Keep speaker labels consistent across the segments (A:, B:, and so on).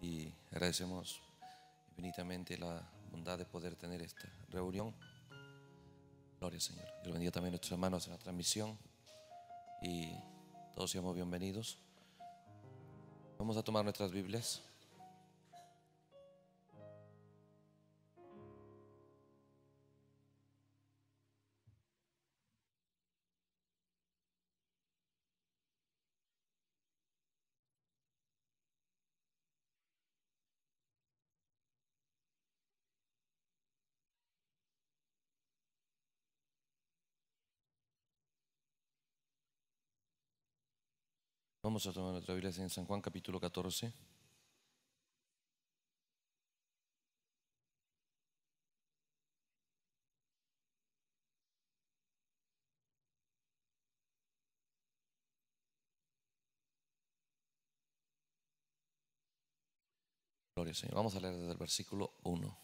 A: y agradecemos infinitamente la bondad de poder tener esta reunión. Gloria Señor. Dios bendiga también a nuestros hermanos en la transmisión y todos seamos bienvenidos. Vamos a tomar nuestras Biblias. Vamos a tomar nuestra Biblia en San Juan capítulo 14. Gloria al Señor. Vamos a leer desde el versículo 1.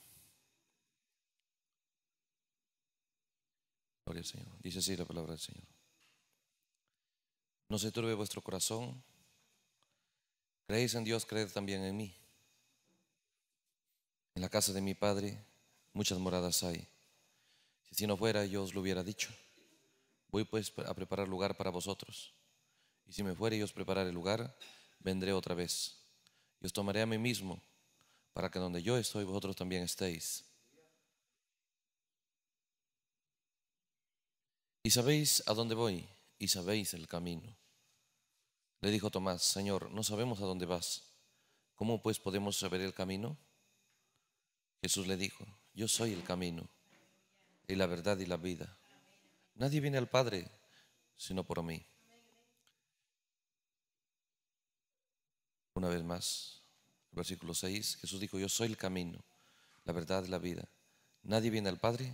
A: Gloria al Señor. Dice así la palabra del Señor. No se turbe vuestro corazón. Creéis en Dios, creed también en mí. En la casa de mi Padre muchas moradas hay. Si no fuera, yo os lo hubiera dicho. Voy pues a preparar lugar para vosotros. Y si me fuere y os prepararé lugar, vendré otra vez. Y os tomaré a mí mismo, para que donde yo estoy, vosotros también estéis. Y sabéis a dónde voy y sabéis el camino. Le dijo Tomás, Señor, no sabemos a dónde vas. ¿Cómo pues podemos saber el camino? Jesús le dijo, yo soy el camino y la verdad y la vida. Nadie viene al Padre sino por mí. Una vez más, versículo 6, Jesús dijo, yo soy el camino, la verdad y la vida. Nadie viene al Padre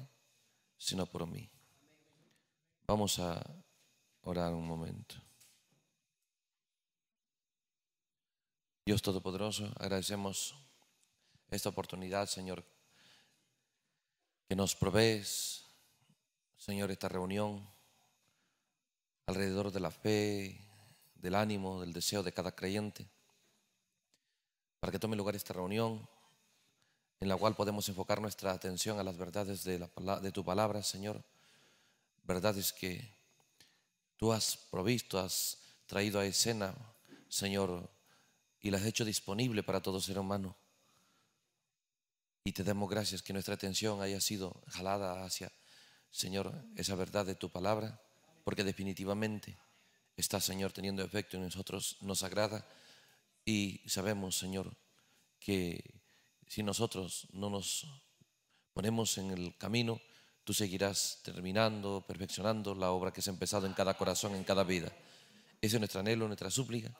A: sino por mí. Vamos a orar un momento. Dios Todopoderoso, agradecemos esta oportunidad, Señor, que nos provees, Señor, esta reunión alrededor de la fe, del ánimo, del deseo de cada creyente, para que tome lugar esta reunión en la cual podemos enfocar nuestra atención a las verdades de, de tu palabra, Señor, verdades que tú has provisto, has traído a escena, Señor, y la has hecho disponible para todo ser humano. Y te damos gracias que nuestra atención haya sido jalada hacia, Señor, esa verdad de tu palabra, porque definitivamente está, Señor, teniendo efecto en nosotros, nos agrada y sabemos, Señor, que si nosotros no nos ponemos en el camino, tú seguirás terminando, perfeccionando la obra que has empezado en cada corazón, en cada vida. Ese es nuestro anhelo, nuestra súplica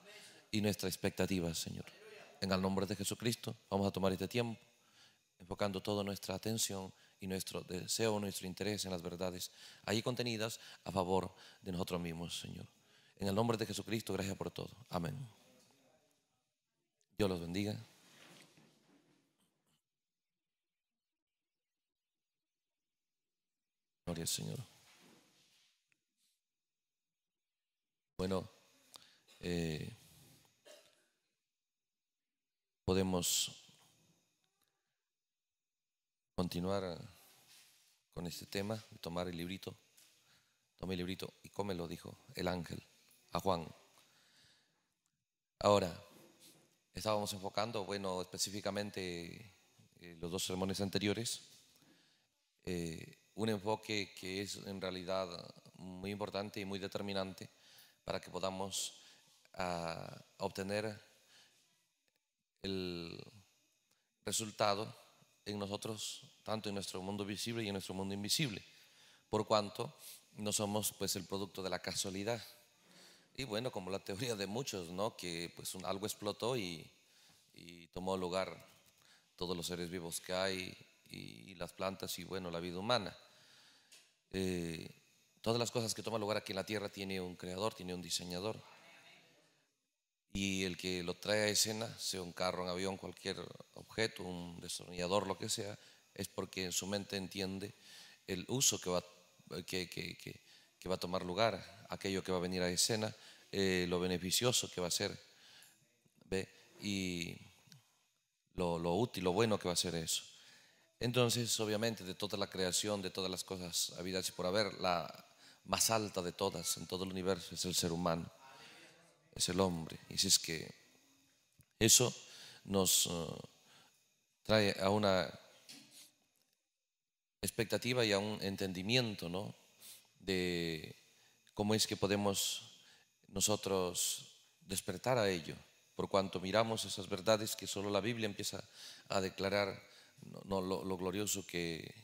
A: y nuestra expectativa, Señor. En el nombre de Jesucristo vamos a tomar este tiempo enfocando toda nuestra atención y nuestro deseo, nuestro interés en las verdades ahí contenidas a favor de nosotros mismos, Señor. En el nombre de Jesucristo, gracias por todo. Amén. Dios los bendiga. Señor. Bueno, eh, podemos continuar con este tema, tomar el librito. Tomé el librito y cómelo, dijo el ángel a Juan. Ahora, estábamos enfocando, bueno, específicamente eh, los dos sermones anteriores. Eh, un enfoque que es en realidad muy importante y muy determinante para que podamos ah, obtener el resultado en nosotros, tanto en nuestro mundo visible y en nuestro mundo invisible, por cuanto no somos pues el producto de la casualidad. Y bueno, como la teoría de muchos, ¿no? Que pues algo explotó y, tomó lugar todos los seres vivos que hay y las plantas y bueno, la vida humana. Eh, todas las cosas que toman lugar aquí en la tierra tiene un creador, tiene un diseñador. Y el que lo trae a escena, sea un carro, un avión, cualquier objeto, un destornillador, lo que sea, es porque en su mente entiende el uso que va, que, va a tomar lugar, aquello que va a venir a escena, eh, lo beneficioso que va a ser, y lo útil, lo bueno que va a ser eso. Entonces, obviamente, de toda la creación, de todas las cosas habidas y por haber, la más alta de todas en todo el universo es el ser humano, es el hombre. Y si es que eso nos eh, trae a una expectativa y a un entendimiento, ¿no? De cómo es que podemos nosotros despertar a ello, por cuanto miramos esas verdades que solo la Biblia empieza a declarar no, lo, glorioso que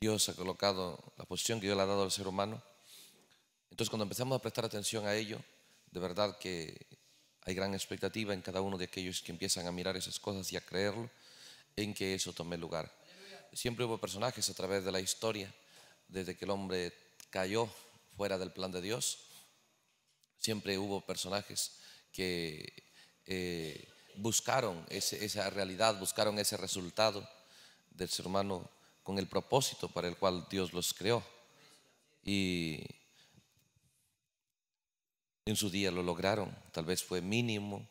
A: Dios ha colocado, la posición que Dios le ha dado al ser humano. Entonces cuando empezamos a prestar atención a ello, de verdad que hay gran expectativa en cada uno de aquellos que empiezan a mirar esas cosas y a creerlo, en que eso tome lugar. Siempre hubo personajes a través de la historia, desde que el hombre cayó fuera del plan de Dios, siempre hubo personajes que eh, buscaron esa realidad, buscaron ese resultado del ser humano con el propósito para el cual Dios los creó. Y en su día lo lograron, tal vez fue mínimo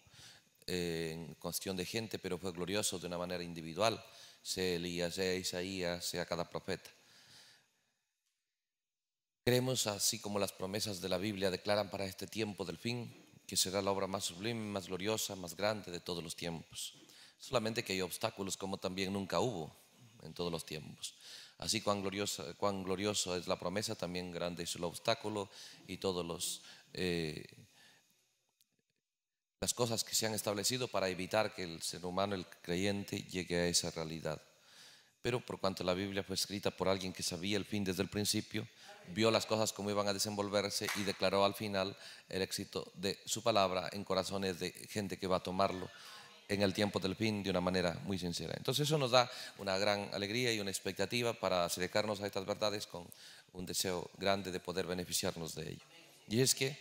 A: eh, en cuestión de gente, pero fue glorioso de una manera individual, sea Elías, sea Isaías, sea cada profeta. Creemos así como las promesas de la Biblia declaran para este tiempo del fin, que será la obra más sublime, más gloriosa, más grande de todos los tiempos. Solamente que hay obstáculos como también nunca hubo en todos los tiempos. Así cuán, gloriosa, glorioso es la promesa, también grande es el obstáculo y todos los... Eh, las cosas que se han establecido para evitar que el ser humano, el creyente, llegue a esa realidad. Pero por cuanto la Biblia fue escrita por alguien que sabía el fin desde el principio, vio las cosas como iban a desenvolverse y declaró al final el éxito de su palabra en corazones de gente que va a tomarlo en el tiempo del fin de una manera muy sincera. Entonces eso nos da una gran alegría y una expectativa para acercarnos a estas verdades con un deseo grande de poder beneficiarnos de ello. Y es que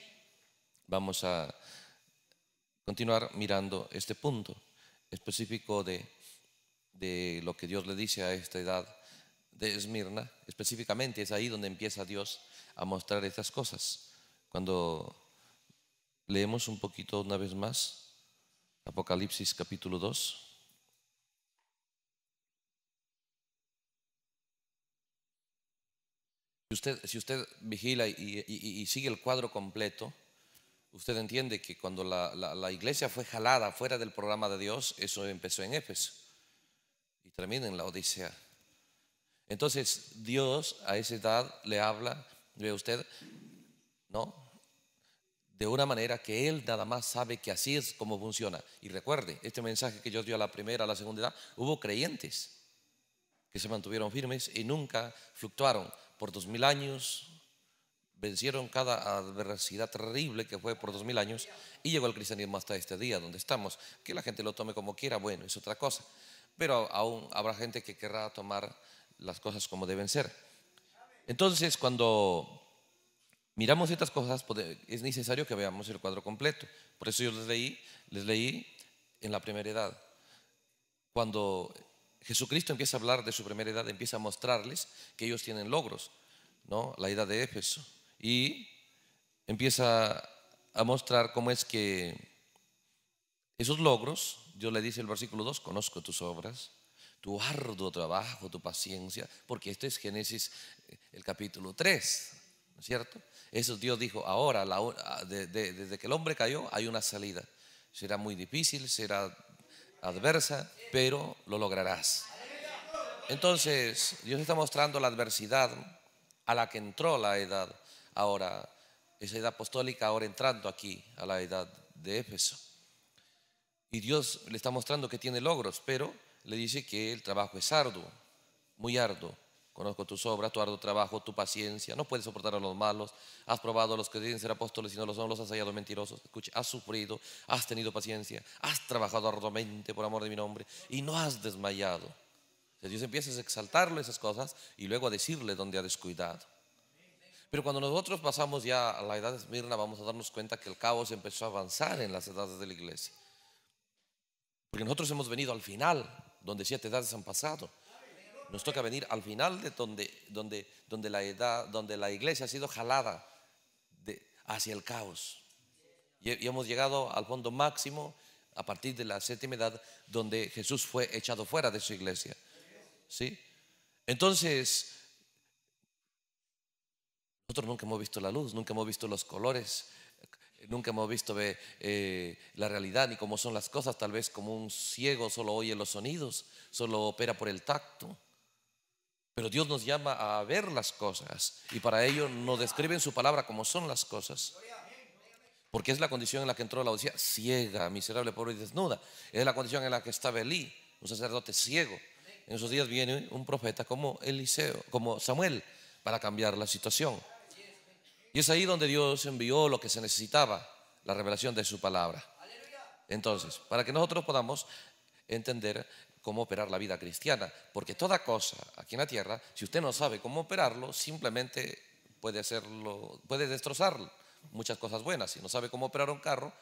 A: vamos a continuar mirando este punto específico de, de lo que Dios le dice a esta edad de Esmirna, específicamente es ahí donde empieza Dios a mostrar estas cosas. Cuando leemos un poquito una vez más Apocalipsis capítulo 2. Si usted, si usted vigila y, sigue el cuadro completo, usted entiende que cuando la, la iglesia fue jalada fuera del programa de Dios, eso empezó en Éfeso y termina en la Odisea. Entonces Dios a esa edad le habla, ve usted, ¿no? De una manera que Él nada más sabe que así es como funciona. Y recuerde, este mensaje que yo dio a la primera, a la segunda edad, hubo creyentes que se mantuvieron firmes y nunca fluctuaron. Por dos mil años vencieron cada adversidad terrible que fue por dos mil años y llegó el cristianismo hasta este día donde estamos. Que la gente lo tome como quiera, bueno, es otra cosa. Pero aún habrá gente que querrá tomar las cosas como deben ser. Entonces, cuando miramos estas cosas, es necesario que veamos el cuadro completo. Por eso yo les leí, les leí en la primera edad. Cuando Jesucristo empieza a hablar de su primera edad, empieza a mostrarles que ellos tienen logros, ¿no? La edad de Éfeso. Y empieza a mostrar cómo es que esos logros, Dios le dice el versículo 2, conozco tus obras, tu arduo trabajo, tu paciencia, porque esto es Génesis eh, el capítulo 3, ¿no es cierto? Eso Dios dijo, ahora, ah, desde que el hombre cayó, hay una salida. Será muy difícil, será adversa, pero lo lograrás. Entonces, Dios está mostrando la adversidad a la que entró la edad ahora, esa edad apostólica ahora entrando aquí a la edad de Éfeso. Y Dios le está mostrando que tiene logros, pero le dice que el trabajo es arduo, muy arduo. Conozco tus obras, tu arduo trabajo, tu paciencia. No puedes soportar a los malos. Has probado a los que deben ser apóstoles y no lo son, los has hallado mentirosos. Escuche, has sufrido, has tenido paciencia, has trabajado arduamente por amor de mi nombre y no has desmayado. Dios empieza a exaltarle esas cosas y luego a decirle donde ha descuidado. Pero cuando nosotros pasamos ya a la edad de Esmirna, vamos a darnos cuenta que el caos empezó a avanzar en las edades de la iglesia. Porque nosotros hemos venido al final donde siete edades han pasado. Nos toca venir al final de donde, donde, donde, la, edad, donde la iglesia ha sido jalada hacia el caos. Y, hemos llegado al fondo máximo a partir de la séptima edad, donde Jesús fue echado fuera de su iglesia. ¿Sí? Entonces, nosotros nunca hemos visto la luz, nunca hemos visto los colores, nunca hemos visto eh, la realidad ni cómo son las cosas. Tal vez como un ciego solo oye los sonidos, solo opera por el tacto. Pero Dios nos llama a ver las cosas y para ello nos describe en su palabra cómo son las cosas. Porque es la condición en la que entró la odisea ciega, miserable, pobre y desnuda. Es la condición en la que estaba Elí, un sacerdote ciego. En esos días viene un profeta como Eliseo, como Samuel, para cambiar la situación. Y es ahí donde Dios envió lo que se necesitaba, la revelación de su palabra. Entonces, para que nosotros podamos entender cómo operar la vida cristiana, porque toda cosa aquí en la tierra, si usted no sabe cómo operarlo, simplemente puede hacerlo, puede destrozar muchas cosas buenas. Si no sabe cómo operar un carro,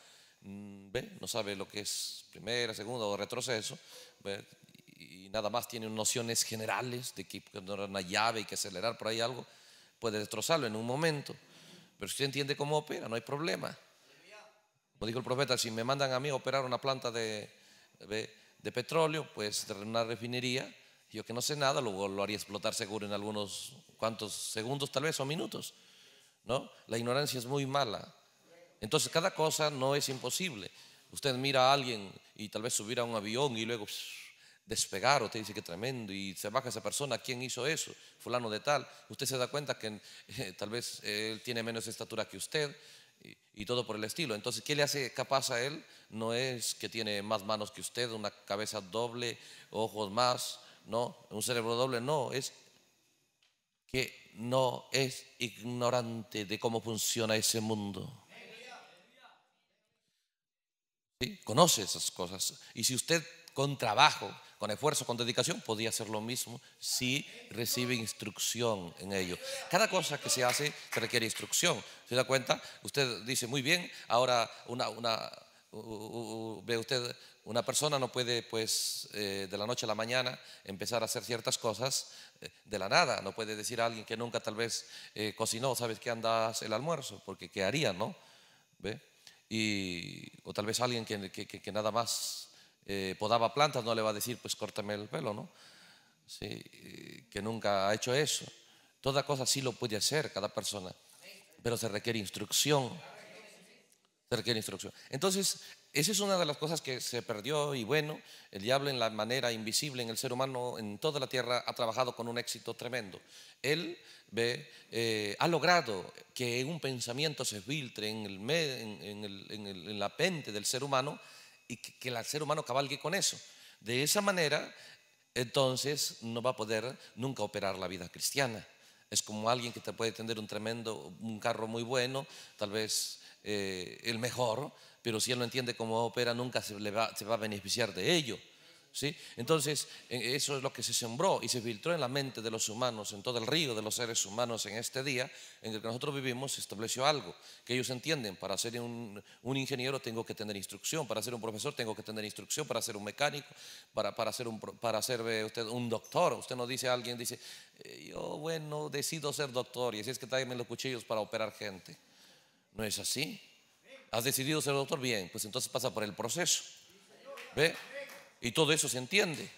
A: mm, no sabe lo que es primera, segunda o retroceso, y nada más tiene nociones generales de que una llave y que acelerar por ahí algo, puede destrozarlo en un momento. Pero si usted entiende cómo opera, no hay problema. Como dijo el profeta, si me mandan a mí a operar una planta de, petróleo, pues una refinería, yo que no sé nada, luego lo haría explotar seguro en algunos cuantos segundos, tal vez, o minutos. ¿no? La ignorancia es muy mala. Entonces, cada cosa no es imposible. Usted mira a alguien y tal vez subir a un avión y luego despegar, usted dice que tremendo, y se baja esa persona, ¿quién hizo eso? Fulano de tal. Usted se da cuenta que eh, tal vez él tiene menos estatura que usted y, todo por el estilo. Entonces, ¿qué le hace capaz a él? No es que tiene más manos que usted, una cabeza doble, ojos más, no, un cerebro doble, no, es que no es ignorante de cómo funciona ese mundo. Conoce esas cosas. Y si usted con trabajo con esfuerzo, con dedicación, podía hacer lo mismo si recibe instrucción en ello. Cada cosa que se hace se requiere instrucción. ¿Se da cuenta? Usted dice, muy bien, ahora una, ve usted, una persona no puede, pues, eh, de la noche a la mañana empezar a hacer ciertas cosas eh, de la nada. No puede decir a alguien que nunca tal vez eh, cocinó, ¿sabes qué andas el almuerzo? Porque ¿qué haría, no? ¿Ve? Y, o tal vez alguien que nada más eh, podaba plantas, no le va a decir, pues córtame el pelo, ¿no? que nunca ha hecho eso. Toda cosa sí lo puede hacer cada persona, pero se requiere instrucción. Se requiere instrucción. Entonces, esa es una de las cosas que se perdió y bueno, el diablo en la manera invisible en el ser humano en toda la tierra ha trabajado con un éxito tremendo. Él ve, eh, ha logrado que un pensamiento se filtre en, el, en, la pente del ser humano y que, el ser humano cabalgue con eso. De esa manera, entonces no va a poder nunca operar la vida cristiana. Es como alguien que te puede tener un tremendo, un carro muy bueno, tal vez eh, el mejor, pero si él no entiende cómo opera, nunca se va a beneficiar de ello. Entonces, eso es lo que se sembró y se filtró en la mente de los humanos, en todo el río de los seres humanos en este día en el que nosotros vivimos, se estableció algo que ellos entienden. Para ser un, ingeniero tengo que tener instrucción, para ser un profesor tengo que tener instrucción, para ser un mecánico, para, para ser, un, para ser eh, usted un doctor. Usted no dice a alguien, dice, eh, yo bueno, decido ser doctor y así es que tráeme los cuchillos para operar gente. ¿No es así? ¿Has decidido ser doctor? Bien, pues entonces pasa por el proceso. ¿Ve? y todo eso se entiende.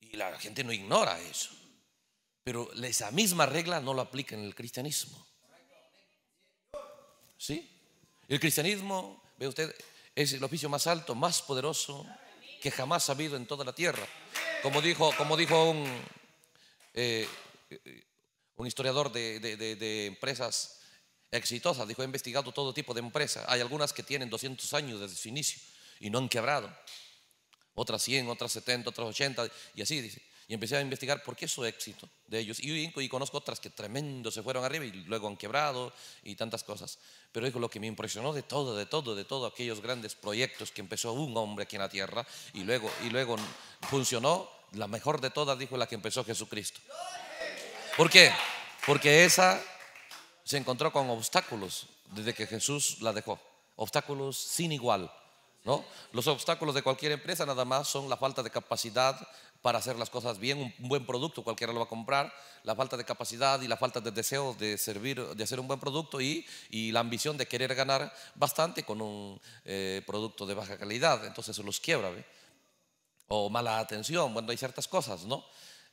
A: Y la gente no ignora eso. Pero esa misma regla no la aplica en el cristianismo. ¿Sí? El cristianismo, ve usted, es el oficio más alto, más poderoso que jamás ha habido en toda la tierra. Como dijo, como dijo un, eh, historiador de, de, empresas exitosas, dijo, he investigado todo tipo de empresas. Hay algunas que tienen 200 años desde su inicio y no han quebrado otras 100, otras 70, otras 80, y así dice. Y empecé a investigar por qué su éxito de ellos. Y, conozco otras que tremendo se fueron arriba y luego han quebrado y tantas cosas. Pero dijo lo que me impresionó de todo, de todo, de todo aquellos grandes proyectos que empezó un hombre aquí en la tierra y luego, y luego funcionó. La mejor de todas, dijo, la que empezó Jesucristo. ¿Por qué? Porque esa se encontró con obstáculos desde que Jesús la dejó. Obstáculos sin igual. Los obstáculos de cualquier empresa nada más son la falta de capacidad para hacer las cosas bien, un buen producto cualquiera lo va a comprar, la falta de capacidad y la falta de deseo de servir, de hacer un buen producto y, la ambición de querer ganar bastante con un eh, producto de baja calidad, entonces eso los quiebra, O mala atención, bueno, hay ciertas cosas, ¿no?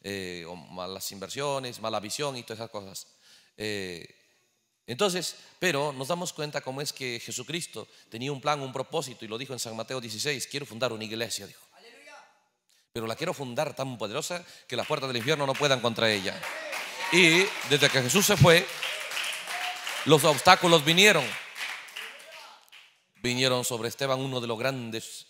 A: Eh, o malas inversiones, mala visión y todas esas cosas. Eh, entonces, pero nos damos cuenta cómo es que Jesucristo tenía un plan, un propósito, y lo dijo en San Mateo 16, quiero fundar una iglesia, dijo. Pero la quiero fundar tan poderosa que las puertas del infierno no puedan contra ella. Y desde que Jesús se fue, los obstáculos vinieron. Vinieron sobre Esteban, uno de los grandes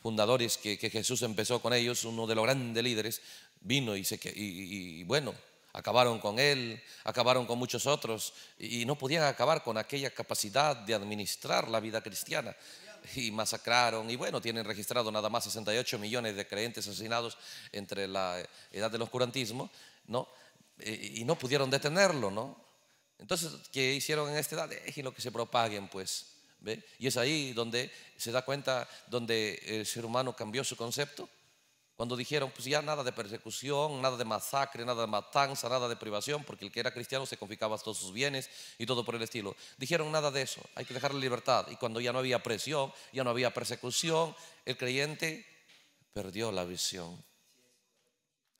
A: fundadores que, Jesús empezó con ellos, uno de los grandes líderes, vino y, se, y bueno, acabaron con él, acabaron con muchos otros y no podían acabar con aquella capacidad de administrar la vida cristiana. Y masacraron, y bueno, tienen registrado nada más 68 millones de creyentes asesinados entre la edad del oscurantismo, ¿no? Eh, y no pudieron detenerlo, ¿no? Entonces, ¿qué hicieron en esta edad? lo que se propaguen, pues. ¿ve? Y es ahí donde se da cuenta, donde el ser humano cambió su concepto cuando dijeron, pues ya nada de persecución, nada de masacre, nada de matanza, nada de privación, porque el que era cristiano se confiscaba todos sus bienes y todo por el estilo. Dijeron nada de eso, hay que dejar la libertad. Y cuando ya no había presión, ya no había persecución, el creyente perdió la visión.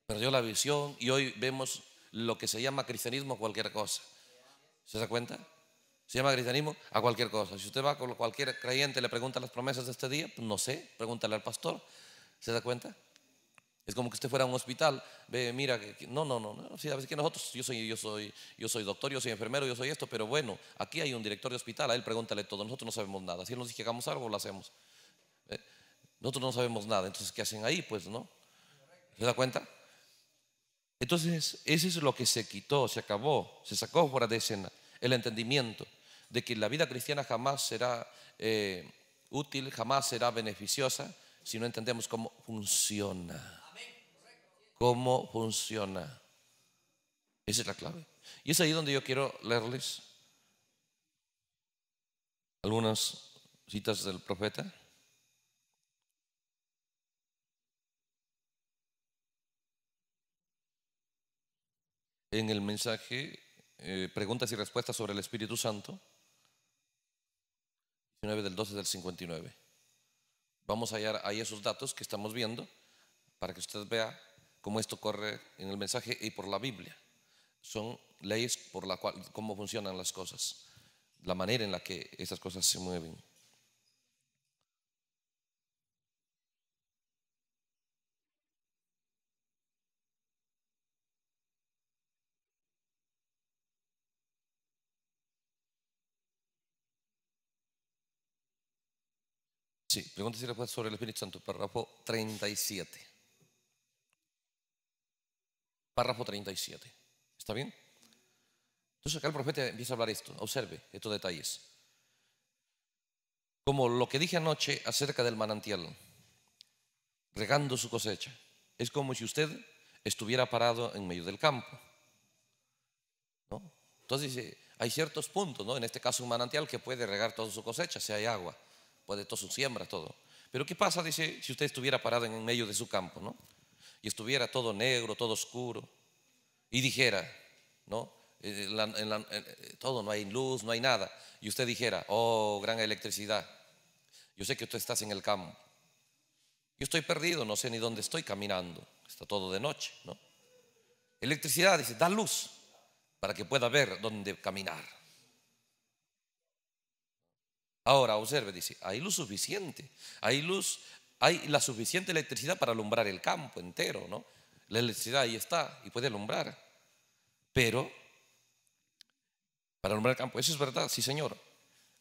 A: Perdió la visión y hoy vemos lo que se llama cristianismo a cualquier cosa. ¿Se da cuenta? Se llama cristianismo a cualquier cosa. Si usted va con cualquier creyente y le pregunta las promesas de este día, pues no sé, pregúntale al pastor. ¿Se da cuenta? Es como que usted fuera a un hospital, ve, mira, no, no, no, no. Sí, a veces que nosotros, yo soy, yo soy, yo soy doctor, yo soy enfermero, yo soy esto, pero bueno, aquí hay un director de hospital, a él pregúntale todo, nosotros no sabemos nada. Si él nos dice que hagamos algo, lo hacemos. ¿eh? Nosotros no sabemos nada, entonces, ¿qué hacen ahí? Pues, ¿no? ¿Se da cuenta? Entonces, eso es lo que se quitó, se acabó, se sacó fuera de escena, el entendimiento de que la vida cristiana jamás será eh, útil, jamás será beneficiosa si no entendemos cómo funciona cómo funciona. Esa es la clave. Y es ahí donde yo quiero leerles algunas citas del profeta. En el mensaje, eh, preguntas y respuestas sobre el Espíritu Santo, 19 del 12 del 59. Vamos a hallar ahí esos datos que estamos viendo para que usted vea como esto corre en el mensaje y por la Biblia. Son leyes por la cual, cómo funcionan las cosas, la manera en la que esas cosas se mueven. Sí, pregunta si sobre el Espíritu Santo, párrafo 37 párrafo 37. ¿Está bien? Entonces acá el profeta empieza a hablar esto. Observe estos detalles. Como lo que dije anoche acerca del manantial, regando su cosecha. Es como si usted estuviera parado en medio del campo. ¿no? Entonces hay ciertos puntos, ¿no? en este caso un manantial que puede regar toda su cosecha, si hay agua, puede toda su siembra, todo. Pero ¿qué pasa, dice, si usted estuviera parado en medio de su campo? ¿no? y estuviera todo negro, todo oscuro, y dijera, ¿no? Eh, eh, eh, todo, no hay luz, no hay nada, y usted dijera, oh, gran electricidad, yo sé que tú estás en el campo, yo estoy perdido, no sé ni dónde estoy caminando, está todo de noche, ¿no? Electricidad dice, da luz para que pueda ver dónde caminar. Ahora, observe, dice, hay luz suficiente, hay luz hay la suficiente electricidad para alumbrar el campo entero, ¿no? La electricidad ahí está y puede alumbrar. Pero, para alumbrar el campo, eso es verdad, sí señor.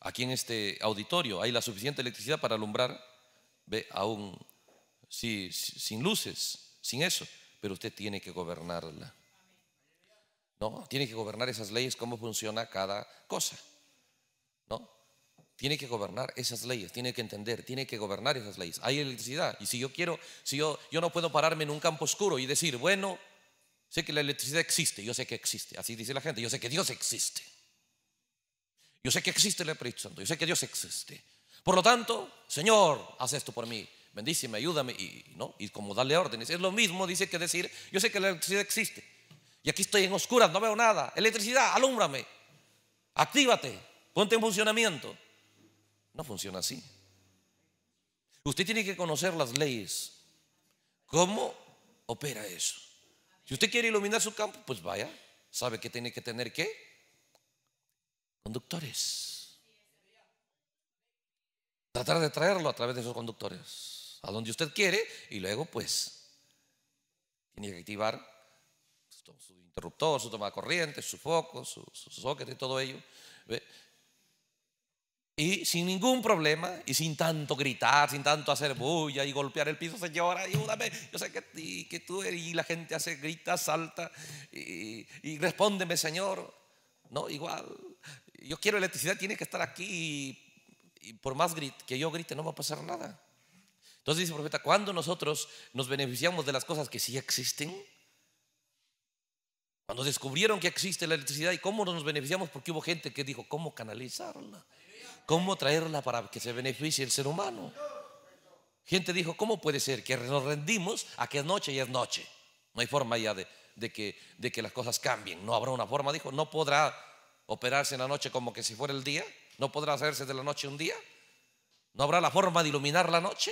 A: Aquí en este auditorio hay la suficiente electricidad para alumbrar, ve, aún sin luces, sin eso, pero usted tiene que gobernarla. No, tiene que gobernar esas leyes, cómo funciona cada cosa tiene que gobernar esas leyes, tiene que entender, tiene que gobernar esas leyes. Hay electricidad y si yo quiero, si yo, yo no puedo pararme en un campo oscuro y decir, bueno, sé que la electricidad existe, yo sé que existe, así dice la gente, yo sé que Dios existe. Yo sé que existe el Espíritu Santo, yo sé que Dios existe. Por lo tanto, Señor, haz esto por mí, bendíceme, ayúdame y, ¿no? y como darle órdenes. Es lo mismo, dice que decir, yo sé que la electricidad existe y aquí estoy en oscuras, no veo nada. Electricidad, alúmbrame, actívate, ponte en funcionamiento. No funciona así. Usted tiene que conocer las leyes. ¿Cómo opera eso? Si usted quiere iluminar su campo, pues vaya. ¿Sabe que tiene que tener qué? Conductores. Tratar de traerlo a través de esos conductores. A donde usted quiere y luego pues tiene que activar su interruptor, su toma de corriente, su foco, su, su socket y todo ello. ¿Ve? Y sin ningún problema, y sin tanto gritar, sin tanto hacer bulla y golpear el piso, Señor, ayúdame. Yo sé que, tú eres, y la gente hace, grita, salta, y, respóndeme, Señor. No, igual, yo quiero electricidad, tiene que estar aquí, y, por más grit, que yo grite, no va a pasar nada. Entonces dice el profeta, cuando nosotros nos beneficiamos de las cosas que sí existen, cuando descubrieron que existe la electricidad y cómo nos beneficiamos, porque hubo gente que dijo, ¿cómo canalizarla? ¿Cómo traerla para que se beneficie el ser humano? Gente dijo, ¿cómo puede ser que nos rendimos a que es noche y es noche? No hay forma ya de, que, de que las cosas cambien. No habrá una forma, dijo, no podrá operarse en la noche como que si fuera el día. No podrá hacerse de la noche un día. No habrá la forma de iluminar la noche.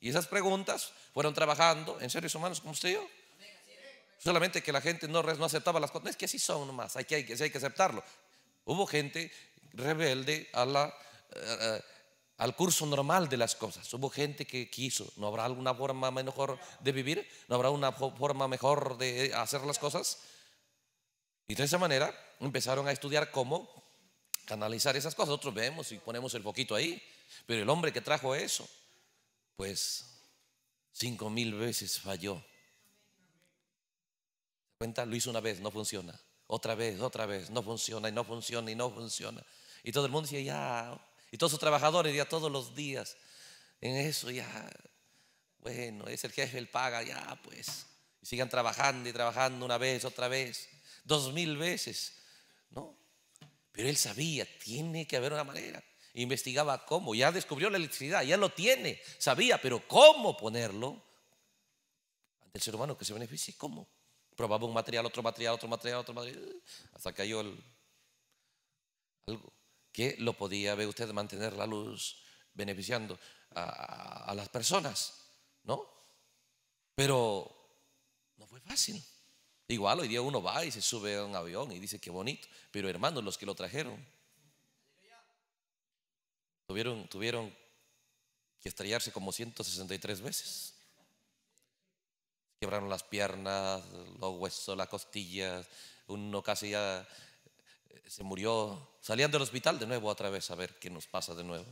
A: Y esas preguntas fueron trabajando en seres humanos como usted y yo. Solamente que la gente no, no aceptaba las cosas. es que así son nomás, hay que, hay que aceptarlo. Hubo gente rebelde a la, eh, eh, al curso normal de las cosas. Hubo gente que quiso. ¿No habrá alguna forma mejor de vivir? ¿No habrá una forma mejor de hacer las cosas? Y de esa manera empezaron a estudiar cómo canalizar esas cosas. Nosotros vemos y ponemos el poquito ahí. Pero el hombre que trajo eso, pues cinco mil veces falló. Cuenta, lo hizo una vez, no funciona. Otra vez, otra vez, no funciona y no funciona y no funciona. Y todo el mundo decía, ya. Y todos sus trabajadores, ya todos los días. En eso, ya. Bueno, es el jefe, él paga, ya, pues. Y sigan trabajando y trabajando una vez, otra vez, dos mil veces. ¿No? Pero él sabía, tiene que haber una manera. Investigaba cómo. Ya descubrió la electricidad, ya lo tiene. Sabía, pero cómo ponerlo ante el ser humano que se beneficie. ¿Cómo? Probaba un material, otro material, otro material, otro material. Hasta cayó algo que lo podía, ver usted, mantener la luz beneficiando a, las personas, ¿no? Pero no fue fácil. Igual hoy día uno va y se sube a un avión y dice qué bonito, pero hermanos, los que lo trajeron tuvieron, tuvieron que estrellarse como 163 veces. Quebraron las piernas, los huesos, las costillas, uno casi ya se murió, salían del hospital de nuevo otra vez a ver qué nos pasa de nuevo.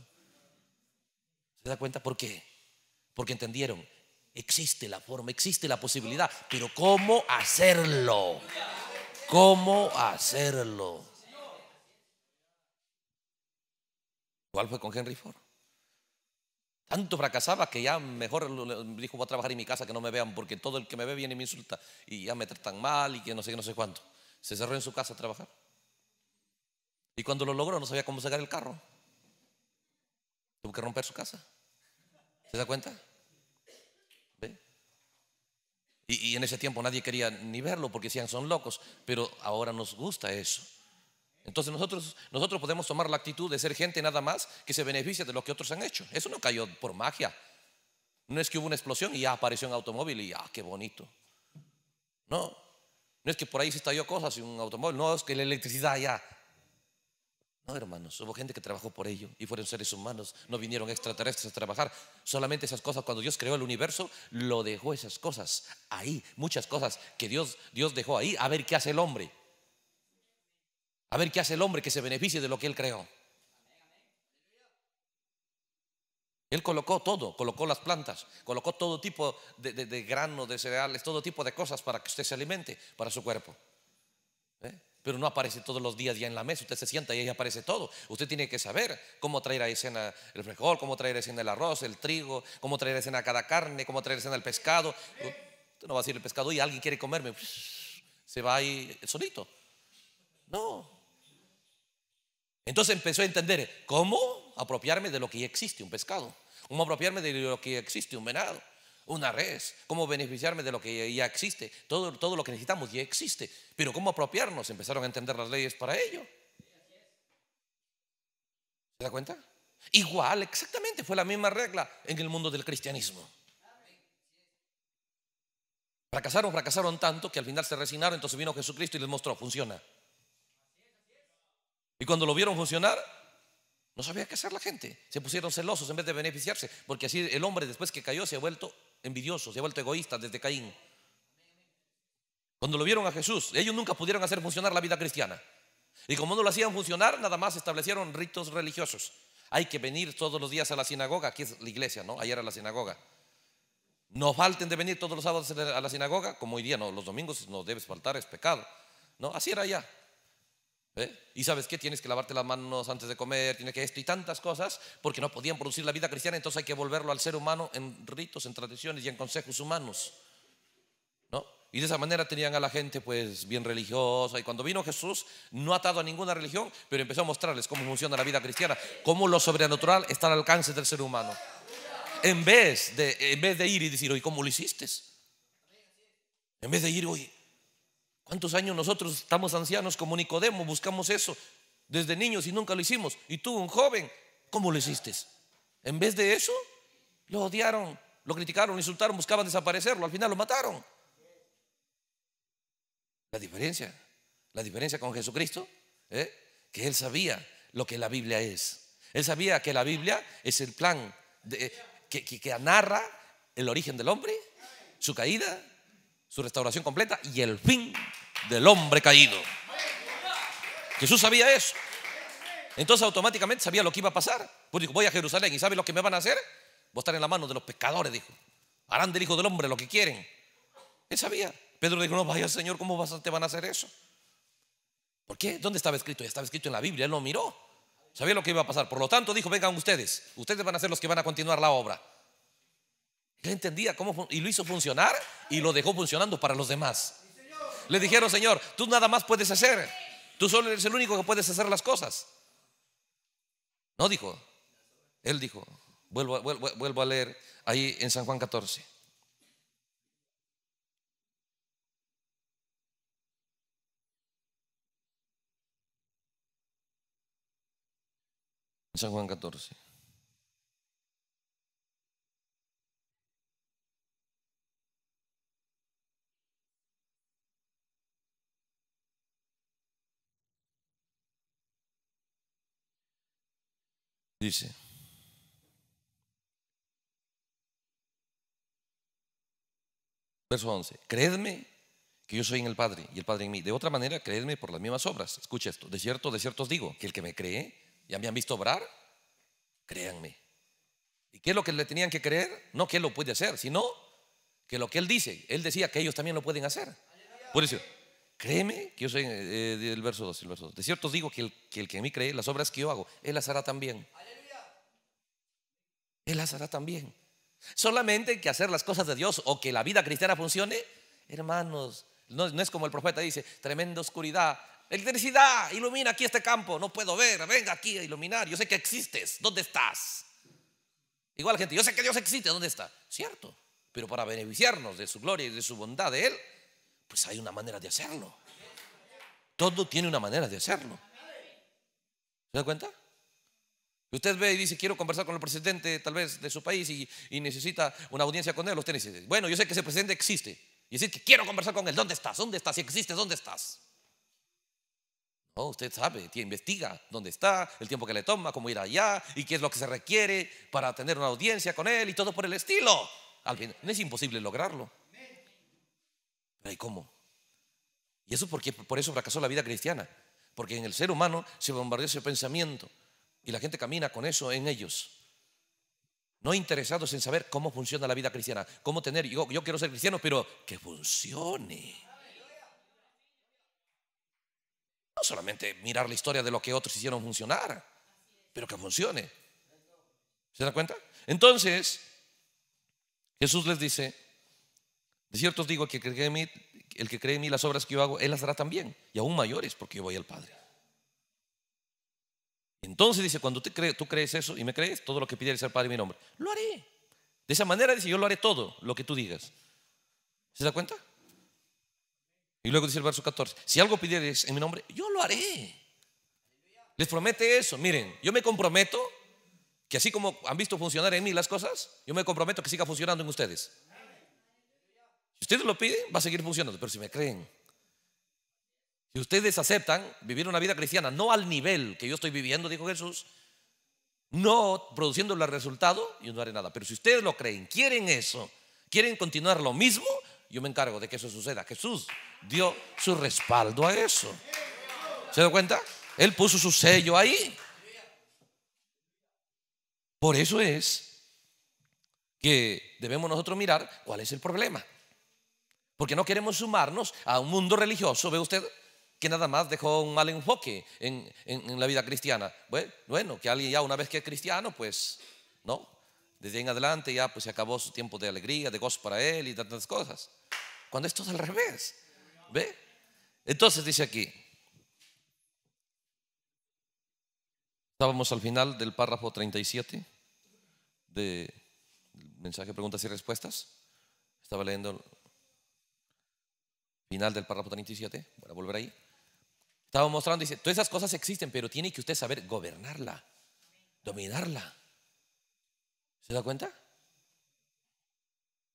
A: ¿Se da cuenta por qué? Porque entendieron, existe la forma, existe la posibilidad, pero ¿cómo hacerlo? ¿Cómo hacerlo? ¿Cuál fue con Henry Ford. Tanto fracasaba que ya mejor dijo voy a trabajar en mi casa que no me vean porque todo el que me ve viene y me insulta y ya me tratan mal y que no sé qué, no sé cuánto. Se cerró en su casa a trabajar. Y cuando lo logró no sabía cómo sacar el carro. Tuvo que romper su casa. ¿Se da cuenta? ¿Ve? Y, en ese tiempo nadie quería ni verlo porque decían son locos, pero ahora nos gusta eso. Entonces nosotros, nosotros podemos tomar la actitud de ser gente nada más que se beneficia de lo que otros han hecho. Eso no cayó por magia. No es que hubo una explosión y ya apareció un automóvil y ah, qué bonito. No, no es que por ahí se estalló cosas y un automóvil. No, es que la electricidad ya no, hermanos, hubo gente que trabajó por ello y fueron seres humanos, no vinieron extraterrestres a trabajar. Solamente esas cosas, cuando Dios creó el universo, lo dejó esas cosas ahí, muchas cosas que Dios, Dios dejó ahí, a ver qué hace el hombre. A ver qué hace el hombre que se beneficie de lo que él creó. Él colocó todo, colocó las plantas, colocó todo tipo de, de, de granos, de cereales, todo tipo de cosas para que usted se alimente, para su cuerpo. ¿Eh? pero no aparece todos los días ya en la mesa. Usted se sienta y ahí aparece todo. Usted tiene que saber cómo traer a escena el frijol, cómo traer a escena el arroz, el trigo, cómo traer a escena cada carne, cómo traer a escena el pescado. Usted no va a decir el pescado y alguien quiere comerme. Se va ahí solito. No. Entonces empezó a entender cómo apropiarme de lo que ya existe, un pescado. Cómo apropiarme de lo que existe, un venado una red, cómo beneficiarme de lo que ya existe. Todo, todo lo que necesitamos ya existe, pero cómo apropiarnos. Empezaron a entender las leyes para ello. ¿Se da cuenta? Igual, exactamente, fue la misma regla en el mundo del cristianismo. Fracasaron, fracasaron tanto que al final se resignaron, entonces vino Jesucristo y les mostró, funciona. Y cuando lo vieron funcionar, no sabía qué hacer la gente. Se pusieron celosos en vez de beneficiarse, porque así el hombre después que cayó se ha vuelto envidioso, se ha egoísta desde Caín. Cuando lo vieron a Jesús, ellos nunca pudieron hacer funcionar la vida cristiana. Y como no lo hacían funcionar, nada más establecieron ritos religiosos. Hay que venir todos los días a la sinagoga, que es la iglesia, ¿no? Ayer era la sinagoga. No falten de venir todos los sábados a la sinagoga, como hoy día, no, los domingos no debes faltar, es pecado. No, así era ya. ¿Eh? Y sabes qué, tienes que lavarte las manos antes de comer, tienes que esto y tantas cosas, porque no podían producir la vida cristiana, entonces hay que volverlo al ser humano en ritos, en tradiciones y en consejos humanos. ¿No? Y de esa manera tenían a la gente pues bien religiosa. Y cuando vino Jesús, no atado a ninguna religión, pero empezó a mostrarles cómo funciona la vida cristiana, cómo lo sobrenatural está al alcance del ser humano. En vez de, en vez de ir y decir, oye, ¿cómo lo hiciste? En vez de ir, hoy ¿Cuántos años nosotros estamos ancianos como Nicodemo? Buscamos eso desde niños y nunca lo hicimos. Y tú, un joven, ¿cómo lo hiciste? En vez de eso, lo odiaron, lo criticaron, insultaron, buscaban desaparecerlo, al final lo mataron. La diferencia, la diferencia con Jesucristo, ¿eh? que él sabía lo que la Biblia es. Él sabía que la Biblia es el plan de, que, que, que narra el origen del hombre, su caída, su restauración completa y el fin del hombre caído. Jesús sabía eso. Entonces automáticamente sabía lo que iba a pasar. Pues dijo, voy a Jerusalén y ¿sabe lo que me van a hacer? Voy a estar en la mano de los pecadores dijo. Harán del Hijo del Hombre lo que quieren. Él sabía. Pedro dijo, no, vaya Señor, ¿cómo vas a, te van a hacer eso? ¿Por qué? ¿Dónde estaba escrito? Estaba escrito en la Biblia, él lo miró. Sabía lo que iba a pasar. Por lo tanto, dijo, vengan ustedes. Ustedes van a ser los que van a continuar la obra. Él entendía cómo y lo hizo funcionar y lo dejó funcionando para los demás. Le dijeron, Señor, tú nada más puedes hacer. Tú solo eres el único que puedes hacer las cosas. No dijo. Él dijo, vuelvo, vuelvo a leer ahí en San Juan 14. San Juan 14. Dice, verso 11, creedme que yo soy en el Padre y el Padre en mí. De otra manera, creedme por las mismas obras. Escucha esto, de cierto, de cierto os digo, que el que me cree, ya me han visto obrar, créanme. ¿Y qué es lo que le tenían que creer? No que él lo puede hacer, sino que lo que él dice, él decía que ellos también lo pueden hacer. Por eso, Créeme, que yo soy eh, eh, del verso 2, el verso 2. De cierto digo que el, que en mí cree, las obras que yo hago, él las hará también. Él las hará también. Solamente que hacer las cosas de Dios o que la vida cristiana funcione, hermanos, no, no es como el profeta dice, tremenda oscuridad, electricidad, ilumina aquí este campo, no puedo ver, venga aquí a iluminar, yo sé que existes, ¿dónde estás? Igual gente, yo sé que Dios existe, ¿dónde está? Cierto, pero para beneficiarnos de su gloria y de su bondad de Él, pues hay una manera de hacerlo. Todo tiene una manera de hacerlo. ¿Se da cuenta? Usted ve y dice, quiero conversar con el presidente tal vez de su país y, y necesita una audiencia con él. Usted dice, bueno, yo sé que ese presidente existe. Y dice que quiero conversar con él. ¿Dónde estás? ¿Dónde estás? Si existe, ¿dónde estás? No, usted sabe, investiga dónde está, el tiempo que le toma, cómo ir allá y qué es lo que se requiere para tener una audiencia con él y todo por el estilo. Al fin, no es imposible lograrlo. ¿Y cómo? Y eso porque por eso fracasó la vida cristiana, porque en el ser humano se bombardeó ese pensamiento y la gente camina con eso en ellos. No interesados en saber cómo funciona la vida cristiana, cómo tener, yo, quiero ser cristiano, pero que funcione. No solamente mirar la historia de lo que otros hicieron funcionar, pero que funcione. ¿Se dan cuenta? Entonces, Jesús les dice, de cierto os digo que el que cree en mí, las obras que yo hago, él las hará también, y aún mayores, porque yo voy al Padre. Entonces dice, cuando tú crees eso y me crees, todo lo que pidieres al Padre en mi nombre, lo haré. De esa manera dice, yo lo haré todo, lo que tú digas. ¿Se da cuenta? Y luego dice el verso 14, si algo pidieres en mi nombre, yo lo haré. Les promete eso, miren, yo me comprometo que así como han visto funcionar en mí las cosas, yo me comprometo que siga funcionando en ustedes. Si ustedes lo piden, va a seguir funcionando, pero si me creen, si ustedes aceptan vivir una vida cristiana, no al nivel que yo estoy viviendo, dijo Jesús, no produciendo el resultado, yo no haré nada. Pero si ustedes lo creen, quieren eso, quieren continuar lo mismo, yo me encargo de que eso suceda. Jesús dio su respaldo a eso. ¿Se da cuenta? Él puso su sello ahí. Por eso es que debemos nosotros mirar cuál es el problema. Porque no queremos sumarnos a un mundo religioso, ve usted, que nada más dejó un mal enfoque en, la vida cristiana. Bueno, que alguien ya una vez que es cristiano, pues, ¿no? Desde en adelante ya pues se acabó su tiempo de alegría, de gozo para él y tantas cosas. Cuando esto es al revés, ¿ve? Entonces dice aquí, estábamos al final del párrafo 37 de mensaje preguntas y respuestas. Estaba leyendo final del párrafo 37, voy a volver ahí. Estaba mostrando, dice, todas esas cosas existen, pero tiene que usted saber gobernarla, dominarla. ¿Se da cuenta?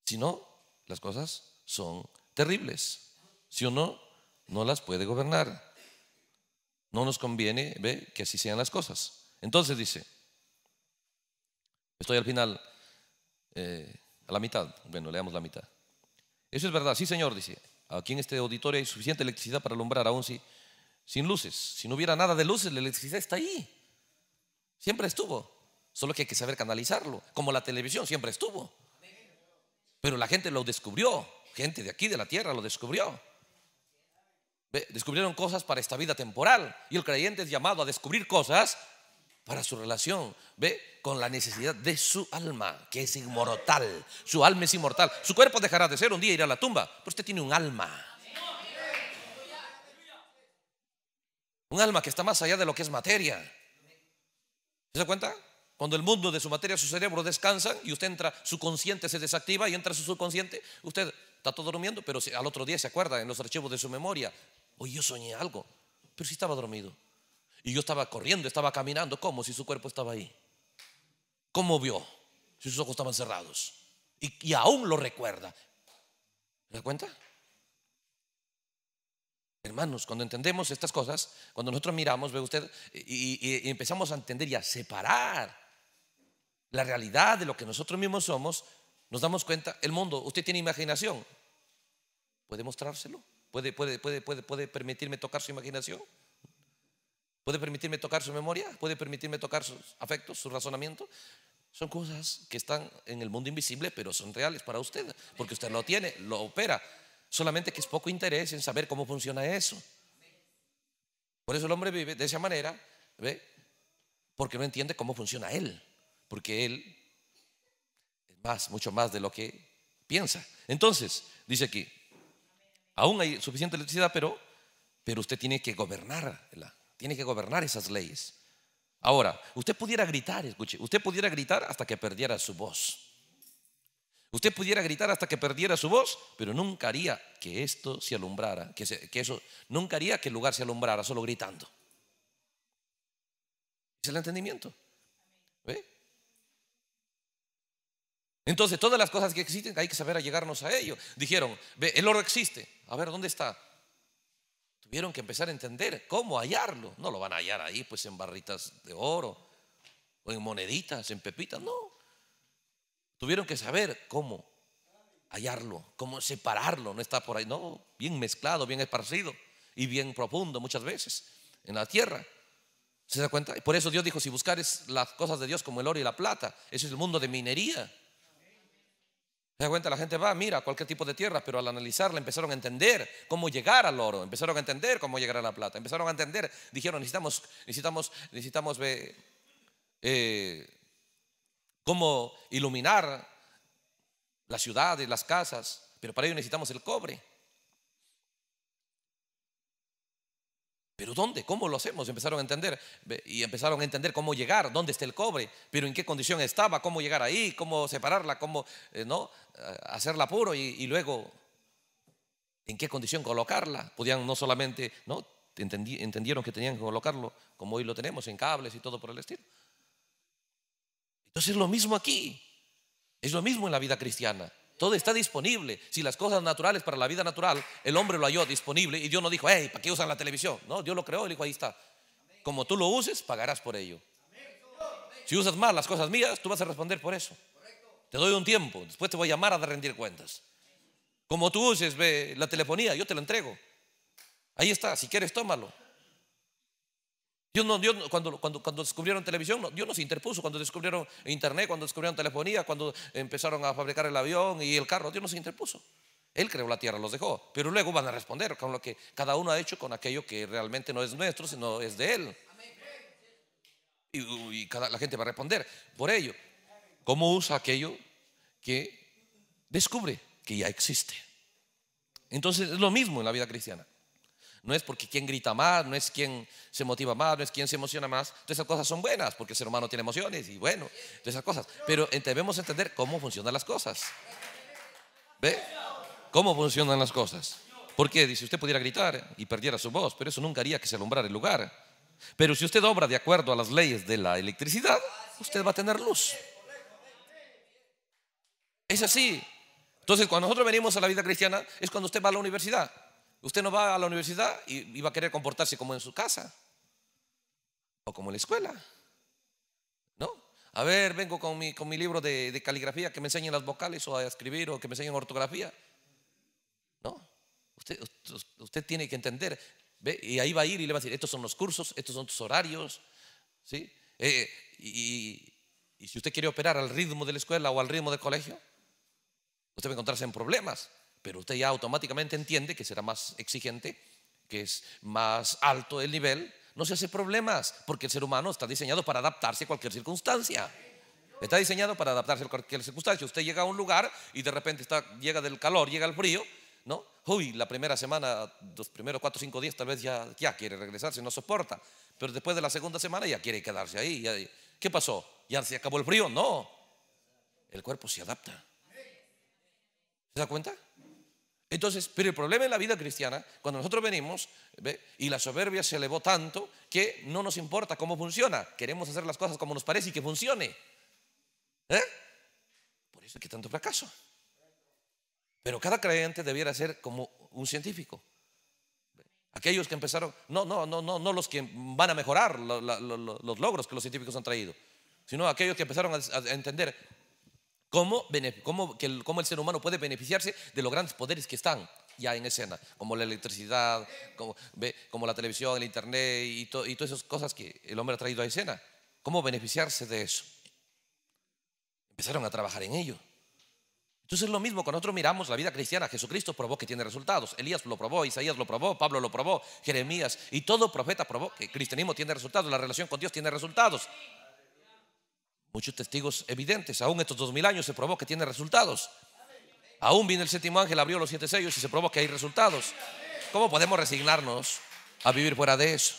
A: Si no, las cosas son terribles. Si uno no las puede gobernar, no nos conviene ¿ve? que así sean las cosas. Entonces dice, estoy al final, eh, a la mitad, bueno, leamos la mitad. Eso es verdad, sí señor, dice, Aquí en este auditorio hay suficiente electricidad para alumbrar, aún si, sin luces. Si no hubiera nada de luces, la electricidad está ahí. Siempre estuvo. Solo que hay que saber canalizarlo. Como la televisión siempre estuvo. Pero la gente lo descubrió. Gente de aquí, de la tierra, lo descubrió. Descubrieron cosas para esta vida temporal. Y el creyente es llamado a descubrir cosas para su relación, ¿ve? Con la necesidad de su alma, que es inmortal. Su alma es inmortal. Su cuerpo dejará de ser, un día irá a la tumba, pero usted tiene un alma. Un alma que está más allá de lo que es materia. ¿Se da cuenta? Cuando el mundo de su materia, su cerebro descansa y usted entra, su consciente se desactiva y entra su subconsciente, usted está todo durmiendo, pero al otro día se acuerda en los archivos de su memoria, hoy yo soñé algo, pero si sí estaba dormido. Y yo estaba corriendo, estaba caminando. ¿Cómo? Si su cuerpo estaba ahí. ¿Cómo vio? Si sus ojos estaban cerrados. Y, aún lo recuerda. ¿Se da cuenta? Hermanos, cuando entendemos estas cosas, cuando nosotros miramos, ve usted, y, empezamos a entender y a separar la realidad de lo que nosotros mismos somos, nos damos cuenta, el mundo, usted tiene imaginación, puede mostrárselo, puede, puede, puede, puede permitirme tocar su imaginación. ¿Puede permitirme tocar su memoria? ¿Puede permitirme tocar sus afectos, su razonamiento? Son cosas que están en el mundo invisible, pero son reales para usted, porque usted lo tiene, lo opera. Solamente que es poco interés en saber cómo funciona eso. Por eso el hombre vive de esa manera, ¿ve? Porque no entiende cómo funciona él, porque él es más, mucho más de lo que piensa. Entonces, dice aquí, aún hay suficiente electricidad, pero, pero usted tiene que gobernarla tiene que gobernar esas leyes. Ahora, usted pudiera gritar, escuche, usted pudiera gritar hasta que perdiera su voz. Usted pudiera gritar hasta que perdiera su voz, pero nunca haría que esto se alumbrara, que, que eso, nunca haría que el lugar se alumbrara solo gritando. Es el entendimiento. Entonces, todas las cosas que existen hay que saber llegarnos a ello. Dijeron, ve, el oro existe. A ver, ¿dónde está? Tuvieron que empezar a entender cómo hallarlo. No lo van a hallar ahí, pues en barritas de oro, o en moneditas, en pepitas, no. Tuvieron que saber cómo hallarlo, cómo separarlo. No está por ahí, no, bien mezclado, bien esparcido y bien profundo muchas veces en la tierra. ¿Se da cuenta? Por eso Dios dijo, si buscares las cosas de Dios como el oro y la plata, ese es el mundo de minería. Se da cuenta, la gente va, mira cualquier tipo de tierra, pero al analizarla empezaron a entender cómo llegar al oro, empezaron a entender cómo llegar a la plata, empezaron a entender, dijeron, necesitamos, necesitamos, necesitamos eh, cómo iluminar las ciudades, las casas, pero para ello necesitamos el cobre. ¿Pero dónde? ¿Cómo lo hacemos? Empezaron a entender y empezaron a entender cómo llegar, dónde está el cobre, pero en qué condición estaba, cómo llegar ahí, cómo separarla, cómo eh, no hacerla puro y, luego en qué condición colocarla. Podían no solamente, ¿no? Entendí, entendieron que tenían que colocarlo como hoy lo tenemos, en cables y todo por el estilo. Entonces es lo mismo aquí, es lo mismo en la vida cristiana. Todo está disponible. Si las cosas naturales para la vida natural, el hombre lo halló disponible y Dios no dijo, hey, ¿para qué usan la televisión? No, Dios lo creó y dijo, ahí está. Como tú lo uses, pagarás por ello. Si usas mal las cosas mías, tú vas a responder por eso. Te doy un tiempo, después te voy a llamar a rendir cuentas. Como tú uses la telefonía, yo te la entrego. Ahí está, si quieres, tómalo. cuando, cuando, cuando, descubrieron televisión, no, Dios nos interpuso. Cuando descubrieron internet, cuando descubrieron telefonía, cuando empezaron a fabricar el avión y el carro, Dios nos interpuso. Él creó la tierra, los dejó. Pero luego van a responder con lo que cada uno ha hecho con aquello que realmente no es nuestro, sino es de Él. Y, la gente va a responder por ello. ¿Cómo usa aquello que descubre que ya existe? Entonces es lo mismo en la vida cristiana. No es porque quien grita más, no es quien se motiva más, no es quien se emociona más. Todas esas cosas son buenas porque el ser humano tiene emociones y bueno, todas esas cosas. Pero eh, debemos entender cómo funcionan las cosas. ¿Ve? ¿Cómo funcionan las cosas? Porque dice, usted pudiera gritar y perdiera su voz, pero eso nunca haría que se alumbrara el lugar. Pero si usted obra de acuerdo a las leyes de la electricidad, usted va a tener luz. Es así. Entonces, cuando nosotros venimos a la vida cristiana, es cuando usted va a la universidad. Usted no va a la universidad y, va a querer comportarse como en su casa o como en la escuela. ¿No? A ver, vengo con mi, con mi libro de, caligrafía que me enseñen las vocales o a escribir o que me enseñen ortografía. ¿No? Usted, tiene que entender. Y ahí va a ir y le va a decir, estos son los cursos, estos son tus horarios. ¿sí? Eh, y, y si usted quiere operar al ritmo de la escuela o al ritmo del colegio, Usted va a encontrarse en problemas, pero usted ya automáticamente entiende que será más exigente, que es más alto el nivel. No se hace problemas, porque el ser humano está diseñado para adaptarse a cualquier circunstancia. Está diseñado para adaptarse a cualquier circunstancia. Usted llega a un lugar y de repente está, llega del calor, llega el frío, ¿no? Uy, la primera semana, los primeros cuatro o cinco días tal vez ya, ya quiere regresarse, no soporta. Pero después de la segunda semana ya quiere quedarse ahí. ¿Qué pasó? ¿Ya se acabó el frío? No. El cuerpo se adapta. ¿Se da cuenta? Entonces, pero el problema en la vida cristiana, cuando nosotros venimos y la soberbia se elevó tanto que no nos importa cómo funciona, queremos hacer las cosas como nos parece y que funcione. ¿Eh? Por eso hay que tanto fracaso. Pero cada creyente debiera ser como un científico. Aquellos que empezaron, no, no, no, no, no los que van a mejorar los, los logros que los científicos han traído, sino aquellos que empezaron a entender ¿Cómo, cómo, el ser humano puede beneficiarse de los grandes poderes que están ya en escena, como la electricidad, como, la televisión, el internet y, y todas esas cosas que el hombre ha traído a escena. ¿Cómo beneficiarse de eso? Empezaron a trabajar en ello. Entonces es lo mismo, cuando nosotros miramos la vida cristiana, Jesucristo probó que tiene resultados, Elías lo probó, Isaías lo probó, Pablo lo probó, Jeremías y todo profeta probó que el cristianismo tiene resultados, la relación con Dios tiene resultados muchos testigos evidentes. Aún estos dos mil años se probó que tiene resultados. Aún vino el séptimo ángel, abrió los siete sellos y se probó que hay resultados. ¿Cómo podemos resignarnos a vivir fuera de eso?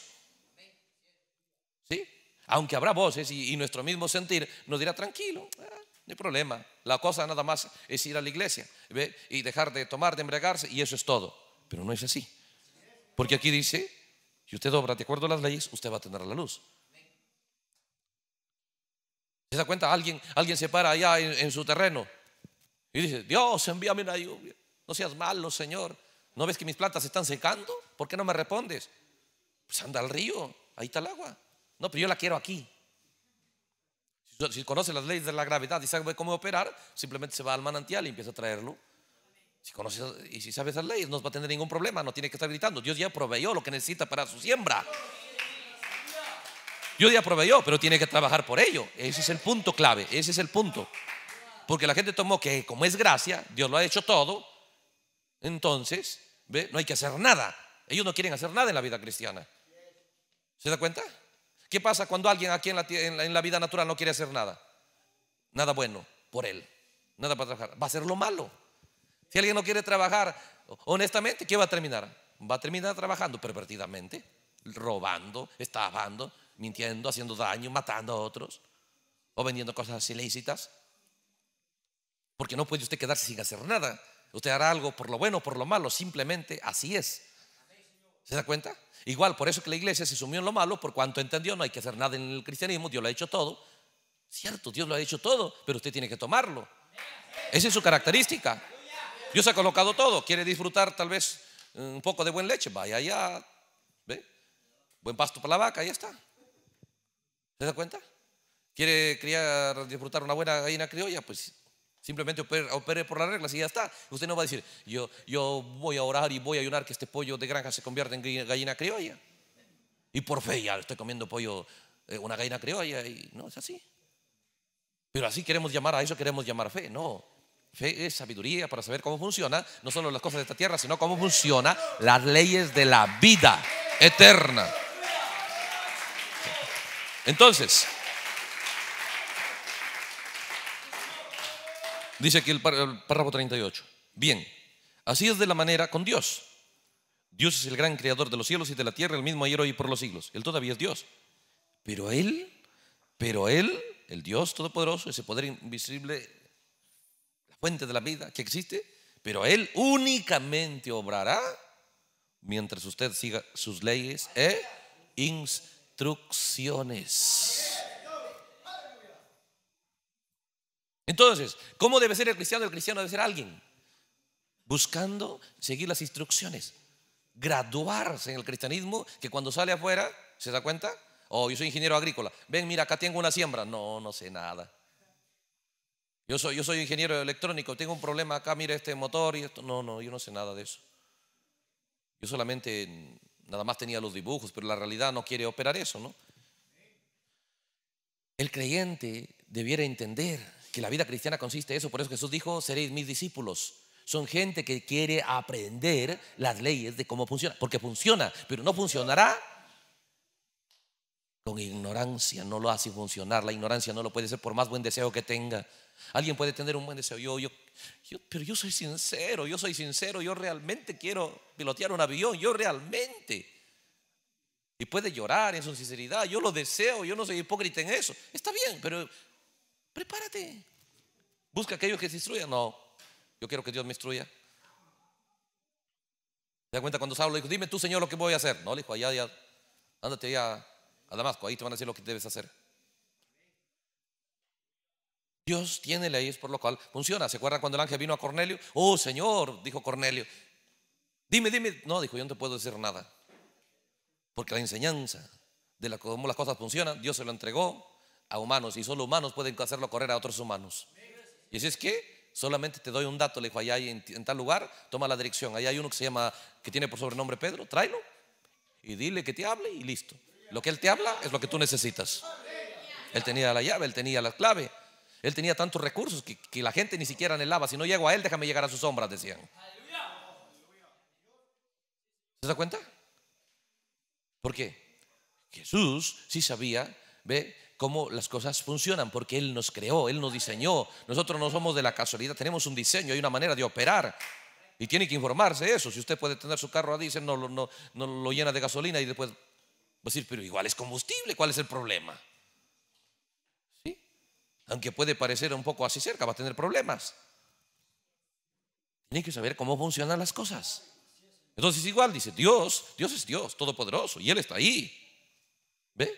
A: ¿Sí? Aunque habrá voces y, nuestro mismo sentir nos dirá tranquilo. Ah, no hay problema. La cosa nada más es ir a la iglesia y dejar de tomar, de embriagarse y eso es todo. Pero no es así. Porque aquí dice, si usted obra de acuerdo a las leyes, usted va a tener la luz. ¿Se da cuenta? Alguien, alguien se para allá en, su terreno y dice, Dios, envíame la lluvia. No seas malo, Señor. ¿No ves que mis plantas están secando? ¿Por qué no me respondes? Pues anda al río, ahí está el agua. No, pero yo la quiero aquí. Si, conoce las leyes de la gravedad y sabe cómo operar, simplemente se va al manantial y empieza a traerlo. Si conoces y si sabe las leyes, no va a tener ningún problema, no tiene que estar gritando. Dios ya proveyó lo que necesita para su siembra. Yo ya proveyó, pero tiene que trabajar por ello. Ese es el punto clave, ese es el punto. Porque la gente tomó que como es gracia, Dios lo ha hecho todo, entonces ¿ve? no hay que hacer nada. Ellos no quieren hacer nada en la vida cristiana. ¿Se da cuenta? ¿Qué pasa cuando alguien aquí en la, vida natural no quiere hacer nada? Nada bueno por él, nada para trabajar. Va a hacer lo malo. Si alguien no quiere trabajar, honestamente, ¿qué va a terminar? Va a terminar trabajando pervertidamente, robando, estafando, mintiendo, haciendo daño, matando a otros o vendiendo cosas ilícitas. Porque no puede usted quedarse sin hacer nada. Usted hará algo por lo bueno, o por lo malo, simplemente así es. ¿Se da cuenta? Igual, por eso que la iglesia se sumió en lo malo, por cuanto entendió, no hay que hacer nada en el cristianismo, Dios lo ha hecho todo. Cierto, Dios lo ha hecho todo, pero usted tiene que tomarlo. Esa es su característica. Dios ha colocado todo. Quiere disfrutar tal vez un poco de buen leche, vaya allá, ¿ve? Buen pasto para la vaca, ya está. ¿Se da cuenta? ¿Quiere criar, disfrutar una buena gallina criolla? Pues simplemente opere, por las reglas y ya está. Usted no va a decir, yo, yo voy a orar y voy a ayunar que este pollo de granja se convierta en gallina criolla. Y por fe ya estoy comiendo pollo, eh, una gallina criolla. no es así. Pero así queremos llamar a eso, queremos llamar fe. No, Fe es sabiduría para saber cómo funciona, no solo las cosas de esta tierra, sino cómo funciona las leyes de la vida eterna. Entonces, dice aquí el, párrafo 38. Bien, así es de la manera con Dios. Dios es el gran creador de los cielos y de la tierra, el mismo ayer, hoy y por los siglos. Él todavía es Dios. Pero Él, pero Él, el Dios todopoderoso, ese poder invisible, la fuente de la vida que existe, pero Él únicamente obrará mientras usted siga sus leyes e ins instrucciones. Entonces, ¿cómo debe ser el cristiano? El cristiano debe ser alguien buscando seguir las instrucciones, graduarse en el cristianismo, que cuando sale afuera, ¿se da cuenta? Oh, yo soy ingeniero agrícola. Ven, mira, acá tengo una siembra. No, no sé nada. Yo soy, yo soy ingeniero electrónico, tengo un problema acá, mira este motor y esto. No, no, yo no sé nada de eso. Yo solamente Nada más tenía los dibujos, pero la realidad no quiere operar eso, ¿no? El creyente debiera entender que la vida cristiana consiste en eso. Por eso Jesús dijo, seréis mis discípulos. Son gente que quiere aprender las leyes de cómo funciona, porque funciona, pero no funcionará con ignorancia no lo hace funcionar. La ignorancia no lo puede ser por más buen deseo que tenga. Alguien puede tener un buen deseo. Yo, yo, yo, pero yo soy sincero, yo soy sincero, yo realmente quiero pilotear un avión, yo realmente. Y puede llorar en su sinceridad, yo lo deseo, yo no soy hipócrita en eso. Está bien, pero prepárate. Busca aquello que se instruya No, yo quiero que Dios me instruya. ¿Te das cuenta cuando Saulo dijo, dime tú, Señor, lo que voy a hacer? No, le dijo, allá, ya, ándate ya Además ahí te van a decir lo que debes hacer. Dios tiene leyes por lo cual funciona. ¿Se acuerdan cuando el ángel vino a Cornelio? Oh Señor, dijo Cornelio. Dime, dime. No, dijo, yo no te puedo decir nada. Porque la enseñanza de cómo las cosas funcionan, Dios se lo entregó a humanos y solo humanos pueden hacerlo correr a otros humanos. Y si es que solamente te doy un dato, le dijo, allá en, en, tal lugar, toma la dirección. Allá hay uno que se llama, que tiene por sobrenombre Pedro, tráelo y dile que te hable y listo. Lo que Él te habla es lo que tú necesitas. Él tenía la llave, Él tenía la clave, Él tenía tantos recursos que, la gente ni siquiera anhelaba. Si no llego a Él, déjame llegar a sus sombras, decían. ¿Se da cuenta? ¿Por qué? Jesús sí sabía, ve, cómo las cosas funcionan, porque Él nos creó, Él nos diseñó. Nosotros no somos de la casualidad, tenemos un diseño, hay una manera de operar. Y tiene que informarse eso. Si usted puede tener su carro a diésel, no, no, no lo llena de gasolina y después a decir, pero igual es combustible, ¿cuál es el problema? ¿Sí? Aunque puede parecer un poco así cerca, va a tener problemas. Tiene que saber cómo funcionan las cosas. Entonces igual dice, Dios, Dios es Dios, todopoderoso, y Él está ahí. ¿Ve?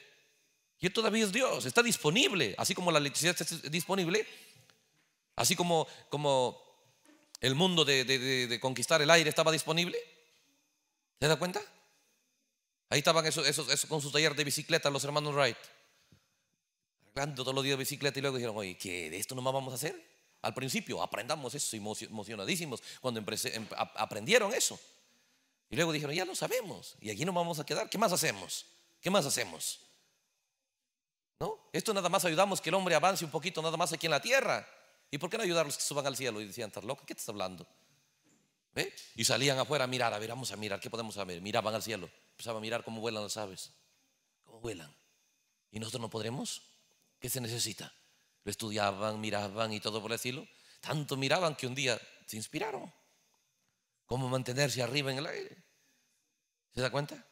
A: Y Él todavía es Dios, está disponible, así como la electricidad está disponible, así como, como el mundo de, de conquistar el aire estaba disponible. ¿Se da cuenta? Ahí estaban esos, con su taller de bicicleta, los hermanos Wright. Arreglando todos los días de bicicleta y luego dijeron, oye, ¿qué de esto nomás vamos a hacer? Al principio, aprendamos eso, emocionadísimos, cuando em, aprendieron eso. Y luego dijeron, ya lo sabemos, y aquí nos vamos a quedar, ¿qué más hacemos? ¿Qué más hacemos? ¿No? Esto nada más ayudamos que el hombre avance un poquito, nada más aquí en la tierra. ¿Y por qué no ayudarlos que suban al cielo? Y decían, ¿estás loco? ¿Qué estás hablando? ¿Eh? Y salían afuera a mirar, a ver, vamos a mirar, ¿qué podemos saber? Miraban al cielo empezaba a mirar cómo vuelan las aves, cómo vuelan. ¿Y nosotros no podremos? ¿Qué se necesita? Lo estudiaban, miraban y todo por decirlo. Tanto miraban que un día se inspiraron. ¿Cómo mantenerse arriba en el aire? ¿Se da cuenta?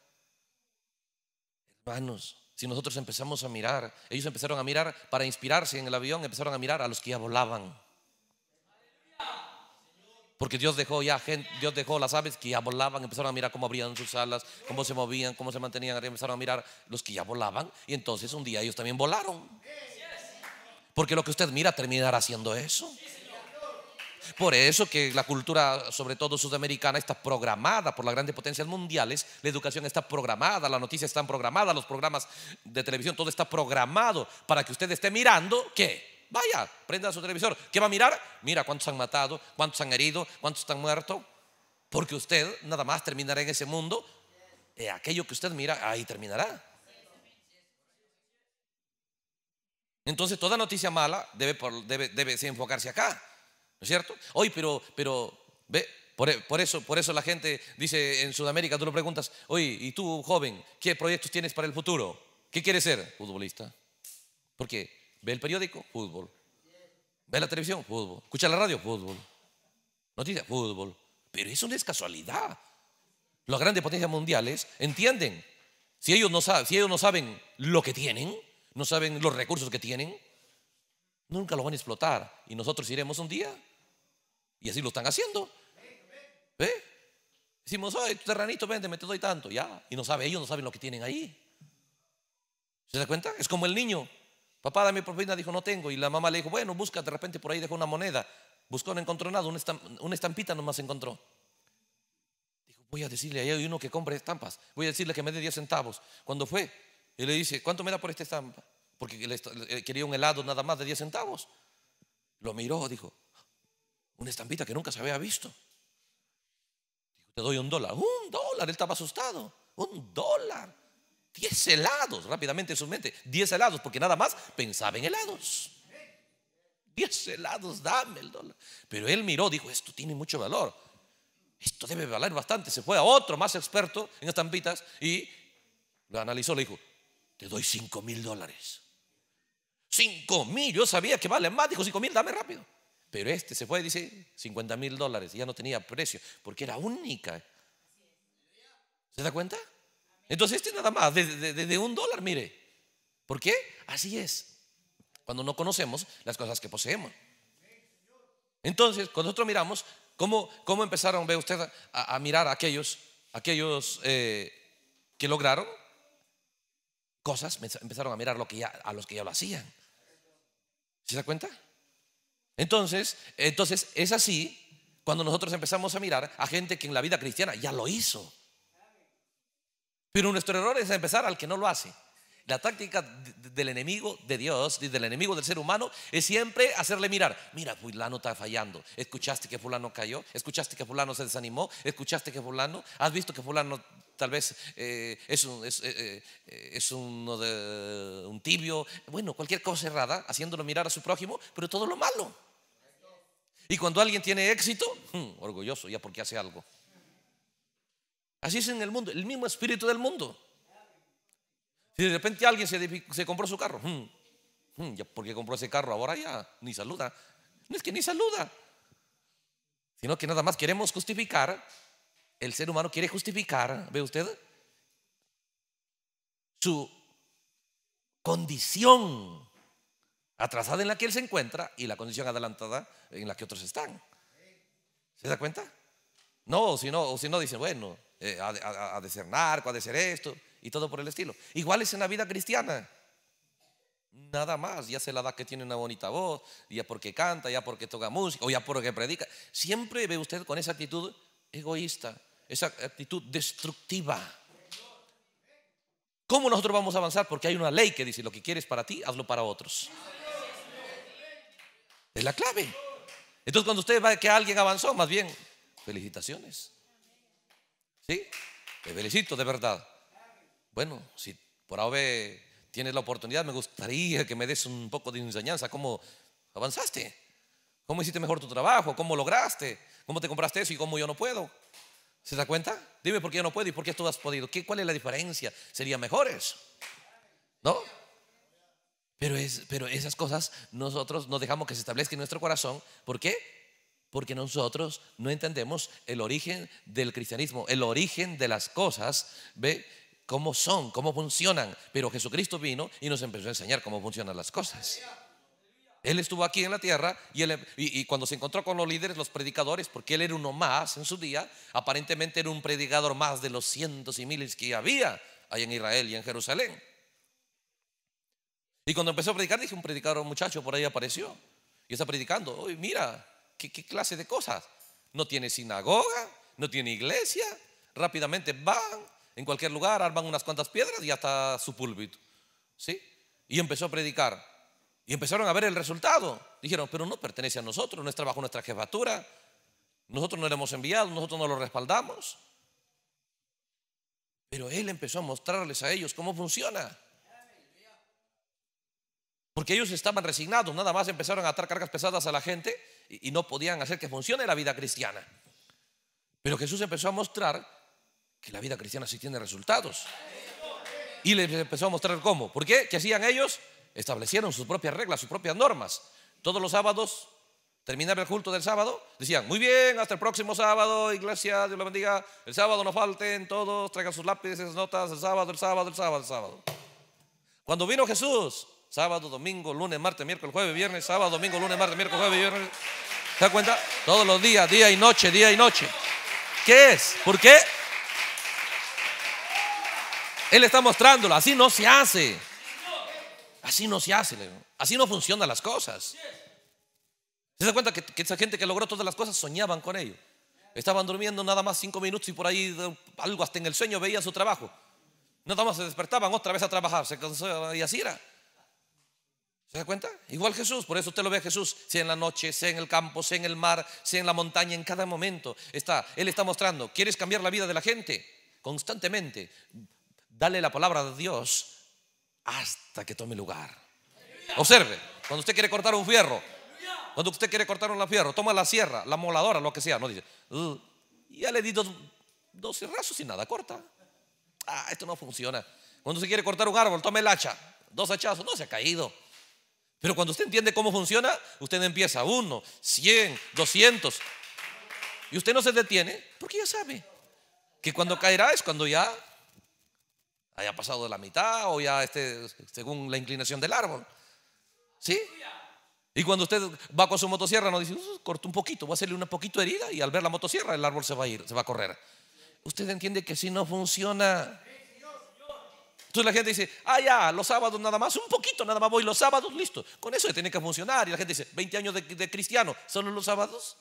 A: Hermanos, si nosotros empezamos a mirar, ellos empezaron a mirar para inspirarse en el avión, empezaron a mirar a los que ya volaban. Porque Dios dejó ya gente, Dios dejó las aves que ya volaban, empezaron a mirar cómo abrían sus alas, cómo se movían, cómo se mantenían empezaron a mirar los que ya volaban y entonces un día ellos también volaron. Porque lo que usted mira terminará haciendo eso. Por eso que la cultura, sobre todo sudamericana, está programada por las grandes potencias mundiales, la educación está programada, las noticias están programadas, los programas de televisión, todo está programado para que usted esté mirando qué? Vaya, prenda su televisor. ¿Qué va a mirar? Mira cuántos han matado, cuántos han herido, cuántos están muertos. Porque usted nada más terminará en ese mundo. Eh, aquello que usted mira, ahí terminará. Entonces toda noticia mala debe, debe, debe enfocarse acá. ¿No es cierto? Hoy, pero, pero, ve, por, eso, por eso la gente dice en Sudamérica, tú lo preguntas, oye, ¿y tú, joven, qué proyectos tienes para el futuro? ¿Qué quieres ser? Futbolista. ¿Por qué? ¿Ve el periódico? Fútbol. ¿Ve la televisión? Fútbol. ¿Escucha la radio? Fútbol. Noticias, fútbol. Pero eso no es casualidad. Las grandes potencias mundiales entienden. Si ellos no saben, si ellos no saben lo que tienen, no saben los recursos que tienen, nunca lo van a explotar. Y nosotros iremos un día. Y así lo están haciendo. ¿Ve? Decimos, ay, tu terranito, vende, me te doy tanto. Ya. Y no sabe, ellos no saben lo que tienen ahí. ¿Se da cuenta? Es como el niño Papá, mi propina, dijo, no tengo. Y la mamá le dijo, bueno, busca, de repente por ahí dejó una moneda. Buscó, no encontró nada, una estampita nomás encontró. Dijo, voy a decirle, ahí hay uno que compre estampas, voy a decirle que me dé 10 centavos. Cuando fue, y le dice, ¿cuánto me da por esta estampa? Porque eh, quería un helado nada más de 10 centavos. Lo miró, dijo, una estampita que nunca se había visto. Dijo, te doy un dólar. Un dólar, él estaba asustado. Un dólar. 10 helados rápidamente en su mente. 10 helados, porque nada más pensaba en helados. 10 helados, dame el dólar. Pero él miró, dijo, esto tiene mucho valor. Esto debe valer bastante. Se fue a otro más experto en estampitas y lo analizó, le dijo, te doy 5 mil dólares. 5 mil, yo sabía que vale más, dijo 5 mil, dame rápido. Pero este se fue, dice, 50 mil dólares, ya no tenía precio, porque era única. ¿Se da cuenta? Entonces, este nada más, de, un dólar, mire. ¿Por qué? Así es. Cuando no conocemos las cosas que poseemos. Entonces, cuando nosotros miramos, ¿cómo, cómo empezaron, ve usted, a, mirar a aquellos, aquellos eh, que lograron cosas? Empezaron a mirar lo que ya, a los que ya lo hacían. ¿Se da cuenta? Entonces, entonces es así cuando nosotros empezamos a mirar a gente que en la vida cristiana ya lo hizo. Pero nuestro error es empezar al que no lo hace. La táctica del enemigo de Dios, del enemigo del ser humano, es siempre hacerle mirar, mira, fulano está fallando, escuchaste que fulano cayó, escuchaste que fulano se desanimó, escuchaste que fulano, has visto que fulano tal vez eh, es, un, eh, eh, es, uno de, un tibio, bueno, cualquier cosa errada, haciéndolo mirar a su prójimo, pero todo lo malo. Y cuando alguien tiene éxito, hmm, orgulloso ya porque hace algo. Así es en el mundo, el mismo espíritu del mundo. Si de repente alguien se, compró su carro, hmm, hmm, ¿Por qué compró ese carro, ahora ya ni saluda. No es que ni saluda, sino que nada más queremos justificar. El ser humano quiere justificar, ¿ve usted? Su condición atrasada en la que él se encuentra y la condición adelantada en la que otros están. ¿Se da cuenta? No, si no, o si no dice bueno, eh, a a de ser narco, A de ser esto y todo por el estilo. Igual es en la vida cristiana. Nada más, ya se la da que tiene una bonita voz, ya porque canta, ya porque toca música, o ya porque predica. Siempre ve usted con esa actitud egoísta, esa actitud destructiva. ¿Cómo nosotros vamos a avanzar? Porque hay una ley que dice, lo que quieres para ti, hazlo para otros. Es la clave. Entonces cuando usted ve que alguien avanzó, más bien, felicitaciones. ¿Sí? Te felicito de verdad. Bueno, si por ahora tienes la oportunidad, me gustaría que me des un poco de enseñanza, cómo avanzaste, cómo hiciste mejor tu trabajo, cómo lograste, cómo te compraste eso y cómo yo no puedo. ¿Se da cuenta? Dime por qué yo no puedo y por qué tú has podido. ¿Qué, ¿Cuál es la diferencia? sería mejores. ¿No? Pero, es, pero esas cosas nosotros no dejamos que se establezca en nuestro corazón. ¿Por qué? Porque nosotros no entendemos el origen del cristianismo, el origen de las cosas, ¿ve? Cómo son, cómo funcionan. Pero Jesucristo vino y nos empezó a enseñar cómo funcionan las cosas. Él estuvo aquí en la tierra y, cuando se encontró con los líderes, los predicadores, porque él era uno más en su día, aparentemente era un predicador más de los cientos y miles que había ahí en Israel y en Jerusalén. Y cuando empezó a predicar, dije, un predicador, muchacho por ahí apareció y está predicando, hoy mira, ¿Qué, clase de cosas? No tiene sinagoga, no tiene iglesia. Rápidamente van, en cualquier lugar, arman unas cuantas piedras y hasta su púlpito. ¿Sí? Y empezó a predicar. Y empezaron a ver el resultado. Dijeron, pero no pertenece a nosotros, no es trabajo nuestra jefatura. Nosotros no lo hemos enviado, nosotros no lo respaldamos. Pero él empezó a mostrarles a ellos cómo funciona. Porque ellos estaban resignados, nada más empezaron a atar cargas pesadas a la gente y, no podían hacer que funcione la vida cristiana. Pero Jesús empezó a mostrar que la vida cristiana sí tiene resultados. Y les empezó a mostrar cómo. ¿Por qué? ¿Qué hacían ellos? Establecieron sus propias reglas, sus propias normas. Todos los sábados terminaba el culto del sábado, decían, muy bien, hasta el próximo sábado, iglesia, Dios la bendiga, el sábado no falten todos, traigan sus lápices, notas, el sábado, el sábado, el sábado, el sábado. Cuando vino Jesús, sábado, domingo, lunes, martes, miércoles, jueves, viernes, sábado, domingo, lunes, martes, miércoles, jueves, viernes. ¿Se da cuenta? Todos los días, día y noche, día y noche. ¿Qué es? ¿Por qué? Él está mostrándolo, así no se hace. Así no se hace, así no funcionan las cosas. ¿Se da cuenta que, esa gente que logró todas las cosas soñaban con ello? Estaban durmiendo nada más cinco minutos y por ahí algo hasta en el sueño veían su trabajo. Nada más se despertaban otra vez a trabajar, se cansó y así era. ¿Se da cuenta? Igual Jesús, por eso usted lo ve a Jesús, sea en la noche, sea en el campo, sea en el mar, sea en la montaña, en cada momento está. Él está mostrando, ¿quieres cambiar la vida de la gente? Constantemente. Dale la palabra de Dios hasta que tome lugar. Observe, cuando usted quiere cortar un fierro, cuando usted quiere cortar un fierro, toma la sierra, la moladora, lo que sea, no dice, ya le di dos, cerrazos y nada, corta. Ah, esto no funciona. Cuando usted quiere cortar un árbol, tome el hacha, dos hachazos, no se ha caído. Pero cuando usted entiende cómo funciona, usted empieza uno, 100, 200. Y usted no se detiene porque ya sabe que cuando caerá es cuando ya haya pasado de la mitad o ya esté según la inclinación del árbol. ¿Sí? Y cuando usted va con su motosierra, no dice, corto un poquito, voy a hacerle una poquito herida y al ver la motosierra el árbol se va a ir, se va a correr. Usted entiende que si no funciona. Entonces la gente dice, ah, ya, los sábados nada más, un poquito nada más voy los sábados, listo. Con eso tiene que funcionar. Y la gente dice, 20 años de, cristiano, solo los sábados.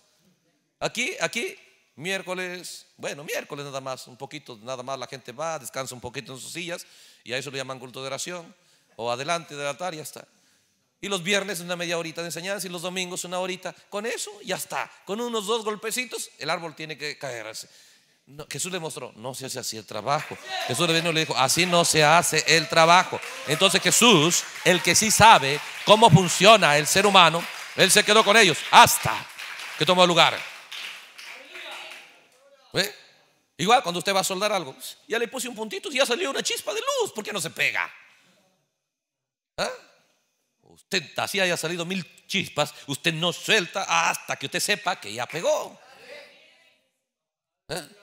A: Aquí, aquí, miércoles, bueno, miércoles nada más, un poquito, nada más la gente va, descansa un poquito en sus sillas y a eso Lo llaman culto de oración o adelante del altar y ya está. Y los viernes una media horita de enseñanza y los domingos una horita. Con eso ya está. Con unos dos golpecitos el árbol tiene que caerse. Jesús le mostró, no se hace así el trabajo. Jesús le vino y le dijo, así no se hace el trabajo. Entonces Jesús, el que sí sabe cómo funciona el ser humano, él se quedó con ellos hasta que tomó lugar. Igual cuando usted va a soldar algo, ya le puse un puntito y ya salió una chispa de luz, ¿por qué no se pega? ¿Ah? Usted así haya salido mil chispas, usted no suelta hasta que usted sepa que ya pegó. ¿Eh?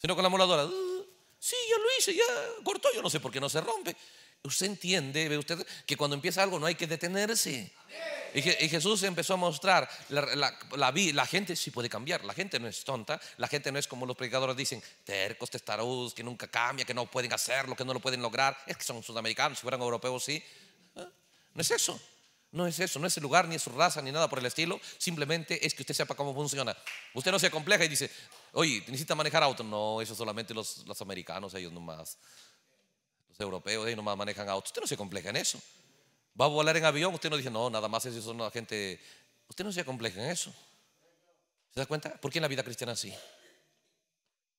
A: sino con la moladora. Uh, sí, ya lo hice, ya cortó, yo no sé por qué no se rompe. Usted entiende, ve usted, que cuando empieza algo no hay que detenerse. Y, Jesús empezó a mostrar, la, la, la, gente sí puede cambiar, la gente no es tonta, la gente no es como los predicadores dicen, tercos, testarudos, que nunca cambia, que no pueden hacerlo, que no lo pueden lograr, es que son sudamericanos, si fueran europeos sí. ¿Ah? No es eso. No es eso, no es el lugar, ni es su raza, ni nada por el estilo. Simplemente es que usted sepa cómo funciona. Usted no se compleja y dice, oye, necesita manejar auto. No, eso solamente los, los americanos, ellos nomás. Los europeos, ellos nomás manejan auto. Usted no se compleja en eso. Va a volar en avión, usted no dice, no, nada más eso son la gente. Usted no se compleja en eso. ¿Se da cuenta? ¿Por qué en la vida cristiana así?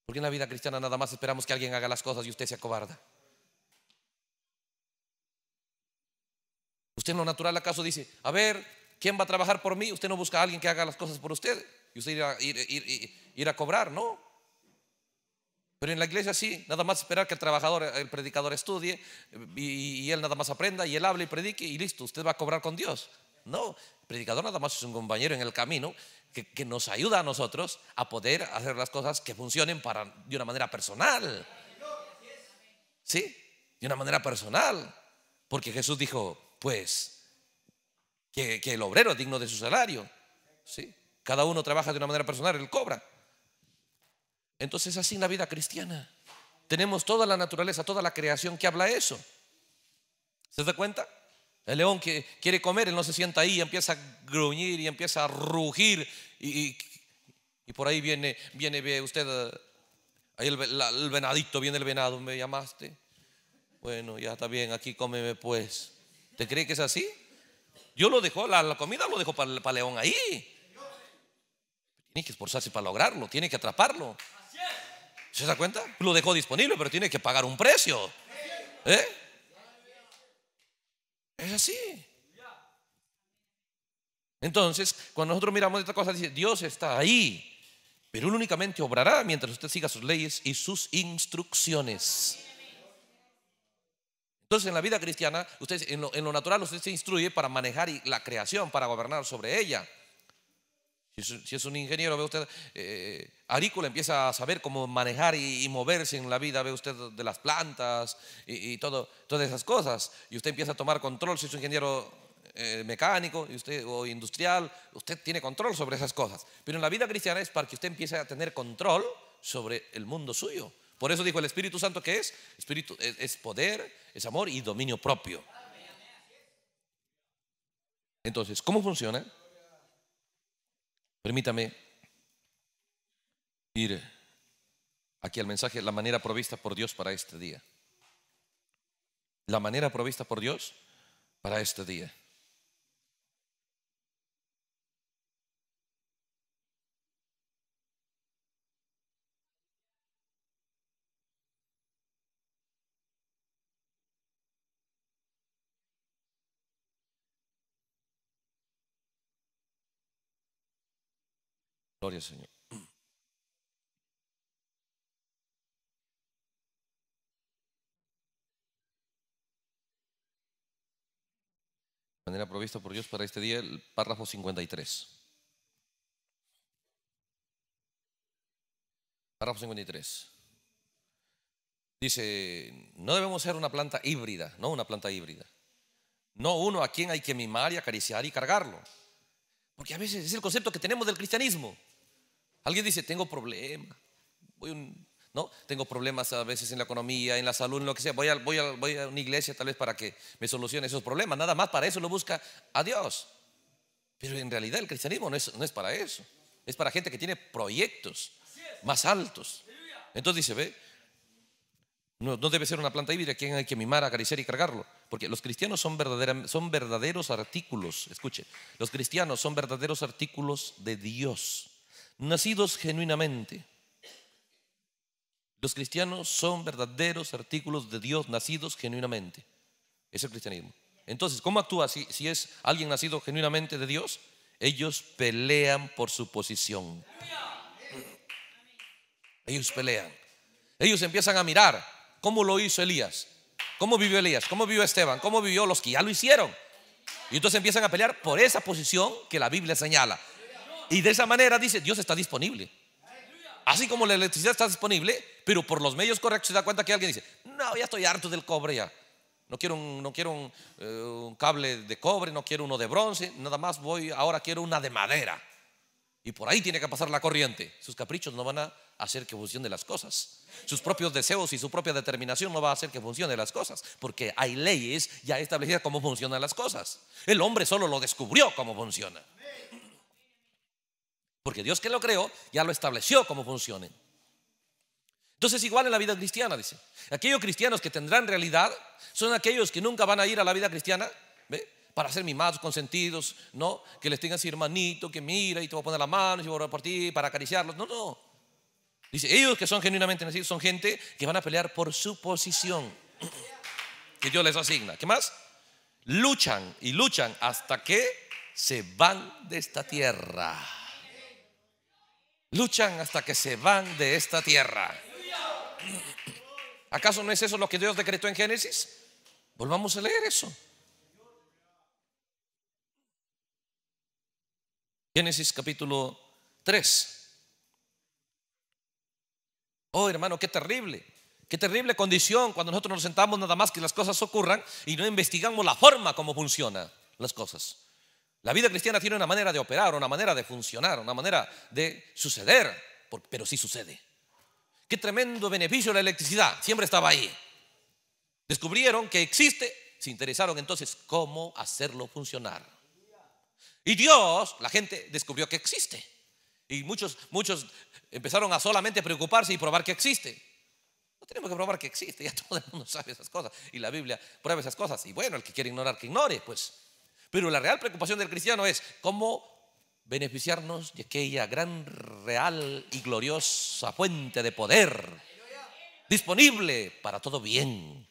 A: ¿Por qué en la vida cristiana nada más esperamos que alguien haga las cosas y usted se acobarda? Usted no lo natural acaso dice, a ver, ¿quién va a trabajar por mí? Usted no busca a alguien que haga las cosas por usted y usted irá a, ir, a cobrar, ¿no? Pero en la iglesia sí, nada más esperar que el trabajador, el predicador estudie y, él nada más aprenda y él hable y predique y listo, usted va a cobrar con Dios. No, el predicador nada más es un compañero en el camino que, nos ayuda a nosotros a poder hacer las cosas que funcionen para, de una manera personal. ¿Sí? De una manera personal. Porque Jesús dijo, pues, que, el obrero es digno de su salario. ¿sí? Cada uno trabaja de una manera personal, él cobra. Entonces así en la vida cristiana. Tenemos toda la naturaleza, toda la creación que habla eso. ¿Se da cuenta? El león que quiere comer, él no se sienta ahí, empieza a gruñir y empieza a rugir. Y, por ahí viene, viene ve usted, ahí el, el venadito, viene el venado, me llamaste. Bueno, ya está bien, aquí cómeme pues. ¿Te cree que es así? Yo lo dejó, la, comida lo dejó para, para León ahí. Tiene que esforzarse para lograrlo, tiene que atraparlo. ¿Se da cuenta? Lo dejó disponible, pero tiene que pagar un precio. ¿Eh? Es así. Entonces, cuando nosotros miramos esta cosa, dice, Dios está ahí, pero Él únicamente obrará mientras usted siga sus leyes y sus instrucciones. Entonces en la vida cristiana, usted, en, lo, natural usted se instruye para manejar la creación, para gobernar sobre ella. Si es, un ingeniero, ve usted, eh, agrícola empieza a saber cómo manejar y, moverse en la vida, ve usted de las plantas y, todas esas cosas. Y usted empieza a tomar control, si es un ingeniero eh, mecánico y usted, o industrial, usted tiene control sobre esas cosas. Pero en la vida cristiana es para que usted empiece a tener control sobre el mundo suyo, por eso dijo el Espíritu Santo que es, Espíritu es, poder, es amor y dominio propio. Entonces, ¿cómo funciona? Permítame ir aquí al mensaje, la manera provista por Dios para este día. La manera provista por Dios para este día. Gloria Señor. De manera provista por Dios para este día, el párrafo 53. Párrafo 53. Dice, no debemos ser una planta híbrida, no una planta híbrida. No uno a quien hay que mimar y acariciar y cargarlo. Porque a veces es el concepto que tenemos del cristianismo. Alguien dice, tengo problemas. no, tengo problemas a veces en la economía, en la salud, en lo que sea. Voy a, una iglesia tal vez para que me solucione esos problemas. Nada más para eso lo busca a Dios. Pero en realidad el cristianismo no es, para eso. Es para gente que tiene proyectos más altos. Entonces dice, ve, no, debe ser una planta híbrida quien hay que mimar, acariciar y cargarlo. Porque los cristianos son, son verdaderos artículos. Escuche, los cristianos son verdaderos artículos de Dios nacidos genuinamente. Los cristianos son verdaderos artículos de Dios nacidos genuinamente. Es el cristianismo. Entonces, ¿cómo actúa si, es alguien nacido genuinamente de Dios? Ellos pelean por su posición. Ellos pelean. Ellos empiezan a mirar cómo lo hizo Elías, cómo vivió Elías, cómo vivió Esteban, cómo vivió los que ya lo hicieron. Y entonces empiezan a pelear por esa posición que la Biblia señala y de esa manera dice, Dios está disponible. Así como la electricidad está disponible, pero por los medios correctos se da cuenta que alguien dice, no, ya estoy harto del cobre ya. No quiero, un, no quiero un, eh, cable de cobre, no quiero uno de bronce, nada más voy, ahora quiero una de madera. Y por ahí tiene que pasar la corriente. Sus caprichos no van a hacer que funcione las cosas. Sus propios deseos y su propia determinación no va a hacer que funcione las cosas, porque hay leyes ya establecidas cómo funcionan las cosas. El hombre solo lo descubrió cómo funciona. Porque Dios que lo creó ya lo estableció como funcionen. Entonces igual en la vida cristiana, dice. Aquellos cristianos que tendrán realidad son aquellos que nunca van a ir a la vida cristiana para ser mimados, consentidos, ¿no? Que les tengan así, hermanito, que mira y te voy a poner la mano y voy a orar por ti para acariciarlos. No, no. Dice, ellos que son genuinamente nacidos son gente que van a pelear por su posición que Dios les asigna. ¿Qué más? Luchan y luchan hasta que se van de esta tierra luchan hasta que se van de esta tierra. ¿Acaso no es eso lo que Dios decretó en Génesis? Volvamos a leer eso. Génesis capítulo 3. Oh hermano, qué terrible. Qué terrible condición cuando nosotros nos sentamos nada más que las cosas ocurran y no investigamos la forma como funcionan las cosas. La vida cristiana tiene una manera de operar, una manera de funcionar, una manera de suceder, pero sí sucede. Qué tremendo beneficio la electricidad, siempre estaba ahí. Descubrieron que existe, se interesaron entonces cómo hacerlo funcionar. Y Dios, la gente descubrió que existe. Y muchos, muchos empezaron a solamente preocuparse y probar que existe. No tenemos que probar que existe, ya todo el mundo sabe esas cosas. Y la Biblia prueba esas cosas. Y bueno, el que quiere ignorar, que ignore, pues. Pero la real preocupación del cristiano es cómo beneficiarnos de aquella gran, real y gloriosa fuente de poder disponible para todo bien,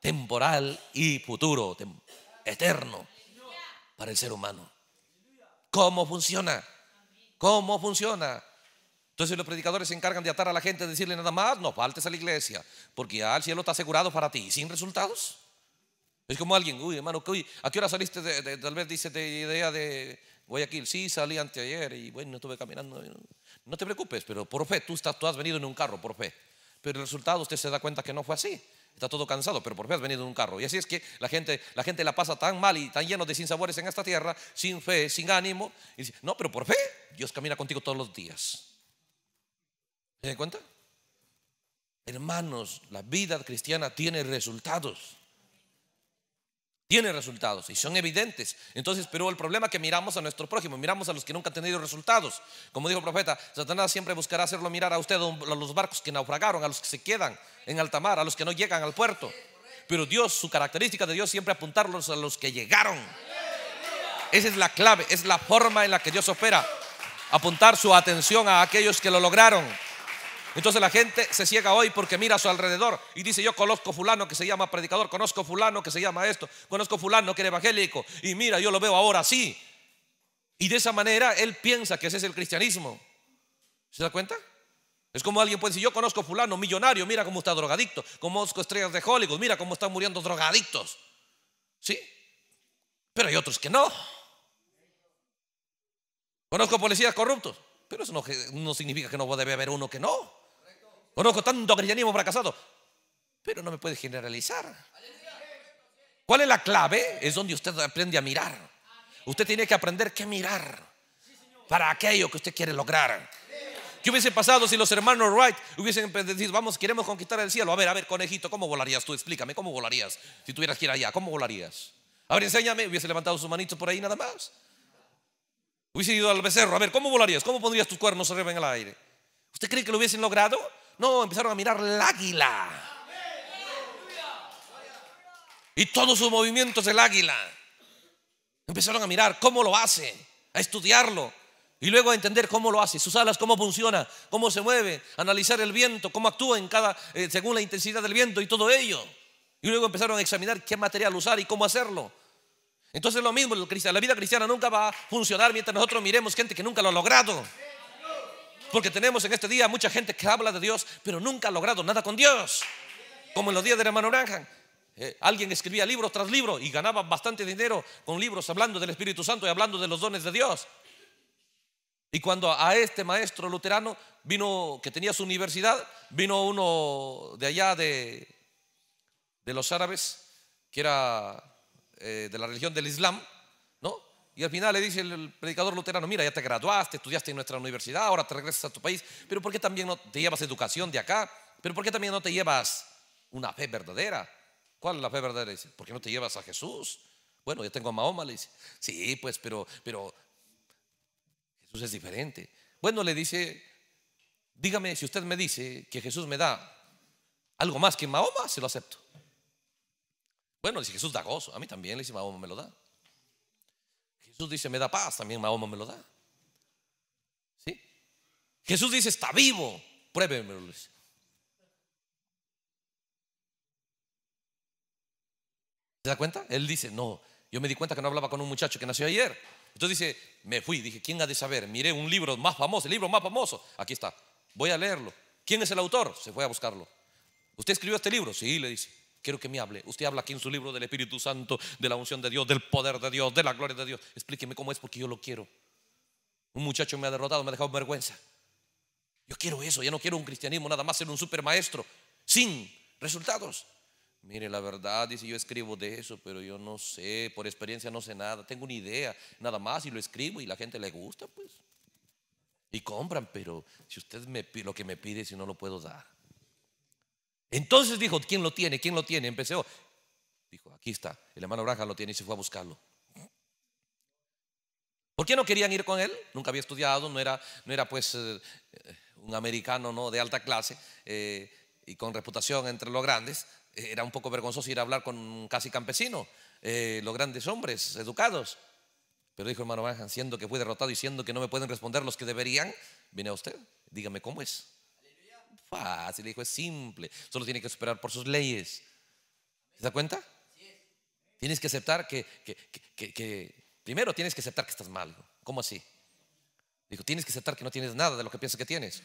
A: temporal y futuro, eterno, para el ser humano. ¿Cómo funciona? ¿Cómo funciona? Entonces los predicadores se encargan de atar a la gente, de decirle nada más, no faltes a la iglesia, porque ya el cielo está asegurado para ti, sin resultados. Es como alguien, uy, hermano, uy, ¿a qué hora saliste? De, tal vez dice de idea de Voy aquí Sí, salí anteayer y bueno, estuve caminando. No te preocupes, pero por fe, tú, has venido en un carro, por fe. Pero el resultado usted se da cuenta que no fue así. Está todo cansado, pero por fe has venido en un carro. Y así es que la gente, la gente la pasa tan mal y tan lleno de sinsabores en esta tierra, sin fe, sin ánimo. Y dice, no, pero por fe, Dios camina contigo todos los días. ¿Se dan cuenta? Hermanos, la vida cristiana tiene resultados tiene resultados y son evidentes. Entonces, pero el problema es que miramos a nuestro prójimo, miramos a los que nunca han tenido resultados. Como dijo el profeta, Satanás siempre buscará hacerlo mirar a usted a los barcos que naufragaron, a los que se quedan en alta mar, a los que no llegan al puerto. Pero Dios, su característica de Dios siempre apuntarlos a los que llegaron. Esa es la clave, es la forma en la que Dios opera. Apuntar su atención a aquellos que lo lograron. Entonces la gente se ciega hoy porque mira a su alrededor y dice, yo conozco fulano que se llama predicador, conozco fulano que se llama esto, conozco fulano que era evangélico y mira, yo lo veo ahora así. Y de esa manera él piensa que ese es el cristianismo. ¿Se da cuenta? Es como alguien puede decir, yo conozco fulano, millonario, mira cómo está drogadicto, conozco estrellas de Hollywood, mira cómo están muriendo drogadictos. ¿Sí? Pero hay otros que no. Conozco policías corruptos, pero eso no, no significa que no debe haber uno que no. Conozco tanto cristianismo fracasado, pero no me puede generalizar. ¿Cuál es la clave? Es donde usted aprende a mirar. Usted tiene que aprender qué mirar para aquello que usted quiere lograr. ¿Qué hubiese pasado si los hermanos Wright hubiesen decidido vamos, queremos conquistar el cielo? A ver, a ver, conejito, ¿cómo volarías tú? Explícame, ¿cómo volarías? Si tuvieras que ir allá, ¿cómo volarías? A ver, enséñame, hubiese levantado sus manito por ahí nada más. Hubiese ido al becerro, a ver, ¿cómo volarías? ¿Cómo pondrías tus cuernos arriba en el aire? ¿Usted cree que lo hubiesen logrado? No, empezaron a mirar el águila. Y todos sus movimientos del el águila. Empezaron a mirar cómo lo hace, a estudiarlo. Y luego a entender cómo lo hace, sus alas, cómo funciona, cómo se mueve, analizar el viento, cómo actúa en cada, eh, según la intensidad del viento y todo ello. Y luego empezaron a examinar qué material usar y cómo hacerlo. Entonces lo mismo, la vida cristiana nunca va a funcionar mientras nosotros miremos gente que nunca lo ha logrado. Porque tenemos en este día mucha gente que habla de Dios, pero nunca ha logrado nada con Dios. Como en los días de hermano Branham. Eh, alguien escribía libro tras libro y ganaba bastante dinero con libros hablando del Espíritu Santo y hablando de los dones de Dios. Y cuando a este maestro luterano vino, que tenía su universidad, vino uno de allá de, de los árabes, que era eh, de la religión del Islam, y al final le dice el predicador luterano, mira, ya te graduaste, estudiaste en nuestra universidad, ahora te regresas a tu país, pero ¿por qué también no te llevas educación de acá? ¿Pero por qué también no te llevas una fe verdadera? ¿Cuál es la fe verdadera? Dice, ¿por qué no te llevas a Jesús? Bueno, yo tengo a Mahoma, le dice. Sí, pues, pero, pero Jesús es diferente. Bueno, le dice, dígame, si usted me dice que Jesús me da algo más que Mahoma, se lo acepto. Bueno, dice Jesús da gozo, a mí también, le dice Mahoma me lo da. Jesús dice, me da paz, también Mahoma me lo da. ¿Sí? Jesús dice, está vivo, pruébemelo. Luis. ¿Se da cuenta? Él dice, no, yo me di cuenta que no hablaba con un muchacho que nació ayer. Entonces dice, me fui, dije, ¿quién ha de saber? Miré un libro más famoso, el libro más famoso. Aquí está, voy a leerlo. ¿Quién es el autor? Se fue a buscarlo. ¿Usted escribió este libro? Sí, le dice. Quiero que me hable. Usted habla aquí en su libro del Espíritu Santo, de la unción de Dios, del poder de Dios, de la gloria de Dios. Explíqueme cómo es porque yo lo quiero. Un muchacho me ha derrotado, me ha dejado vergüenza. Yo quiero eso, ya no quiero un cristianismo, nada más ser un supermaestro, sin resultados. Mire, la verdad, dice, yo escribo de eso, pero yo no sé, por experiencia no sé nada, tengo una idea, nada más, y lo escribo y la gente le gusta, pues. Y compran, pero si usted me lo que me pide, si no lo puedo dar. Entonces dijo, ¿quién lo tiene? ¿Quién lo tiene? Empecé, dijo, aquí está, el hermano Braja lo tiene y se fue a buscarlo. ¿Por qué no querían ir con él? Nunca había estudiado, no era, no era pues eh, un americano ¿no? de alta clase eh, y con reputación entre los grandes. Eh, era un poco vergonzoso ir a hablar con casi campesino, los grandes hombres educados. Pero dijo hermano Braja, siendo que fue derrotado y siendo que no me pueden responder los que deberían, viene a usted, dígame cómo es le dijo es simple. Solo tiene que esperar por sus leyes. ¿Se da cuenta? Tienes que aceptar que, que, primero tienes que aceptar que estás mal. ¿Cómo así? dijo tienes que aceptar que no tienes nada de lo que piensas que tienes.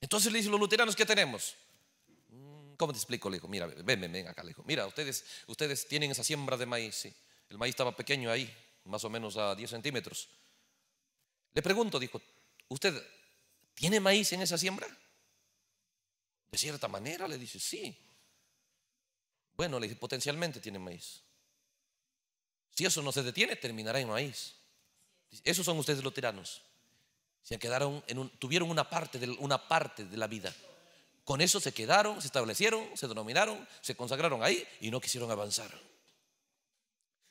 A: Entonces le dice, los luteranos, ¿qué tenemos? Mm, ¿Cómo te explico? Le dijo, mira, ven, ven, acá. Le dijo, mira, ustedes, ustedes tienen esa siembra de maíz. El maíz estaba pequeño ahí, más o menos a 10 centímetros. Le pregunto, dijo, ¿usted tiene maíz en esa siembra? De cierta manera le dice, sí. Bueno, le dice, potencialmente tiene maíz. Si eso no se detiene, terminará en maíz. Esos son ustedes los tiranos. Se quedaron en un, tuvieron una parte, de, una parte de la vida. Con eso se quedaron, se establecieron, se denominaron, se consagraron ahí y no quisieron avanzar.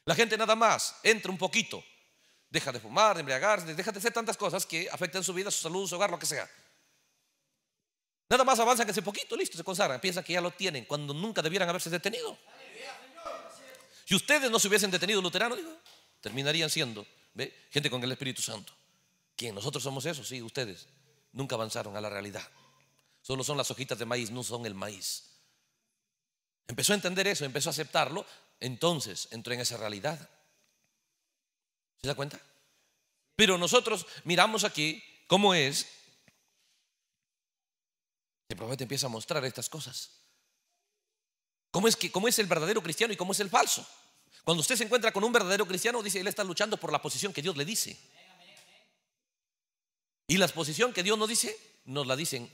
A: La gente nada más entra un poquito, deja de fumar, de embriagarse, deja de hacer tantas cosas que afectan su vida, su salud, su hogar, lo que sea. Nada más avanzan ese poquito, listo, se consagran. Piensan que ya lo tienen cuando nunca debieran haberse detenido. Si ustedes no se hubiesen detenido luterano terminarían siendo gente con el Espíritu Santo. ¿Quién? Nosotros somos eso, sí, ustedes. Nunca avanzaron a la realidad. Solo son las hojitas de maíz, no son el maíz. Empezó a entender eso, empezó a aceptarlo, entonces entró en esa realidad. ¿Se da cuenta? Pero nosotros miramos aquí cómo es el profeta empieza a mostrar estas cosas. ¿Cómo es, que, ¿Cómo es el verdadero cristiano y cómo es el falso? Cuando usted se encuentra con un verdadero cristiano, dice, él está luchando por la posición que Dios le dice. Y la posición que Dios nos dice, nos la dicen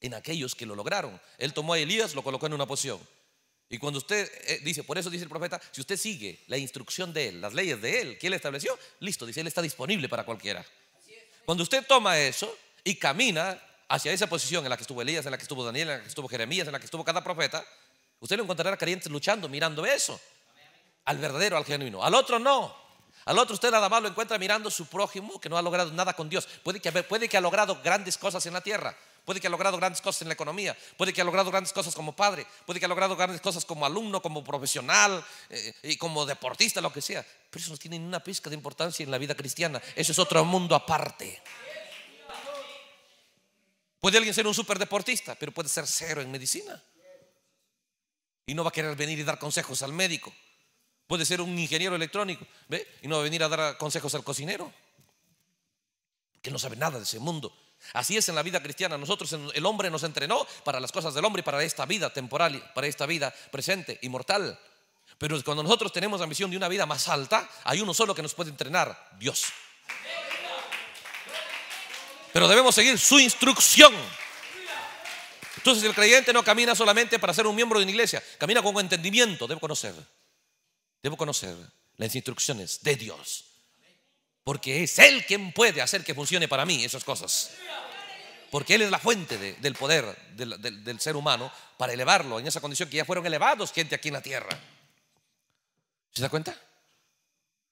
A: en aquellos que lo lograron. Él tomó a Elías, lo colocó en una posición. Y cuando usted eh, dice, por eso dice el profeta, si usted sigue la instrucción de él, las leyes de él, que él estableció, listo, dice, él está disponible para cualquiera. Cuando usted toma eso y camina hacia esa posición en la que estuvo Elías, en la que estuvo Daniel, en la que estuvo Jeremías, en la que estuvo cada profeta, usted lo encontrará creyentes luchando, mirando eso. Al verdadero, al genuino. Al otro no. Al otro usted nada más lo encuentra mirando su prójimo que no ha logrado nada con Dios. Puede que, puede ha logrado grandes cosas en la tierra. Puede que ha logrado grandes cosas en la economía, puede que ha logrado grandes cosas como padre, puede que ha logrado grandes cosas como alumno, como profesional eh, y como deportista, lo que sea. Pero eso no tiene ni una pizca de importancia en la vida cristiana. Eso es otro mundo aparte. Puede alguien ser un superdeportista, pero puede ser cero en medicina. Y no va a querer venir y dar consejos al médico. Puede ser un ingeniero electrónico y no va a venir a dar consejos al cocinero, que no sabe nada de ese mundo. Así es en la vida cristiana. Nosotros, el hombre nos entrenó para las cosas del hombre y para esta vida temporal, para esta vida presente y mortal. Pero cuando nosotros tenemos ambición de una vida más alta, hay uno solo que nos puede entrenar, Dios. Pero debemos seguir su instrucción. Entonces el creyente no camina solamente para ser un miembro de una iglesia, camina con entendimiento, debo conocer. Debo conocer las instrucciones de Dios. Porque es Él quien puede hacer que funcione para mí esas cosas. Porque Él es la fuente del poder del, del, ser humano para elevarlo en esa condición que ya fueron elevados gente aquí en la tierra. ¿Se da cuenta?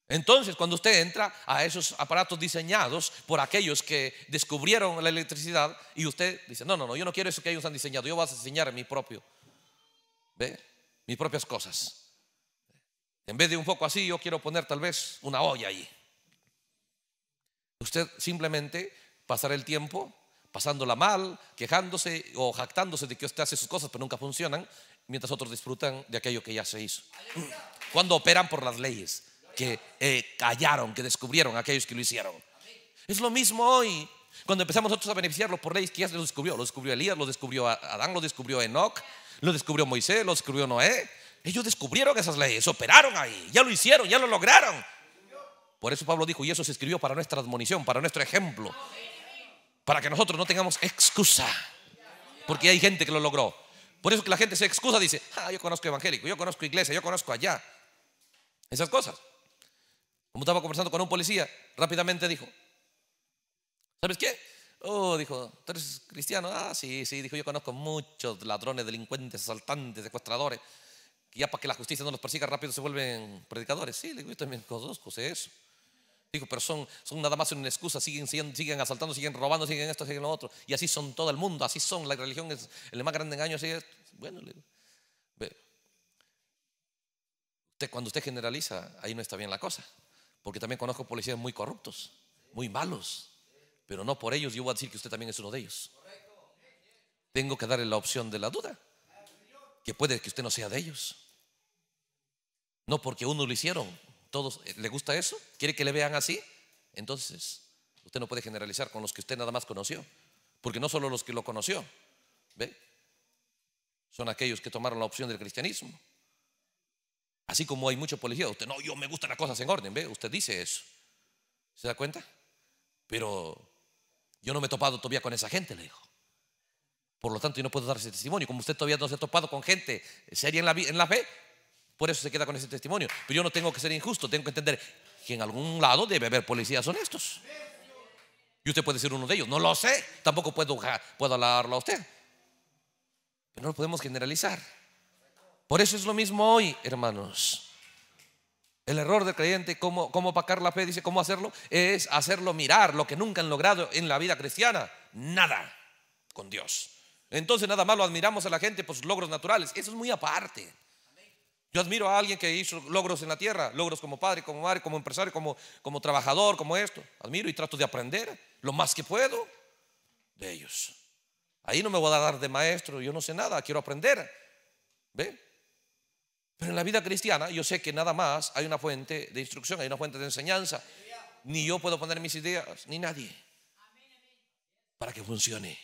A: Entonces, cuando usted entra a esos aparatos diseñados por aquellos que descubrieron la electricidad y usted dice, no, no, no, yo no quiero eso que ellos han diseñado, yo voy a diseñar mi propio, ¿ve? mis propias cosas. En vez de un foco así, yo quiero poner tal vez una olla ahí. Usted simplemente pasará el tiempo pasándola mal, quejándose o jactándose de que usted hace sus cosas pero nunca funcionan, mientras otros disfrutan de aquello que ya se hizo. Cuando operan por las leyes que eh, callaron, que descubrieron aquellos que lo hicieron. Es lo mismo hoy. Cuando empezamos nosotros a beneficiarlos por leyes, ¿quién los descubrió? Los descubrió Elías, lo descubrió Adán, lo descubrió Enoch, lo descubrió Moisés, lo descubrió Noé. Ellos descubrieron esas leyes, operaron ahí, ya lo hicieron, ya lo lograron. Por eso Pablo dijo, y eso se escribió para nuestra admonición, para nuestro ejemplo, para que nosotros no tengamos excusa, porque hay gente que lo logró. Por eso que la gente se excusa, dice, ah, yo conozco evangélico, yo conozco iglesia, yo conozco allá. Esas cosas. Como estaba conversando con un policía, rápidamente dijo, ¿sabes qué? Oh, dijo, ¿tú eres cristiano? Ah, sí, sí, dijo, yo conozco muchos ladrones, delincuentes, asaltantes, secuestradores, que ya para que la justicia no los persiga rápido se vuelven predicadores. Sí, le digo, yo también conozco eso. Dijo, pero son, son nada más una excusa, siguen, siguen, asaltando, siguen robando, siguen esto, siguen lo otro. Y así son todo el mundo, así son, la religión es el más grande engaño, así es. Bueno, le digo, cuando usted generaliza, ahí no está bien la cosa. Porque también conozco policías muy corruptos, muy malos. Pero no por ellos yo voy a decir que usted también es uno de ellos. Tengo que darle la opción de la duda. Que puede que usted no sea de ellos. No porque uno lo hicieron. ¿Todos eh, le gusta eso? ¿Quiere que le vean así? Entonces, usted no puede generalizar con los que usted nada más conoció. Porque no solo los que lo conoció, Son aquellos que tomaron la opción del cristianismo. Así como hay muchos policías, usted no, yo me gustan las cosas en orden, ¿ve? Usted dice eso. ¿Se da cuenta? Pero yo no me he topado todavía con esa gente, le dijo. Por lo tanto, yo no puedo dar ese testimonio. Como usted todavía no se ha topado con gente seria en la, fe, por eso se queda con ese testimonio. Pero yo no tengo que ser injusto, tengo que entender que en algún lado debe haber policías honestos. Y usted puede ser uno de ellos. No lo sé, tampoco puedo, puedo alabarlo a usted. Pero no lo podemos generalizar. Por eso es lo mismo hoy, hermanos. El error del creyente, cómo, pacar la fe, dice cómo hacerlo, es hacerlo mirar lo que nunca han logrado en la vida cristiana, nada con Dios. Entonces nada más lo admiramos a la gente por sus logros naturales, eso es muy aparte. Yo admiro a alguien que hizo logros en la tierra, logros como padre, como madre, como empresario, como, como trabajador, como esto. Admiro y trato de aprender lo más que puedo de ellos. Ahí no me voy a dar de maestro, yo no sé nada, quiero aprender. ¿Ve? Pero en la vida cristiana yo sé que nada más hay una fuente de instrucción, hay una fuente de enseñanza. Ni yo puedo poner mis ideas, ni nadie, para que funcione.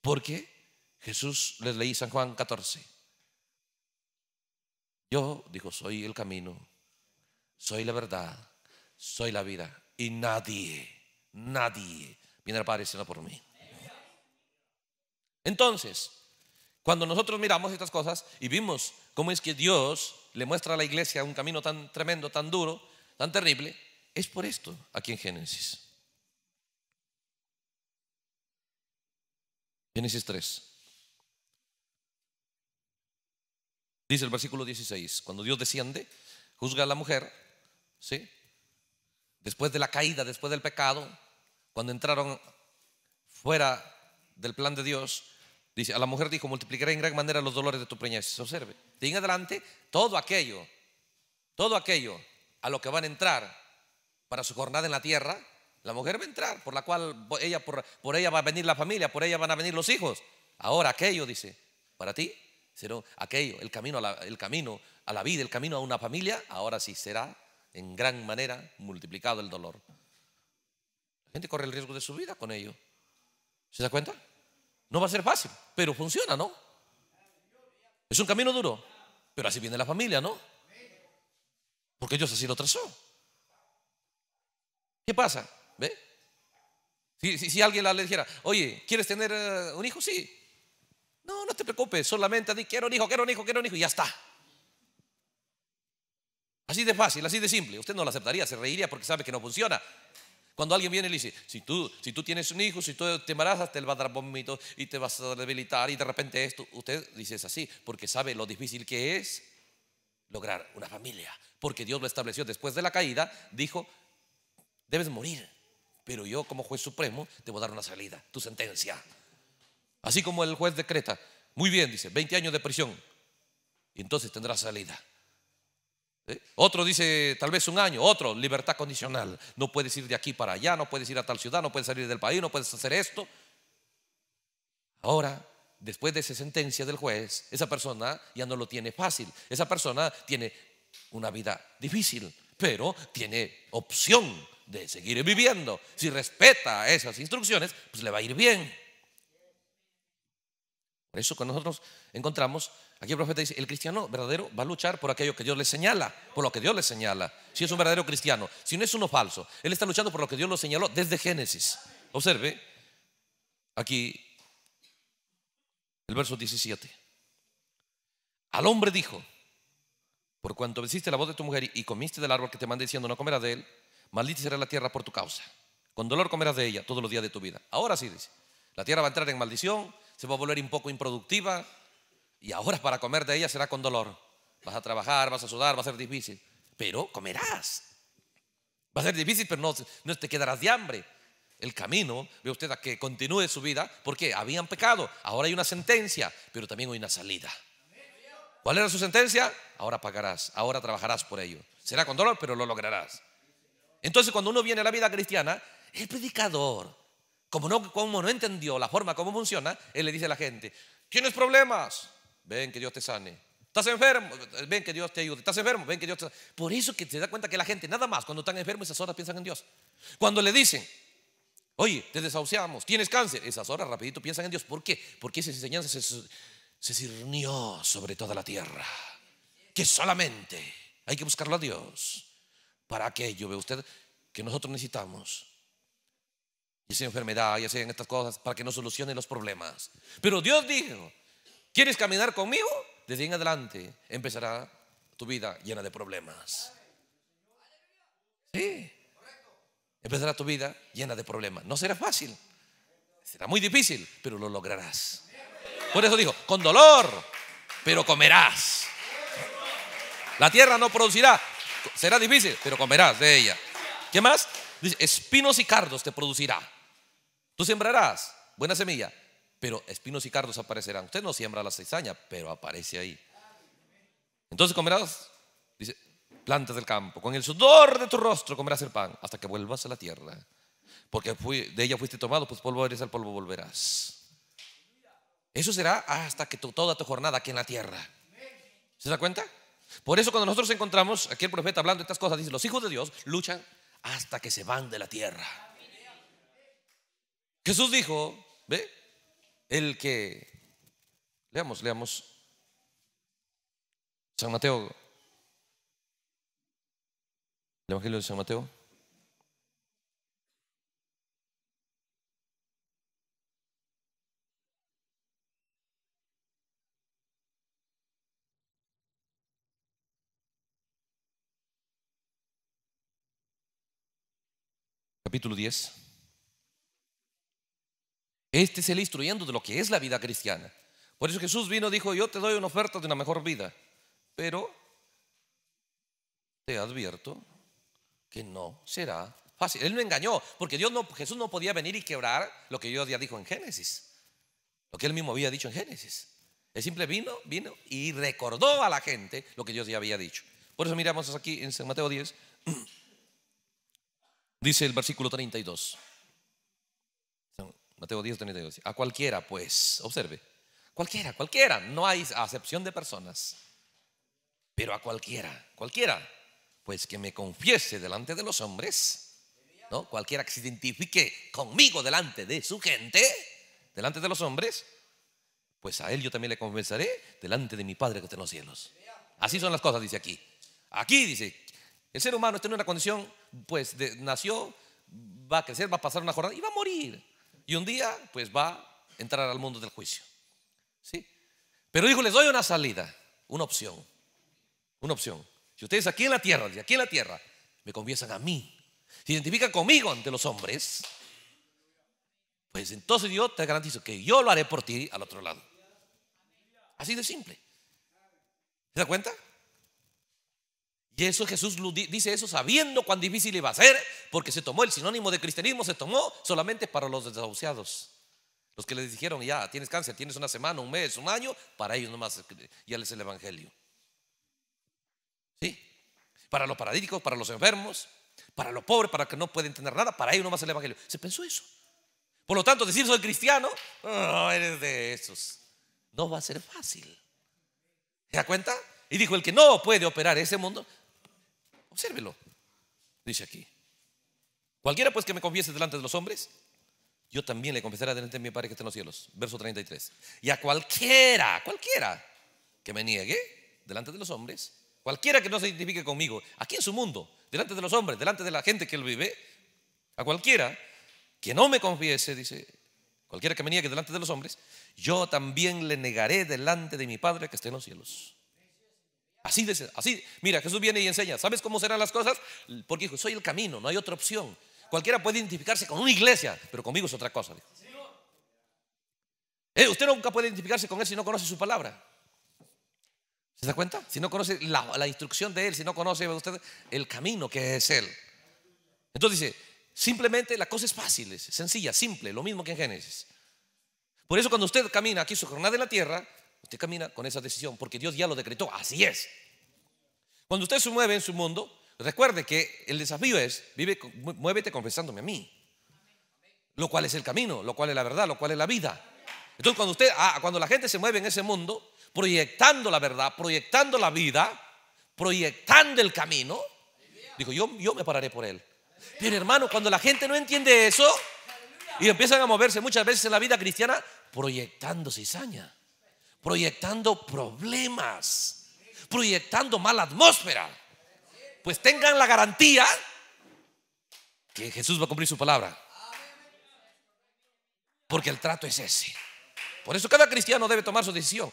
A: Porque Jesús, les leí San Juan 14. Yo, dijo, soy el camino, soy la verdad, soy la vida. Y nadie, nadie viene al Padre sino por mí. Entonces, cuando nosotros miramos estas cosas y vimos cómo es que Dios le muestra a la iglesia un camino tan tremendo, tan duro, tan terrible, es por esto aquí en Génesis. Génesis 3. Dice el versículo 16, cuando Dios desciende, juzga a la mujer, ¿sí? Después de la caída, después del pecado, cuando entraron fuera del plan de Dios, Dice, a la mujer dijo, multiplicaré en gran manera los dolores de tu preñez. Observe. De en adelante, todo aquello, todo aquello a lo que van a entrar para su jornada en la tierra, la mujer va a entrar, por la cual ella, por, por ella va a venir la familia, por ella van a venir los hijos. Ahora aquello, dice, para ti, será aquello, el camino, a la, el camino a la vida, el camino a una familia, ahora sí será en gran manera multiplicado el dolor. La gente corre el riesgo de su vida con ello. ¿Se da cuenta? No va a ser fácil, pero funciona, ¿no? Es un camino duro, pero así viene la familia, ¿no? Porque ellos así lo trazó. ¿Qué pasa? ¿Ve? Si, alguien le dijera, oye, ¿quieres tener eh, un hijo? Sí. No, no te preocupes, solamente di, quiero un hijo, quiero un hijo, quiero un hijo, y ya está. Así de fácil, así de simple. Usted no lo aceptaría, se reiría porque sabe que no funciona. Cuando alguien viene y le dice, si tú, si tú tienes un hijo, si tú te embarazas, te va a dar vómitos y te vas a debilitar y de repente esto, usted dice es así, porque sabe lo difícil que es lograr una familia, porque Dios lo estableció después de la caída, dijo, debes morir, pero yo como juez supremo te voy a dar una salida, tu sentencia. Así como el juez decreta, muy bien, dice, 20 años de prisión, y entonces tendrás salida. ¿Eh? Otro dice tal vez un año, otro libertad condicional. No puedes ir de aquí para allá, no puedes ir a tal ciudad, no puedes salir del país, no puedes hacer esto. Ahora, después de esa sentencia del juez, esa persona ya no lo tiene fácil. Esa persona tiene una vida difícil, pero tiene opción de seguir viviendo. Si respeta esas instrucciones, pues le va a ir bien. Por eso que nosotros encontramos Aquí el profeta dice, el cristiano verdadero va a luchar por aquello que Dios le señala, por lo que Dios le señala. Si es un verdadero cristiano, si no es uno falso, él está luchando por lo que Dios lo señaló desde Génesis. Observe aquí el verso 17. Al hombre dijo, por cuanto besiste la voz de tu mujer y comiste del árbol que te mandé diciendo no comerás de él, maldita será la tierra por tu causa. Con dolor comerás de ella todos los días de tu vida. Ahora sí dice, la tierra va a entrar en maldición, se va a volver un poco improductiva, y ahora para comer de ella será con dolor. Vas a trabajar, vas a sudar, va a ser difícil. Pero comerás. Va a ser difícil, pero no, no te quedarás de hambre. El camino, ve usted, a que continúe su vida, porque habían pecado. Ahora hay una sentencia, pero también hay una salida. ¿Cuál era su sentencia? Ahora pagarás, ahora trabajarás por ello. Será con dolor, pero lo lograrás. Entonces, cuando uno viene a la vida cristiana, el predicador, como no, como no entendió la forma como funciona, él le dice a la gente, tienes problemas, ven que Dios te sane. Estás enfermo, ven que Dios te ayude. Estás enfermo, ven que Dios te sane. Por eso que te da cuenta que la gente, nada más, cuando están enfermos, esas horas piensan en Dios. Cuando le dicen, oye, te desahuciamos, tienes cáncer, esas horas rapidito piensan en Dios. ¿Por qué? Porque esa enseñanza se, sirvió sobre toda la tierra. Que solamente hay que buscarlo a Dios. Para aquello, ve usted, que nosotros necesitamos y esa enfermedad, Y sean estas cosas, para que no solucionen los problemas. Pero Dios dijo, ¿Quieres caminar conmigo? Desde en adelante empezará tu vida llena de problemas. Sí. Empezará tu vida llena de problemas. No será fácil. Será muy difícil, pero lo lograrás. Por eso dijo, con dolor, pero comerás. La tierra no producirá. Será difícil, pero comerás de ella. ¿Qué más? Dice, espinos y cardos te producirá. Tú sembrarás buena semilla, pero espinos y cardos aparecerán. Usted no siembra la cizaña, pero aparece ahí. Entonces comerás, dice, plantas del campo, con el sudor de tu rostro comerás el pan hasta que vuelvas a la tierra. Porque de ella fuiste tomado, pues polvo eres, al polvo volverás. Eso será hasta que toda tu jornada aquí en la tierra. ¿Se da cuenta? Por eso cuando nosotros encontramos, aquí el profeta hablando de estas cosas, dice, los hijos de Dios luchan hasta que se van de la tierra. Jesús dijo, ¿ve? El que, leamos, leamos, San Mateo, el Evangelio de San Mateo. Capítulo 10. Este es el instruyendo de lo que es la vida cristiana. Por eso Jesús vino y dijo, yo te doy una oferta de una mejor vida, pero te advierto que no será fácil. Él no engañó, porque Dios no, Jesús no podía venir y quebrar lo que Dios ya dijo en Génesis, lo que él mismo había dicho en Génesis. Él simple vino, vino y recordó a la gente lo que Dios ya había dicho. Por eso miramos aquí en San Mateo 10, dice el versículo 32. Mateo 10, A cualquiera, pues, observe. Cualquiera, cualquiera. No hay acepción de personas. Pero a cualquiera, cualquiera. Pues que me confiese delante de los hombres. ¿no? Cualquiera que se identifique conmigo delante de su gente. Delante de los hombres. Pues a él yo también le confesaré delante de mi Padre que está en los cielos. Así son las cosas, dice aquí. Aquí dice, el ser humano está en una condición, pues nació, va a crecer, va a pasar una jornada y va a morir un día, pues va a entrar al mundo del juicio. ¿Sí? Pero digo les doy una salida, una opción. Una opción. Si ustedes aquí en la tierra, aquí en la tierra, me confiesan a mí, se identifican conmigo ante los hombres, pues entonces yo te garantizo que yo lo haré por ti al otro lado. Así de simple. ¿Se da cuenta? Y eso Jesús dice eso sabiendo cuán difícil iba a ser, porque se tomó el sinónimo de cristianismo, se tomó solamente para los desahuciados. Los que les dijeron, ya, tienes cáncer, tienes una semana, un mes, un año, para ellos nomás ya les el Evangelio. ¿Sí? Para los paradíticos, para los enfermos, para los pobres, para los que no pueden tener nada, para ellos nomás el Evangelio. Se pensó eso. Por lo tanto, decir soy cristiano, no, oh, eres de esos. No va a ser fácil. ¿Se da cuenta? Y dijo, el que no puede operar ese mundo, Obsérvelo. Dice aquí. Cualquiera pues que me confiese delante de los hombres, yo también le confesaré delante de mi Padre que está en los cielos. Verso 33. Y a cualquiera, cualquiera que me niegue delante de los hombres, cualquiera que no se identifique conmigo, aquí en su mundo, delante de los hombres, delante de la gente que él vive, a cualquiera que no me confiese, dice, cualquiera que me niegue delante de los hombres, yo también le negaré delante de mi Padre que está en los cielos. Así, así, mira, Jesús viene y enseña. ¿Sabes cómo serán las cosas? Porque dijo, soy el camino, no hay otra opción. Cualquiera puede identificarse con una iglesia, pero conmigo es otra cosa. Eh, usted nunca puede identificarse con él si no conoce su palabra. ¿Se da cuenta? Si no conoce la, instrucción de él, si no conoce usted el camino que es él. Entonces dice, simplemente la cosa es fácil, es sencilla, simple, lo mismo que en Génesis. Por eso cuando usted camina aquí su jornada en la tierra, Usted camina con esa decisión porque Dios ya lo decretó. Así es. Cuando usted se mueve en su mundo, recuerde que el desafío es, vive, muévete confesándome a mí. Lo cual es el camino, lo cual es la verdad, lo cual es la vida. Entonces cuando usted, ah, cuando la gente se mueve en ese mundo, proyectando la verdad, proyectando la vida, proyectando el camino, dijo, yo, yo me pararé por él. Pero hermano, cuando la gente no entiende eso y empiezan a moverse muchas veces en la vida cristiana, proyectando cizaña proyectando problemas, proyectando mala atmósfera. Pues tengan la garantía que Jesús va a cumplir su palabra. Porque el trato es ese. Por eso cada cristiano debe tomar su decisión.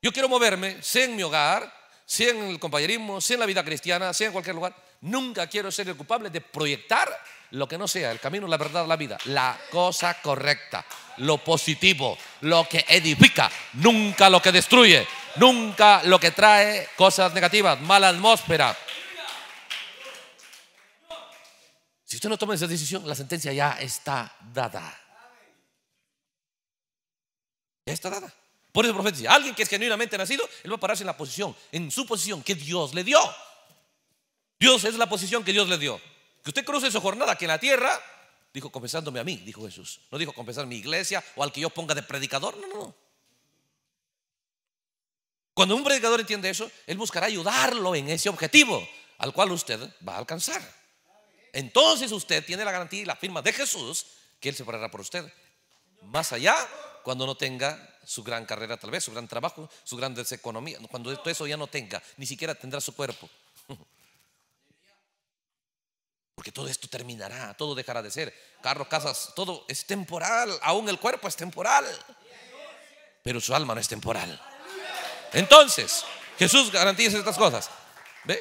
A: Yo quiero moverme, sea en mi hogar, sea en el compañerismo, sea en la vida cristiana, sea en cualquier lugar. Nunca quiero ser el culpable de proyectar lo que no sea, el camino, la verdad, la vida, la cosa correcta, lo positivo, lo que edifica, nunca lo que destruye, nunca lo que trae cosas negativas, mala atmósfera. Si usted no toma esa decisión, la sentencia ya está dada. Ya está dada. Por eso alguien que es genuinamente nacido, él va a pararse en la posición, en su posición que Dios le dio. Dios es la posición que Dios le dio. Si usted cruce su jornada aquí en la tierra, dijo confesándome a mí, dijo Jesús. No dijo confesar mi iglesia o al que yo ponga de predicador, no, no. Cuando un predicador entiende eso, él buscará ayudarlo en ese objetivo al cual usted va a alcanzar. Entonces usted tiene la garantía y la firma de Jesús que él se parará por usted. Más allá, cuando no tenga su gran carrera tal vez, su gran trabajo, su gran economía cuando todo eso ya no tenga, ni siquiera tendrá su cuerpo. Porque todo esto terminará, todo dejará de ser. Carros, casas, todo es temporal. Aún el cuerpo es temporal. Pero su alma no es temporal. Entonces, Jesús garantiza estas cosas. ¿Ve?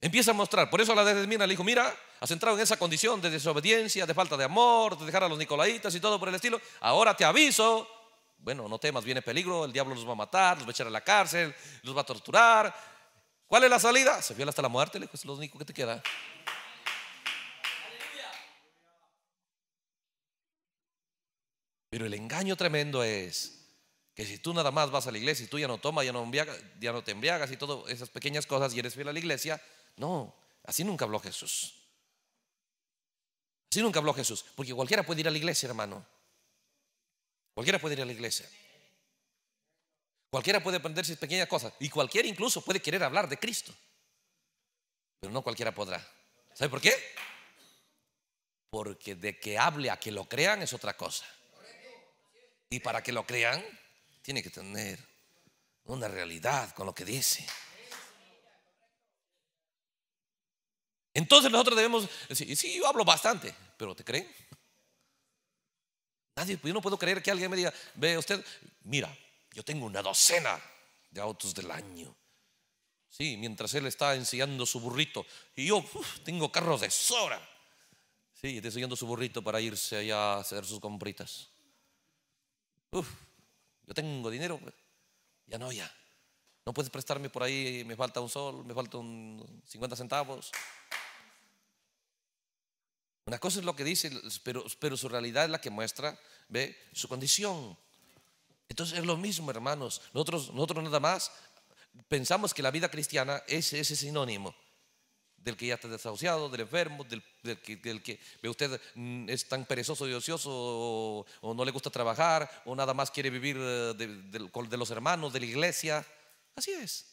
A: Empieza a mostrar. Por eso la de le dijo, mira, has entrado en esa condición de desobediencia, de falta de amor, de dejar a los nicolaitas y todo por el estilo. Ahora te aviso. Bueno, no temas, viene peligro, el diablo los va a matar, los va a echar a la cárcel, los va a torturar. ¿Cuál es la salida? Se viola hasta la muerte, le dijo, es lo único que te queda. Pero el engaño tremendo es que si tú nada más vas a la iglesia y tú ya no tomas, ya no, ya no te embriagas y todas esas pequeñas cosas y eres fiel a la iglesia, no, así nunca habló Jesús. Así nunca habló Jesús, porque cualquiera puede ir a la iglesia, hermano. Cualquiera puede ir a la iglesia. Cualquiera puede aprender sus pequeñas cosas y cualquiera incluso puede querer hablar de Cristo. Pero no cualquiera podrá. ¿Sabe por qué? Porque de que hable a que lo crean es otra cosa. Y para que lo crean, tiene que tener una realidad con lo que dice. Entonces nosotros debemos decir, sí, yo hablo bastante, pero ¿te creen? Nadie, yo no puedo creer que alguien me diga, ve usted, mira, yo tengo una docena de autos del año. Sí, mientras él está enseñando su burrito. Y yo tengo carros de sobra. Sí, está enseñando su burrito para irse allá a hacer sus compritas. Uf, yo tengo dinero, pues. ya no, ya. No puedes prestarme por ahí, me falta un sol, me falta un 50 centavos. Una cosa es lo que dice, pero, pero su realidad es la que muestra, ve, su condición. Entonces es lo mismo, hermanos. Nosotros, nosotros nada más pensamos que la vida cristiana es ese sinónimo del que ya está desahuciado, del enfermo, del, que, ve usted mm, es tan perezoso y ocioso o, no le gusta trabajar o nada más quiere vivir eh, de, los hermanos, de la iglesia. Así es.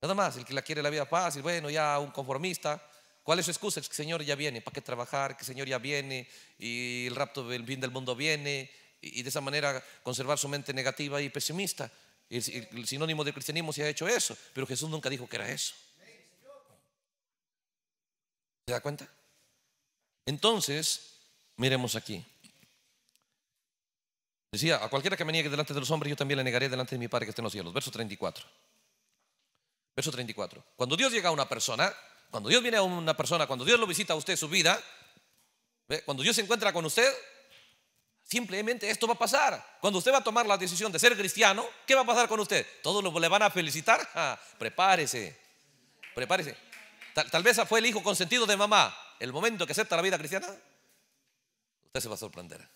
A: Nada más, el que la quiere la vida fácil, bueno, ya un conformista. ¿Cuál es su excusa? que el Señor ya viene, ¿para qué trabajar? Que Señor ya viene y el rapto del fin del mundo viene y de esa manera conservar su mente negativa y pesimista. El, el sinónimo del cristianismo se ha hecho eso, pero Jesús nunca dijo que era eso. ¿Se da cuenta? Entonces, miremos aquí. Decía, a cualquiera que me niegue delante de los hombres, yo también le negaré delante de mi Padre que esté en los cielos. Verso 34. Verso 34. Cuando Dios llega a una persona, cuando Dios viene a una persona, cuando Dios lo visita a usted su vida, cuando Dios se encuentra con usted, simplemente esto va a pasar. Cuando usted va a tomar la decisión de ser cristiano, ¿qué va a pasar con usted? Todos le van a felicitar. prepárese, prepárese. Tal, vez fue el hijo consentido de mamá. El momento que acepta la vida cristiana, usted se va a sorprender.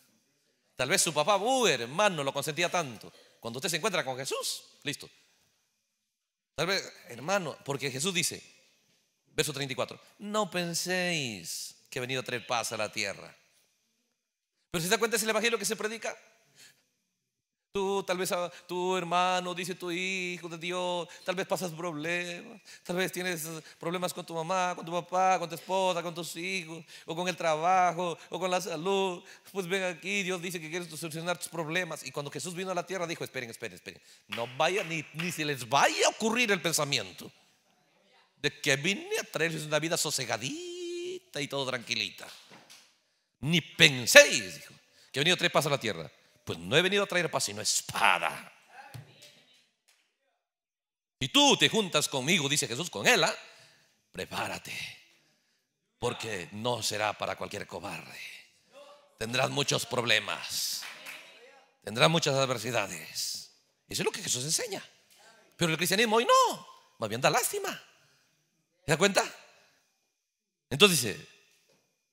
A: Tal vez su papá, uh, hermano, lo consentía tanto. Cuando usted se encuentra con Jesús, listo. Tal vez, hermano, porque Jesús dice, verso 34, no penséis que he venido a traer paz a la tierra. Pero si se da cuenta, es el evangelio que se predica. Tú, tal vez a ah, tu hermano, dice tu hijo de Dios, tal vez pasas problemas, tal vez tienes problemas con tu mamá, con tu papá, con tu esposa, con tus hijos, o con el trabajo, o con la salud. Pues ven aquí, Dios dice que quieres solucionar tus problemas. Y cuando Jesús vino a la tierra dijo, esperen, esperen, esperen, no vaya ni, se les vaya a ocurrir el pensamiento de que vine a traerles una vida sosegadita y todo tranquilita. Ni penséis, dijo, que he venido tres pasos a la tierra pues no he venido a traer paz, sino espada. Y tú te juntas conmigo, dice Jesús, con él, ¿ah? prepárate, porque no será para cualquier cobarde. Tendrás muchos problemas, tendrás muchas adversidades. Eso es lo que Jesús enseña. Pero el cristianismo hoy no, más bien da lástima. ¿Se da cuenta? Entonces dice,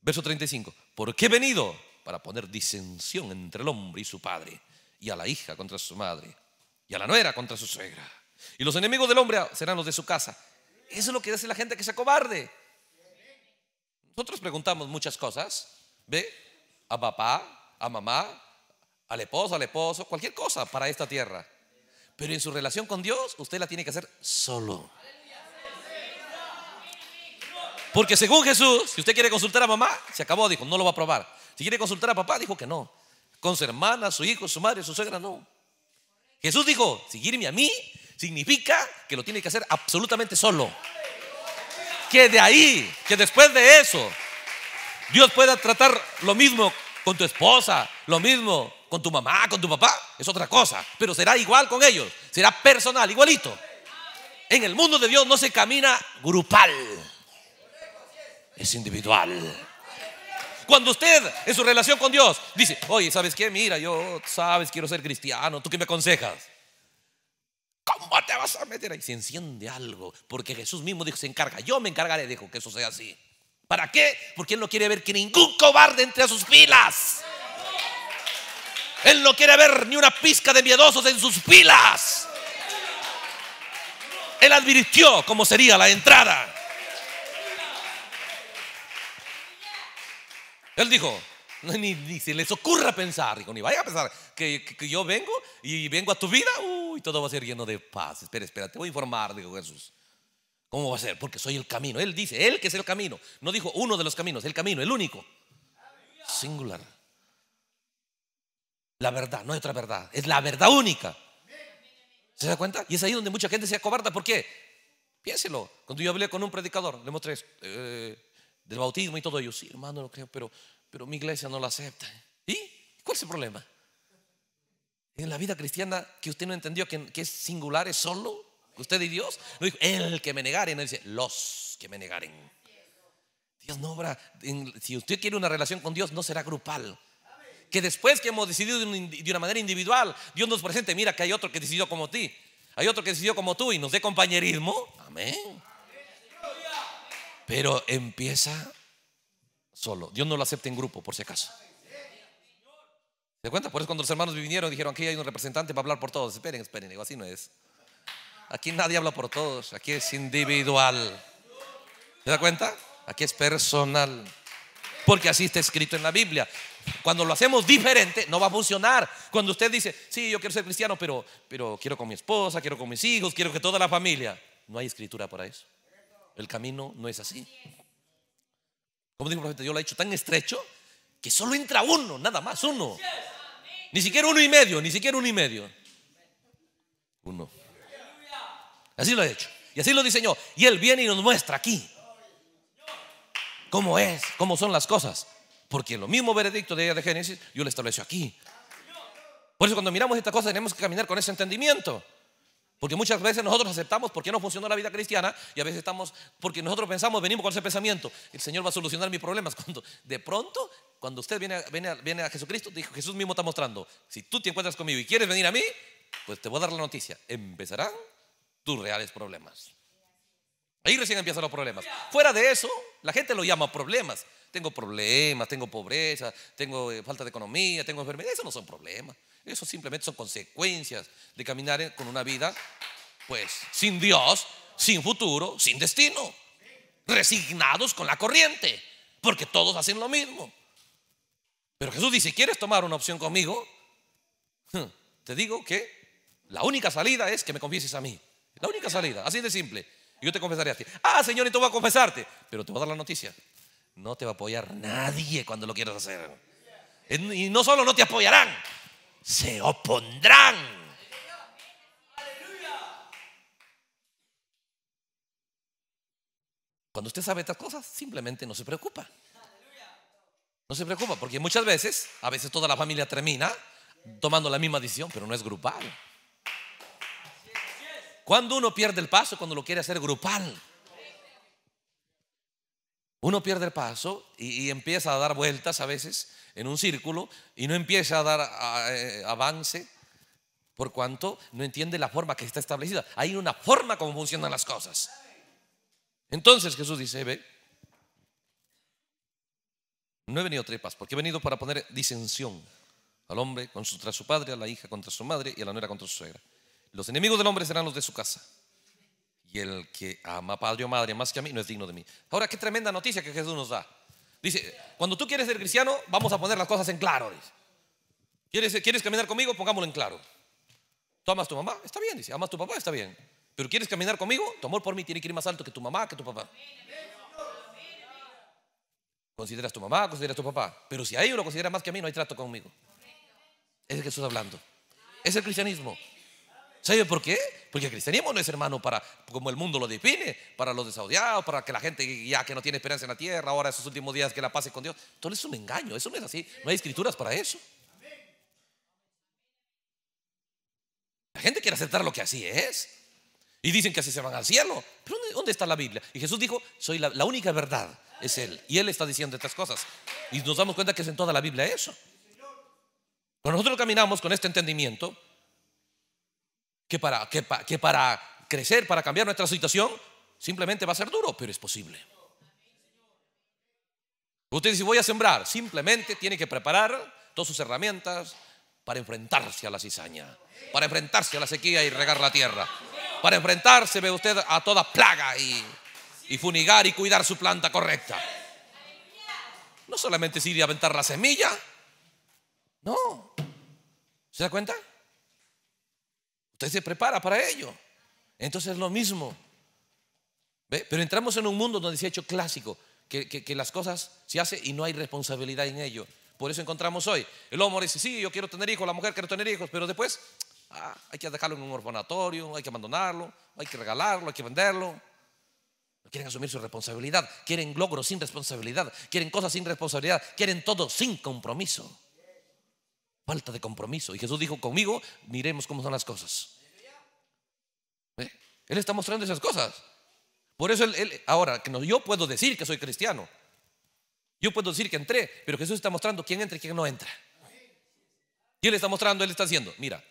A: verso 35, ¿por qué he venido? para poner disensión entre el hombre y su padre, y a la hija contra su madre, y a la nuera contra su suegra. Y los enemigos del hombre serán los de su casa. Eso es lo que hace la gente que se cobarde. Nosotros preguntamos muchas cosas, ¿ve? A papá, a mamá, al esposo, al esposo, cualquier cosa para esta tierra. Pero en su relación con Dios, usted la tiene que hacer solo. Porque según Jesús, si usted quiere consultar a mamá, se acabó, dijo, no lo va a probar. Si quiere consultar a papá, dijo que no. Con su hermana, su hijo, su madre, su suegra, no. Jesús dijo, seguirme a mí significa que lo tiene que hacer absolutamente solo. Que de ahí, que después de eso, Dios pueda tratar lo mismo con tu esposa, lo mismo con tu mamá, con tu papá, es otra cosa, pero será igual con ellos, será personal, igualito. En el mundo de Dios no se camina grupal, es individual. Cuando usted en su relación con Dios dice, oye, ¿sabes qué? Mira, yo, sabes, quiero ser cristiano, ¿tú qué me aconsejas? ¿Cómo te vas a meter ahí? Se enciende algo, porque Jesús mismo dijo, se encarga, yo me encargaré, Dejo que eso sea así. ¿Para qué? Porque Él no quiere ver que ningún cobarde entre a sus filas. Él no quiere ver ni una pizca de miedosos en sus filas. Él advirtió cómo sería la entrada. Él dijo, ni, ni, se les ocurra pensar, dijo, ni vaya a pensar que, yo vengo y vengo a tu vida, uy, todo va a ser lleno de paz. Espera, espera, te voy a informar, dijo Jesús. ¿Cómo va a ser? Porque soy el camino. Él dice, Él que es el camino. No dijo uno de los caminos, el camino, el único. Singular. La verdad, no hay otra verdad. Es la verdad única. ¿Se da cuenta? Y es ahí donde mucha gente se acobarda. ¿Por qué? Piénselo. Cuando yo hablé con un predicador, le mostré eh, del bautismo y todo ello. Sí, hermano, lo creo, pero, pero mi iglesia no lo acepta. ¿Y cuál es el problema? En la vida cristiana que usted no entendió que, que es singular, es solo usted y Dios. No dijo el que me negaren, no dice los que me negaren. Dios no obra. si usted quiere una relación con Dios, no será grupal. Que después que hemos decidido de una manera individual, Dios nos presente, mira que hay otro que decidió como ti, hay otro que decidió como tú y nos dé compañerismo. Amén. Pero empieza solo. Dios no lo acepta en grupo, por si acaso. ¿Te cuenta? Por eso cuando los hermanos vinieron dijeron, aquí hay un representante para hablar por todos. Esperen, esperen, digo, así no es. Aquí nadie habla por todos, aquí es individual. ¿Te da cuenta? Aquí es personal. Porque así está escrito en la Biblia. Cuando lo hacemos diferente, no va a funcionar. Cuando usted dice, sí, yo quiero ser cristiano, pero, pero quiero con mi esposa, quiero con mis hijos, quiero que toda la familia. No hay escritura para eso. El camino no es así. Como dijo el profeta, yo lo ha hecho tan estrecho que solo entra uno, nada más, uno. Ni siquiera uno y medio, ni siquiera uno y medio. Uno. Así lo ha hecho. Y así lo diseñó. Y Él viene y nos muestra aquí cómo es, cómo son las cosas. Porque lo mismo veredicto de, de Génesis, yo lo estableció aquí. Por eso cuando miramos esta cosa tenemos que caminar con ese entendimiento. Porque muchas veces nosotros aceptamos porque no funcionó la vida cristiana y a veces estamos, porque nosotros pensamos, venimos con ese pensamiento, el Señor va a solucionar mis problemas. Cuando de pronto, cuando usted viene, viene, viene a Jesucristo, dijo, Jesús mismo está mostrando, si tú te encuentras conmigo y quieres venir a mí, pues te voy a dar la noticia, empezarán tus reales problemas. Ahí recién empiezan los problemas. Fuera de eso, la gente lo llama problemas, tengo problemas, tengo pobreza, tengo eh, falta de economía, tengo enfermedad. Eso no son problemas. Eso simplemente son consecuencias de caminar con una vida, pues, sin Dios, sin futuro, sin destino. Resignados con la corriente, porque todos hacen lo mismo. Pero Jesús dice, Si ¿quieres tomar una opción conmigo? Te digo que la única salida es que me confieses a mí. La única salida, así de simple. Yo te confesaré a ti. Ah, Señor, y tú vas a confesarte. Pero te voy a dar la noticia no te va a apoyar nadie cuando lo quieras hacer. Y no solo no te apoyarán, se opondrán. Cuando usted sabe estas cosas, simplemente no se preocupa. No se preocupa, porque muchas veces, a veces toda la familia termina tomando la misma decisión, pero no es grupal. Cuando uno pierde el paso, cuando lo quiere hacer grupal. Uno pierde el paso y, empieza a dar vueltas a veces en un círculo y no empieza a dar eh, avance por cuanto no entiende la forma que está establecida. Hay una forma como funcionan las cosas. Entonces Jesús dice, ve, no he venido trepas, porque he venido para poner disensión al hombre contra su padre, a la hija contra su madre y a la nuera contra su suegra. Los enemigos del hombre serán los de su casa el que ama a padre o madre más que a mí no es digno de mí. Ahora, qué tremenda noticia que Jesús nos da. Dice, cuando tú quieres ser cristiano, vamos a poner las cosas en claro. ¿Quieres, ¿Quieres caminar conmigo? Pongámoslo en claro. ¿Tú amas tu mamá? Está bien, dice. ¿Amas tu papá? Está bien. Pero ¿quieres caminar conmigo? Tu amor por mí tiene que ir más alto que tu mamá, que tu papá. Consideras tu mamá, consideras tu papá. Pero si a ellos lo consideras más que a mí, no hay trato conmigo. Es Jesús hablando. Es el cristianismo. ¿Sabe por qué? Porque el cristianismo no es hermano para, como el mundo lo define, para los desaudiados, para que la gente ya que no tiene esperanza en la tierra, ahora esos últimos días que la pase con Dios. Todo es un engaño, eso no es así. No hay escrituras para eso. La gente quiere aceptar lo que así es. Y dicen que así se van al cielo. Pero ¿dónde, está la Biblia? Y Jesús dijo, soy la, única verdad, es Él. Y Él está diciendo estas cosas. Y nos damos cuenta que es en toda la Biblia eso. Cuando nosotros caminamos con este entendimiento, que para, que, para crecer, para cambiar nuestra situación, simplemente va a ser duro, pero es posible. Usted dice, voy a sembrar, simplemente tiene que preparar todas sus herramientas para enfrentarse a la cizaña, para enfrentarse a la sequía y regar la tierra, para enfrentarse, ve usted, a toda plaga y, funigar y cuidar su planta correcta. No solamente sirve aventar la semilla, no. ¿Se da cuenta? se prepara para ello. Entonces es lo mismo. Pero entramos en un mundo donde se ha hecho clásico, que, las cosas se hacen y no hay responsabilidad en ello. Por eso encontramos hoy. El hombre dice, sí, yo quiero tener hijos, la mujer quiere tener hijos, pero después ah, hay que dejarlo en un orfanatorio, hay que abandonarlo, hay que regalarlo, hay que venderlo. No quieren asumir su responsabilidad, quieren logros sin responsabilidad, quieren cosas sin responsabilidad, quieren todo sin compromiso. Falta de compromiso. Y Jesús dijo, conmigo miremos cómo son las cosas. Él está mostrando esas cosas. Por eso él, ahora, que yo puedo decir que soy cristiano. Yo puedo decir que entré, pero Jesús está mostrando quién entra y quién no entra. Y él está mostrando, él está haciendo, mira,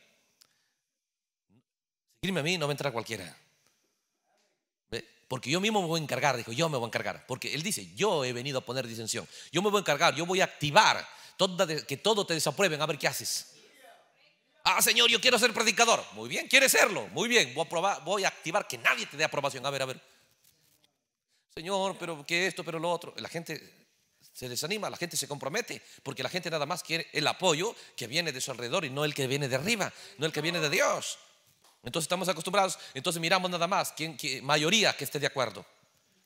A: seguirme a mí no me entra cualquiera. Porque yo mismo me voy a encargar, dijo, yo me voy a encargar. Porque él dice, yo he venido a poner disensión. Yo me voy a encargar, yo voy a activar, que todo te desaprueben, a ver qué haces. Ah, Señor, yo quiero ser predicador. Muy bien, quiere serlo? Muy bien, voy a, probar, voy a activar que nadie te dé aprobación. A ver, a ver. Señor, pero que esto, pero lo otro. La gente se desanima, la gente se compromete, porque la gente nada más quiere el apoyo que viene de su alrededor y no el que viene de arriba, no el que viene de Dios. Entonces estamos acostumbrados, entonces miramos nada más, quién, mayoría que esté de acuerdo,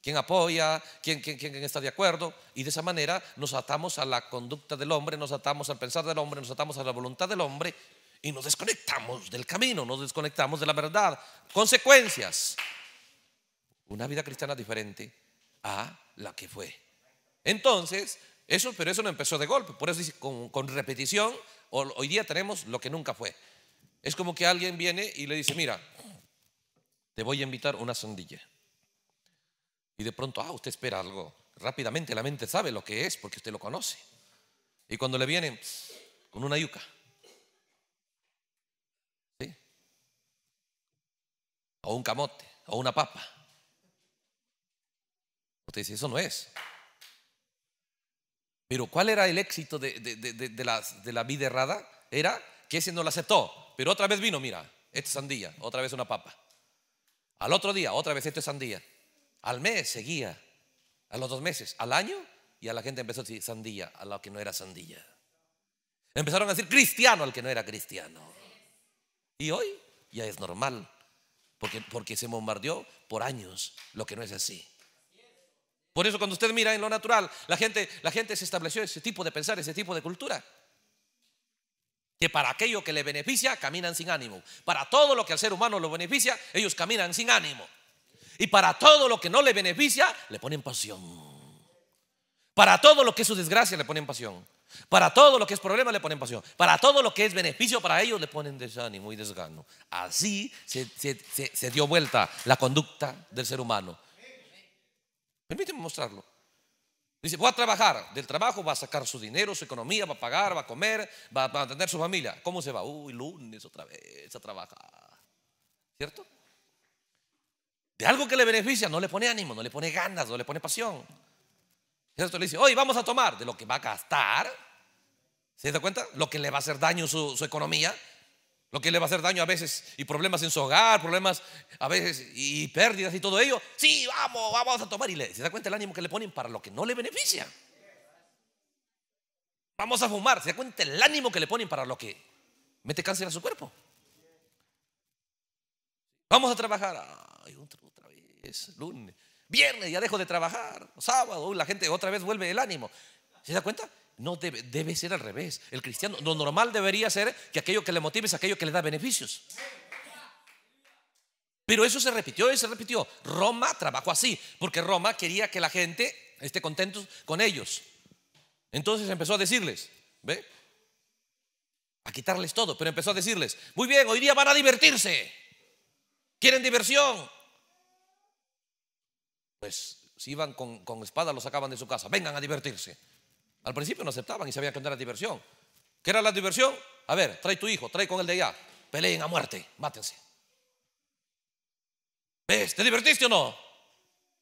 A: quién apoya, ¿Quién, quién, quién está de acuerdo, y de esa manera nos atamos a la conducta del hombre, nos atamos al pensar del hombre, nos atamos a la voluntad del hombre, y nos desconectamos del camino, nos desconectamos de la verdad. Consecuencias. Una vida cristiana diferente a la que fue. Entonces, eso, pero eso no empezó de golpe. Por eso dice, con, con repetición, hoy día tenemos lo que nunca fue. Es como que alguien viene y le dice, mira, te voy a invitar una sandilla. Y de pronto, ah, usted espera algo. Rápidamente la mente sabe lo que es porque usted lo conoce. Y cuando le vienen con una yuca, o un camote, o una papa. Usted dice, eso no es. Pero ¿cuál era el éxito de, la, vida errada? Era que ese no la aceptó, pero otra vez vino, mira, esta sandía, otra vez una papa. Al otro día, otra vez esto es sandía. Al mes seguía, a los dos meses, al año, y a la gente empezó a decir sandía, a lo que no era sandía. Empezaron a decir cristiano al que no era cristiano. Y hoy ya es normal porque, se bombardeó por años, lo que no es así. Por eso cuando usted mira en lo natural, la gente, la gente se estableció ese tipo de pensar, ese tipo de cultura. Que para aquello que le beneficia, caminan sin ánimo. Para todo lo que al ser humano lo beneficia, ellos caminan sin ánimo. Y para todo lo que no le beneficia, le ponen pasión. Para todo lo que es su desgracia, le ponen pasión. Para todo lo que es problema le ponen pasión. Para todo lo que es beneficio para ellos le ponen desánimo y desgano. Así se, dio vuelta la conducta del ser humano. Permíteme mostrarlo. Dice, voy a trabajar. Del trabajo va a sacar su dinero, su economía, va a pagar, va a comer, va a mantener su familia. ¿Cómo se va? Uy, lunes otra vez a trabajar. ¿Cierto? De algo que le beneficia, no le pone ánimo, no le pone ganas, no le pone pasión le dice, hoy vamos a tomar de lo que va a gastar. ¿Se da cuenta? Lo que le va a hacer daño su, su economía, lo que le va a hacer daño a veces y problemas en su hogar, problemas a veces y pérdidas y todo ello. Sí, vamos, vamos a tomar. se da cuenta el ánimo que le ponen para lo que no le beneficia. Vamos a fumar. Se da cuenta el ánimo que le ponen para lo que mete cáncer a su cuerpo. Vamos a trabajar. Ay, otra vez, lunes. Viernes ya dejo de trabajar. Sábado la gente otra vez vuelve el ánimo. ¿Se da cuenta? No debe, ser al revés. El cristiano, lo normal debería ser que aquello que le motive es aquello que le da beneficios. Pero eso se repitió y se repitió. Roma trabajó así, porque Roma quería que la gente esté contento con ellos. Entonces empezó a decirles, ¿ve? A quitarles todo, pero empezó a decirles, muy bien, hoy día van a divertirse. ¿Quieren diversión? pues si iban con, espada los sacaban de su casa, vengan a divertirse. Al principio no aceptaban y sabían que no era diversión. ¿Qué era la diversión? A ver, trae tu hijo, trae con el de allá, peleen a muerte, mátense. ¿Ves? ¿Te divertiste o no?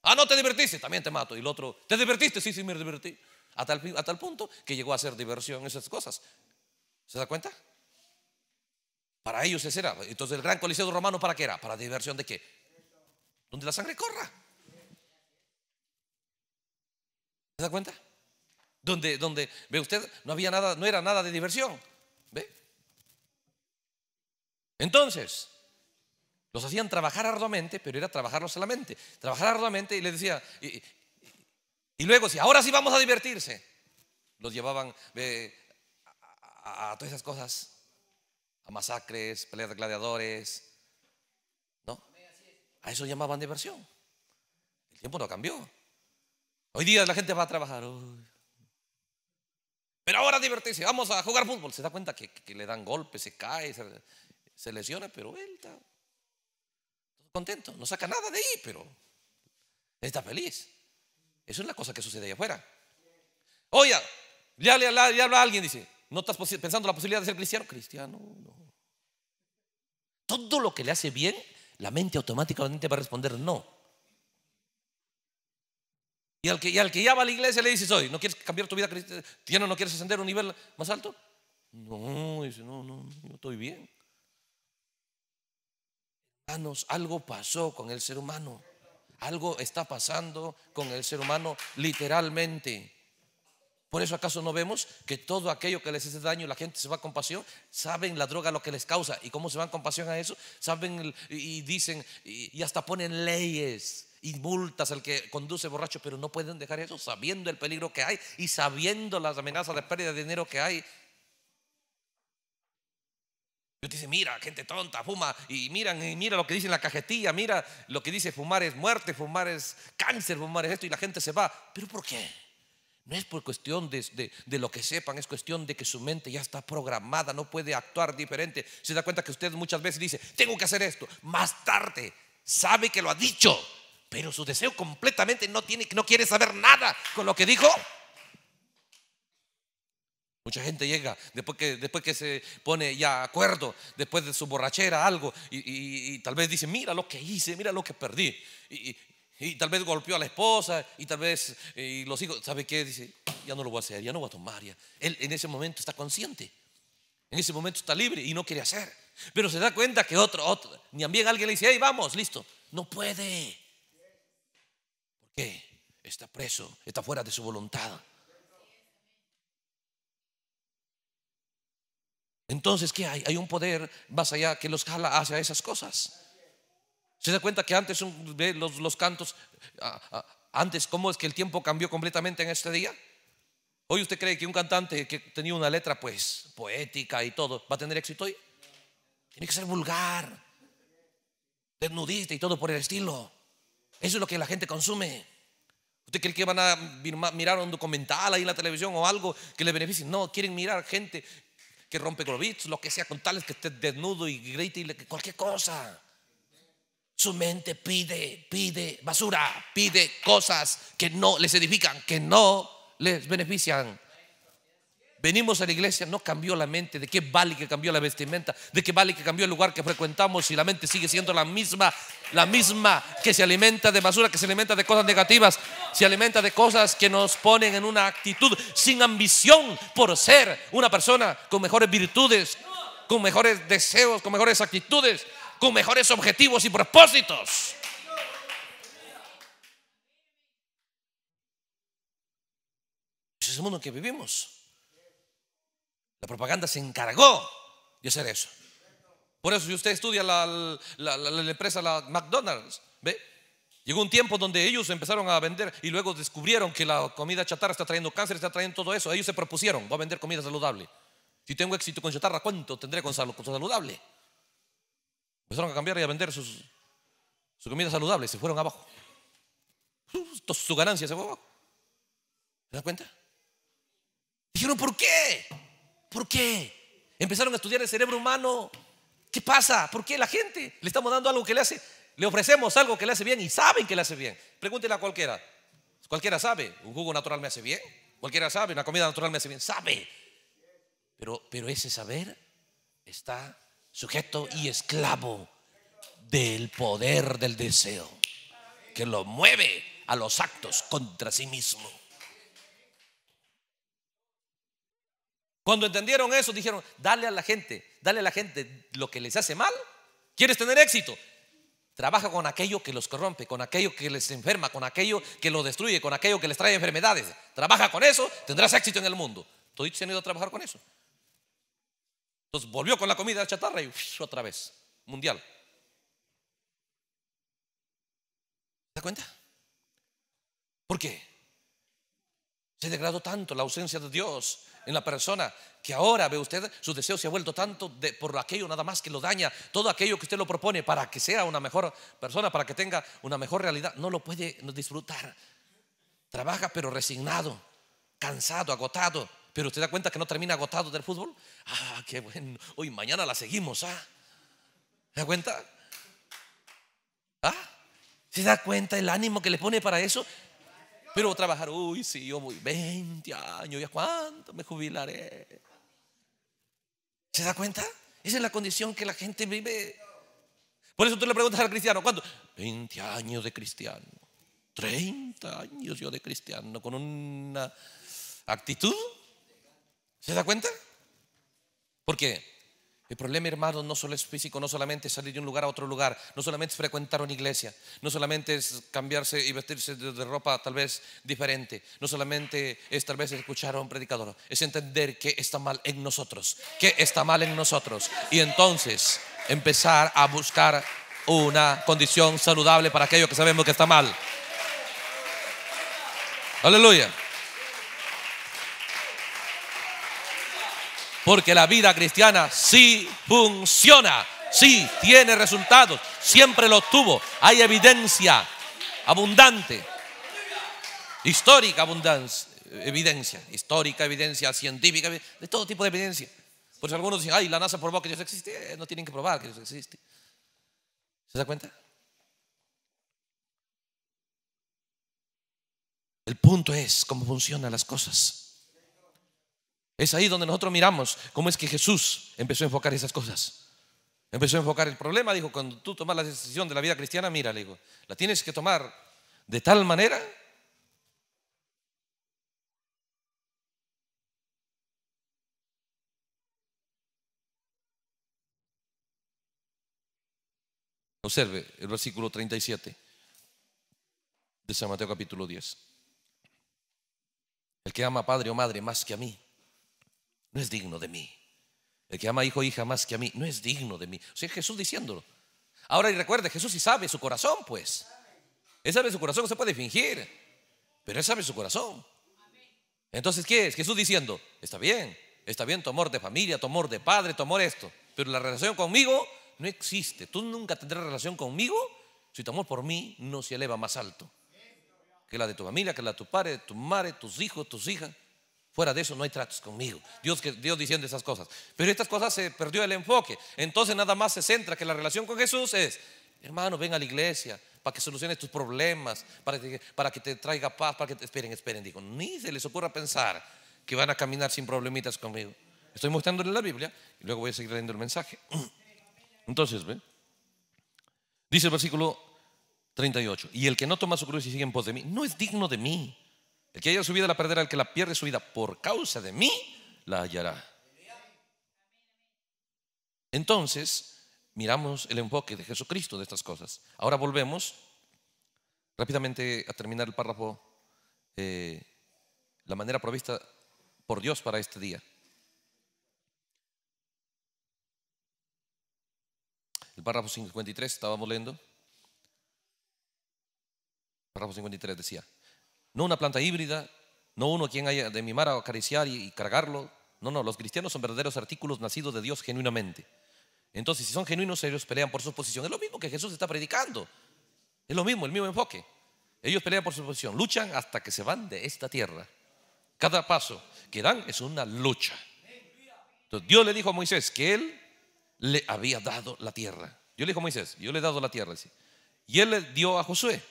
A: Ah, no te divertiste, también te mato. Y el otro, ¿te divertiste? Sí, sí, me divertí. A tal, punto que llegó a ser diversión esas cosas. ¿Se da cuenta? Para ellos ese era. Entonces el gran coliseo romano, ¿para qué era? Para diversión de qué? Donde la sangre corra. ¿Se da cuenta? Donde, donde, ve usted, no había nada, no era nada de diversión. ¿Ve? Entonces, los hacían trabajar arduamente, pero era trabajarlos solamente. Trabajar arduamente y les decía, y, luego, si ahora sí vamos a divertirse, los llevaban a, a, todas esas cosas, a masacres, peleas de gladiadores, ¿no? A eso llamaban diversión. El tiempo no cambió. Hoy día la gente va a trabajar. Pero ahora divertirse, vamos a jugar fútbol. Se da cuenta que, le dan golpes, se cae, se, lesiona, pero él está contento. No saca nada de ahí, pero está feliz. Eso es la cosa que sucede allá afuera. ya le habla alguien, dice, ¿no estás pensando la posibilidad de ser cristiano? Cristiano, no. Todo lo que le hace bien, la mente automáticamente va a responder no. Y al, que, y ya va a la iglesia le dices hoy, ¿no quieres cambiar tu vida cristiana? ¿No quieres ascender a un nivel más alto? No, dice, no, no, yo estoy bien. Hermanos, algo pasó con el ser humano. Algo está pasando con el ser humano literalmente. Por eso acaso no vemos que todo aquello que les hace daño, la gente se va con pasión, saben la droga lo que les causa y cómo se van con pasión a eso, saben y dicen y hasta ponen leyes y multas al que conduce borracho, pero no pueden dejar eso sabiendo el peligro que hay y sabiendo las amenazas de pérdida de dinero que hay. usted dice, mira, gente tonta, fuma y miran y mira lo que dice en la cajetilla, mira lo que dice fumar es muerte, fumar es cáncer, fumar es esto y la gente se va. ¿Pero por qué? No es por cuestión de, de, de, lo que sepan, es cuestión de que su mente ya está programada, no puede actuar diferente. Se da cuenta que usted muchas veces dice, tengo que hacer esto, más tarde, sabe que lo ha dicho, pero su deseo completamente no tiene, no quiere saber nada con lo que dijo. Mucha gente llega después que, después que se pone ya acuerdo, después de su borrachera, algo, y, tal vez dice, mira lo que hice, mira lo que perdí. Y, tal vez golpeó a la esposa, y tal vez eh, los hijos, ¿sabe qué? Dice, ya no lo voy a hacer, ya no voy a tomar. Él en ese momento está consciente, en ese momento está libre y no quiere hacer. Pero se da cuenta que otro, otro, ni también alguien le dice, hey, vamos, listo. No puede. Que Está preso, está fuera de su voluntad. Entonces, ¿qué hay? Hay un poder más allá que los jala hacia esas cosas. ¿Se da cuenta que antes los, los cantos, antes cómo es que el tiempo cambió completamente en este día? Hoy usted cree que un cantante que tenía una letra pues poética y todo, ¿va a tener éxito hoy? Tiene que ser vulgar, desnudista y todo por el estilo. Eso es lo que la gente consume. ¿Usted cree que van a mirar un documental ahí en la televisión o algo que le beneficie? No, quieren mirar gente que rompe globitos lo que sea, con tales que esté desnudo y grite y cualquier cosa. Su mente pide, pide basura, pide cosas que no les edifican, que no les benefician. Venimos a la iglesia, no cambió la mente. ¿De qué vale que cambió la vestimenta? ¿De qué vale que cambió el lugar que frecuentamos si la mente sigue siendo la misma? La misma que se alimenta de basura, que se alimenta de cosas negativas, se alimenta de cosas que nos ponen en una actitud sin ambición por ser una persona con mejores virtudes, con mejores deseos, con mejores actitudes, con mejores objetivos y propósitos. Ese es el mundo que vivimos. La propaganda se encargó de hacer eso. Por eso si usted estudia la, empresa la McDonald's, ¿ve? Llegó un tiempo donde ellos empezaron a vender y luego descubrieron que la comida chatarra está trayendo cáncer, está trayendo todo eso. Ellos se propusieron, va a vender comida saludable. Si tengo éxito con chatarra, ¿cuánto tendré con saludable? Empezaron a cambiar y a vender sus, su comida saludable, se fueron abajo. Su ganancia se fue abajo. ¿Se dan cuenta? Dijeron, ¿por qué? ¿Por qué? Empezaron a estudiar el cerebro humano. ¿Qué pasa? ¿Por qué la gente le estamos dando algo que le hace? Le ofrecemos algo que le hace bien y saben que le hace bien. Pregúntele a cualquiera. Cualquiera sabe, un jugo natural me hace bien. Cualquiera sabe, una comida natural me hace bien. Sabe. Pero, pero ese saber está sujeto y esclavo del poder del deseo que lo mueve a los actos contra sí mismo. Cuando entendieron eso, dijeron, dale a la gente, dale a la gente lo que les hace mal. ¿Quieres tener éxito? Trabaja con aquello que los corrompe, con aquello que les enferma, con aquello que lo destruye, con aquello que les trae enfermedades. Trabaja con eso, tendrás éxito en el mundo. Todos se han ido a trabajar con eso. Entonces volvió con la comida de chatarra y otra vez, mundial. ¿Te das cuenta? ¿Por qué? Se degradó tanto la ausencia de Dios, en la persona que ahora ve usted, su deseo se ha vuelto tanto por aquello nada más que lo daña, todo aquello que usted lo propone para que sea una mejor persona, para que tenga una mejor realidad, no lo puede disfrutar. Trabaja pero resignado, cansado, agotado, pero usted da cuenta que no termina agotado del fútbol. Ah, qué bueno, hoy mañana la seguimos, ¿ah? ¿Se da cuenta? ¿Ah? ¿Se da cuenta el ánimo que le pone para eso? Pero a trabajar, uy, si yo voy 20 años, a cuánto me jubilaré? ¿Se da cuenta? Esa es la condición que la gente vive. Por eso tú le preguntas al cristiano, ¿cuánto? 20 años de cristiano. 30 años yo de cristiano, con una actitud. ¿Se da cuenta? ¿Por qué? El problema, hermano no solo es físico, no solamente es salir de un lugar a otro lugar, no solamente es frecuentar una iglesia, no solamente es cambiarse y vestirse de, ropa tal vez diferente, no solamente es tal vez escuchar a un predicador, es entender que está mal en nosotros, que está mal en nosotros. Y entonces empezar a buscar una condición saludable para aquellos que sabemos que está mal. Aleluya. Porque la vida cristiana sí funciona, sí tiene resultados, siempre lo tuvo. Hay evidencia abundante, histórica abundancia, evidencia, histórica evidencia, científica, de todo tipo de evidencia. Por eso algunos dicen, ay, la NASA probó que Dios existe, eh, no tienen que probar que Dios existe. ¿Se da cuenta? El punto es cómo funcionan las cosas. Es ahí donde nosotros miramos cómo es que Jesús empezó a enfocar esas cosas. Empezó a enfocar el problema, dijo, cuando tú tomas la decisión de la vida cristiana, mira, le digo, la tienes que tomar de tal manera Observe el versículo 37 de San Mateo capítulo 10. El que ama a padre o madre más que a mí no es digno de mí. El que ama hijo hija más que a mí, no es digno de mí. O sea, Jesús diciéndolo. Ahora y recuerde, Jesús sí sabe su corazón, pues. Él sabe su corazón, no se puede fingir, pero él sabe su corazón. Entonces, ¿qué es? Jesús diciendo, está bien, está bien tu amor de familia, tu amor de padre, tu amor esto, pero la relación conmigo no existe. Tú nunca tendrás relación conmigo si tu amor por mí no se eleva más alto que la de tu familia, que la de tu padre, tu madre, tus hijos, tus hijas. Fuera de eso no hay tratos conmigo. Dios, que, Dios diciendo esas cosas. Pero estas cosas se perdió el enfoque. Entonces nada más se centra que la relación con Jesús es, hermano, ven a la iglesia para que soluciones tus problemas, para que, para que te traiga paz, para que te esperen, esperen. Digo, ni se les ocurra pensar que van a caminar sin problemitas conmigo. Estoy mostrándole la Biblia y luego voy a seguir leyendo el mensaje. Entonces, ¿ve? Dice el versículo 38, y el que no toma su cruz y sigue en pos de mí, no es digno de mí. El que haya su vida la perderá, el que la pierde su vida por causa de mí, la hallará. Entonces, miramos el enfoque de Jesucristo de estas cosas. Ahora volvemos rápidamente a terminar el párrafo, eh, la manera provista por Dios para este día. El párrafo 53 estábamos leyendo. Párrafo 53 decía, no una planta híbrida, no uno quien haya de mimar, a acariciar y, cargarlo. No, no, los cristianos son verdaderos artículos nacidos de Dios genuinamente. Entonces, si son genuinos, ellos pelean por su posición. Es lo mismo que Jesús está predicando. Es lo mismo, el mismo enfoque. Ellos pelean por su posición, luchan hasta que se van de esta tierra. Cada paso que dan es una lucha. Entonces, Dios le dijo a Moisés que él le había dado la tierra. Yo le dijo a Moisés, yo le he dado la tierra. Y él le dio a Josué.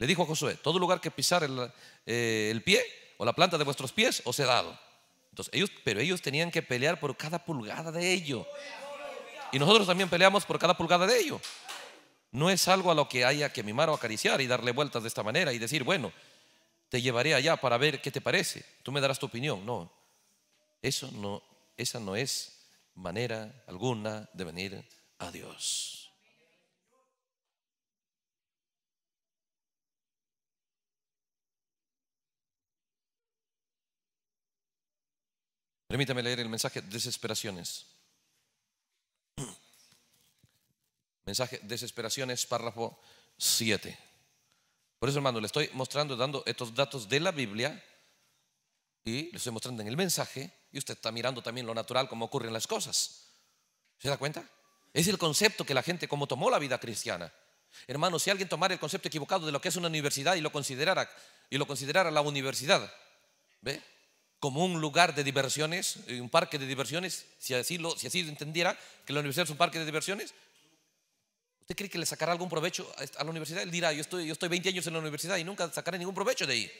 A: Le dijo a Josué, todo lugar que pisar eh, el, pie o la planta de vuestros pies os he dado. Entonces, ellos, pero ellos tenían que pelear por cada pulgada de ello. Y nosotros también peleamos por cada pulgada de ello. No es algo a lo que haya que mimar o acariciar y darle vueltas de esta manera y decir, bueno, te llevaré allá para ver qué te parece. Tú me darás tu opinión. No, eso no, esa no es manera alguna de venir a Dios. Permítame leer el mensaje Desesperaciones. Mensaje Desesperaciones, párrafo 7. Por eso, hermano, le estoy mostrando, dando estos datos de la Biblia y le estoy mostrando en el mensaje y usted está mirando también lo natural, cómo ocurren las cosas. ¿Se da cuenta? Es el concepto que la gente, como tomó la vida cristiana. Hermano, si alguien tomara el concepto equivocado de lo que es una universidad y lo considerara, y lo considerara la universidad, ¿ve? como un lugar de diversiones, eh, un parque de diversiones, si así lo, si así entendiera, que la universidad es un parque de diversiones, ¿usted cree que le sacará algún provecho a la universidad? Él dirá, yo estoy, yo estoy 20 años en la universidad y nunca sacaré ningún provecho de ahí.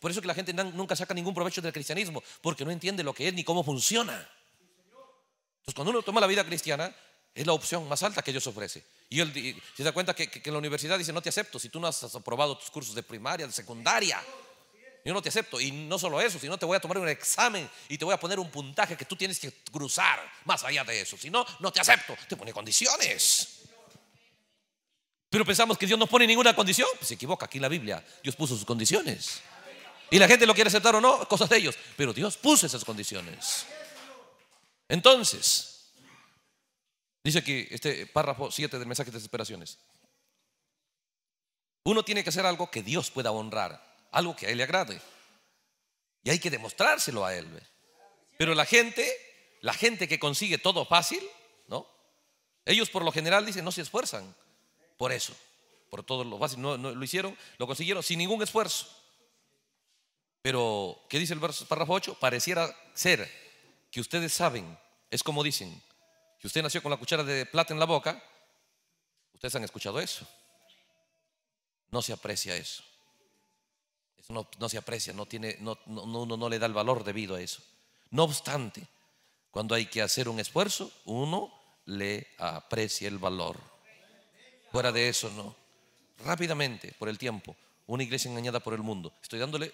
A: Por eso que la gente nunca saca ningún provecho del cristianismo, porque no entiende lo que es ni cómo funciona. Entonces, cuando uno toma la vida cristiana, es la opción más alta que Dios ofrece. Y él se da cuenta que, que, que la universidad dice, no te acepto si tú no has aprobado tus cursos de primaria, de secundaria yo no te acepto. Y no solo eso, sino te voy a tomar un examen y te voy a poner un puntaje que tú tienes que cruzar más allá de eso. Si no, no te acepto. Te pone condiciones. Pero pensamos que Dios no pone ninguna condición. se equivoca aquí en la Biblia. Dios puso sus condiciones. Y la gente lo quiere aceptar o no, cosas de ellos. Pero Dios puso esas condiciones. Entonces, dice aquí este párrafo 7 del mensaje de desesperaciones. Uno tiene que hacer algo que Dios pueda honrar algo que a Él le agrade. Y hay que demostrárselo a Él. Pero la gente, la gente que consigue todo fácil, ¿no? Ellos por lo general dicen, no se esfuerzan por eso, por todo lo fácil. No, lo hicieron, lo consiguieron sin ningún esfuerzo. Pero, ¿qué dice el verso, párrafo 8? Pareciera ser que ustedes saben, es como dicen, que usted nació con la cuchara de plata en la boca. Ustedes han escuchado eso. No se aprecia eso no, no se aprecia, no tiene, no, no, uno no le da el valor debido a eso. No obstante, cuando hay que hacer un esfuerzo, uno le aprecia el valor. Fuera de eso, no. Rápidamente, por el tiempo, una iglesia engañada por el mundo. Estoy dándole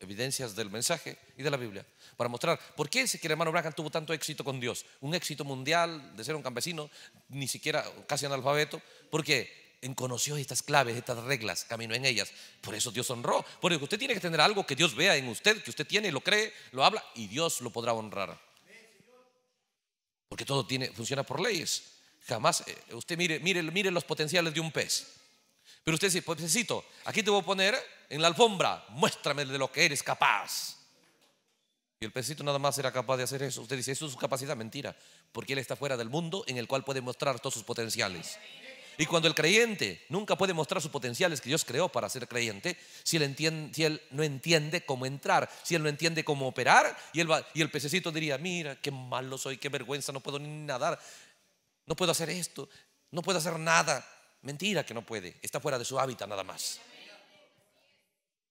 A: evidencias del mensaje y de la Biblia para mostrar por qué es que el hermano Branham tuvo tanto éxito con Dios. Un éxito mundial de ser un campesino, ni siquiera casi analfabeto. ¿Por qué? conoció estas claves, estas reglas, caminó en ellas. Por eso Dios honró. Porque usted tiene que tener algo que Dios vea en usted, que usted tiene, lo cree, lo habla y Dios lo podrá honrar. Porque todo tiene, funciona por leyes. Jamás, eh, usted mire, mire, mire los potenciales de un pez. Pero usted dice, pececito, aquí te voy a poner en la alfombra, muéstrame de lo que eres capaz. Y el pececito nada más era capaz de hacer eso. Usted dice, eso es su capacidad, mentira, porque él está fuera del mundo en el cual puede mostrar todos sus potenciales. Y cuando el creyente nunca puede mostrar sus potenciales que Dios creó para ser creyente, si él, no entiende cómo entrar, si él no entiende cómo operar, y, y el pececito diría, mira, qué malo soy, qué vergüenza, no puedo ni nadar, no puedo hacer esto, no puedo hacer nada. Mentira que no puede, está fuera de su hábitat nada más.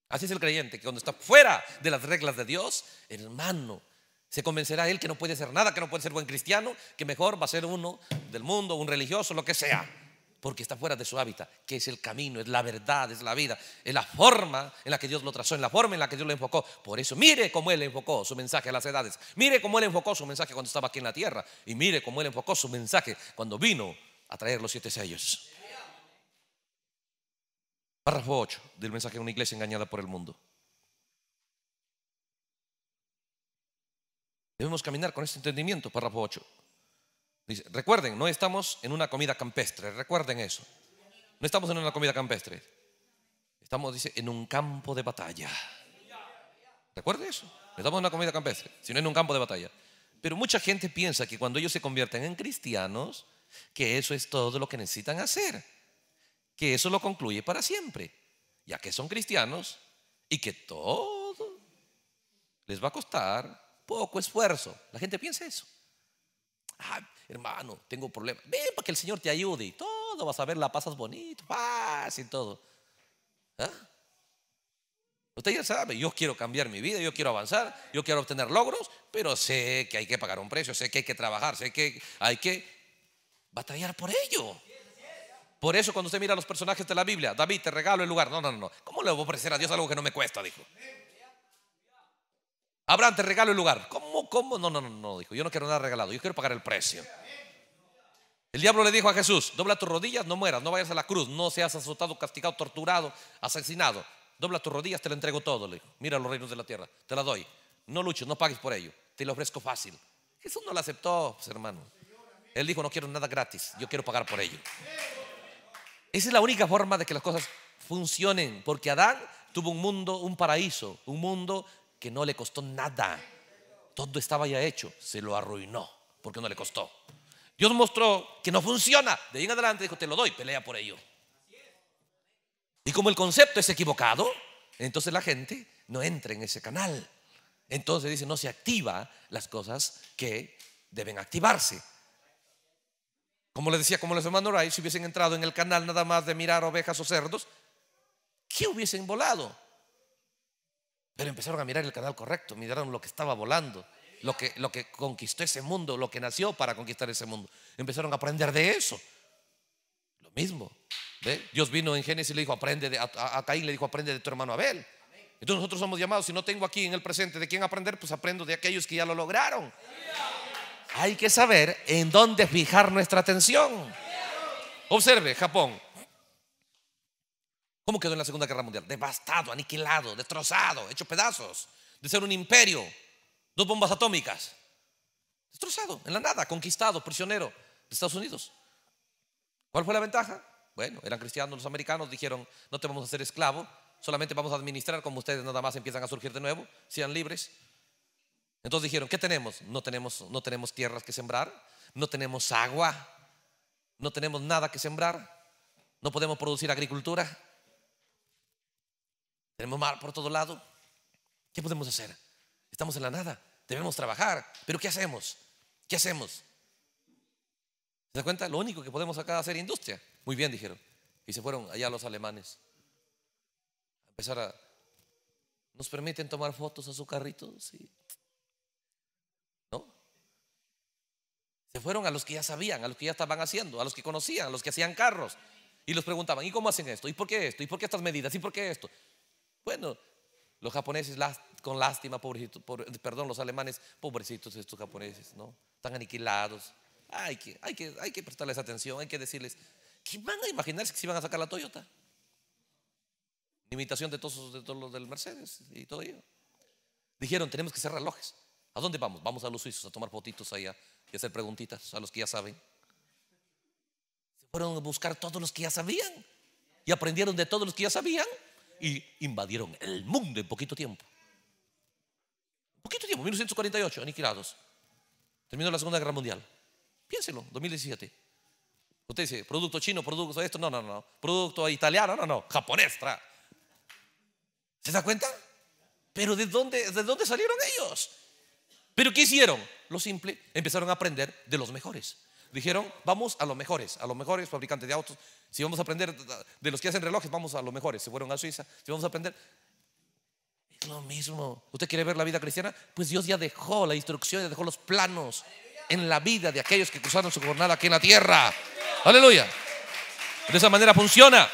A: Así es el creyente, que cuando está fuera de las reglas de Dios, hermano, se convencerá él que no puede hacer nada, que no puede ser buen cristiano, que mejor va a ser uno del mundo, un religioso, lo que sea porque está fuera de su hábitat, que es el camino, es la verdad, es la vida, es la forma en la que Dios lo trazó, en la forma en la que Dios lo enfocó. Por eso, mire cómo Él enfocó su mensaje a las edades, mire cómo Él enfocó su mensaje cuando estaba aquí en la tierra, y mire cómo Él enfocó su mensaje cuando vino a traer los siete sellos. Párrafo 8 del mensaje de una iglesia engañada por el mundo. Debemos caminar con este entendimiento, párrafo 8. Dice, recuerden, no estamos en una comida campestre, recuerden eso. No estamos en una comida campestre. Estamos, dice, en un campo de batalla. Recuerden eso. No estamos en una comida campestre, sino en un campo de batalla. Pero mucha gente piensa que cuando ellos se convierten en cristianos, que eso es todo lo que necesitan hacer. Que eso lo concluye para siempre. Ya que son cristianos y que todo les va a costar poco esfuerzo. La gente piensa eso hermano, tengo problemas. Ven para que el Señor te ayude y todo, vas a ver, la pasas bonito, paz y todo. ¿Ah? Usted ya sabe, yo quiero cambiar mi vida, yo quiero avanzar, yo quiero obtener logros, pero sé que hay que pagar un precio, sé que hay que trabajar, sé que hay que batallar por ello. Por eso cuando usted mira a los personajes de la Biblia, David, te regalo el lugar. No, no, no, no. ¿Cómo le voy a ofrecer a Dios algo que no me cuesta? Dijo. Abraham, te regalo el lugar. ¿Cómo, cómo? No, no, no, no, dijo. Yo no quiero nada regalado, yo quiero pagar el precio. El diablo le dijo a Jesús, dobla tus rodillas, no mueras, no vayas a la cruz, no seas azotado, castigado, torturado, asesinado. Dobla tus rodillas, te lo entrego todo, le dijo. Mira los reinos de la tierra, te la doy. No luches, no pagues por ello, te lo ofrezco fácil. Jesús no lo aceptó, pues, hermano. Él dijo, no quiero nada gratis, yo quiero pagar por ello. Esa es la única forma de que las cosas funcionen, porque Adán tuvo un mundo, un paraíso, un mundo que no le costó nada. Todo estaba ya hecho, se lo arruinó porque no le costó. Dios mostró que no funciona. De ahí en adelante dijo, te lo doy, pelea por ello. Y como el concepto es equivocado, entonces la gente no entra en ese canal. Entonces dice, no se activa las cosas que deben activarse. Como les decía, como les hermanos Ray, si hubiesen entrado en el canal nada más de mirar ovejas o cerdos, ¿qué hubiesen volado? Pero empezaron a mirar el canal correcto, miraron lo que estaba volando, lo que, lo que conquistó ese mundo, lo que nació para conquistar ese mundo. Empezaron a aprender de eso. Lo mismo. ¿ve? Dios vino en Génesis y le dijo, aprende de, a, Caín, le dijo, aprende de tu hermano Abel. Entonces nosotros somos llamados, si no tengo aquí en el presente de quién aprender, pues aprendo de aquellos que ya lo lograron. Hay que saber en dónde fijar nuestra atención. Observe, Japón. ¿Cómo quedó en la Segunda Guerra Mundial? Devastado, aniquilado, destrozado, hecho pedazos, de ser un imperio, dos bombas atómicas, destrozado, en la nada, conquistado, prisionero de Estados Unidos. ¿Cuál fue la ventaja? Bueno, eran cristianos los americanos, dijeron, no te vamos a hacer esclavo, solamente vamos a administrar como ustedes nada más empiezan a surgir de nuevo, sean libres. Entonces dijeron, ¿qué tenemos? No tenemos, no tenemos tierras que sembrar, no tenemos agua, no tenemos nada que sembrar, no podemos producir agricultura, tenemos mar por todo lado. ¿Qué podemos hacer? Estamos en la nada. Debemos trabajar. Pero ¿qué hacemos? ¿Qué hacemos? ¿Se da cuenta? Lo único que podemos acá hacer es industria. Muy bien, dijeron. Y se fueron allá los alemanes. A empezar a... ¿Nos permiten tomar fotos a su carrito? ¿No? Se fueron a los que ya sabían, a los que ya estaban haciendo, a los que conocían, a los que hacían carros. Y los preguntaban, ¿y cómo hacen esto? ¿Y por qué esto? ¿Y por qué estas medidas? ¿Y por qué esto? Bueno, los japoneses con lástima, pobrecitos, perdón, los alemanes, pobrecitos estos japoneses, ¿no? Están aniquilados. Hay que, hay, que, hay que prestarles atención, hay que decirles, ¿qué van a imaginarse que se van a sacar la Toyota? Imitación de todos, de todos los del Mercedes y todo ello. Dijeron, tenemos que hacer relojes. ¿A dónde vamos? Vamos a los suizos a tomar potitos allá y hacer preguntitas a los que ya saben. Se fueron a buscar todos los que ya sabían y aprendieron de todos los que ya sabían y invadieron el mundo en poquito tiempo. Poquito tiempo, 1948, aniquilados. Terminó la Segunda Guerra Mundial. Piénselo, 2017. Usted dice, producto chino, producto esto, no, no, no. Producto italiano, no, no. Japonés, tra. ¿Se da cuenta? Pero ¿de dónde, ¿de dónde salieron ellos? ¿Pero qué hicieron? Lo simple, empezaron a aprender de los mejores. Dijeron, vamos a los mejores, a los mejores fabricantes de autos. Si vamos a aprender de los que hacen relojes, vamos a los mejores. Se fueron a Suiza. Si vamos a aprender, es lo mismo. ¿Usted quiere ver la vida cristiana? Pues Dios ya dejó la instrucción, ya dejó los planos en la vida de aquellos que cruzaron su jornada aquí en la tierra. Aleluya. De esa manera funciona.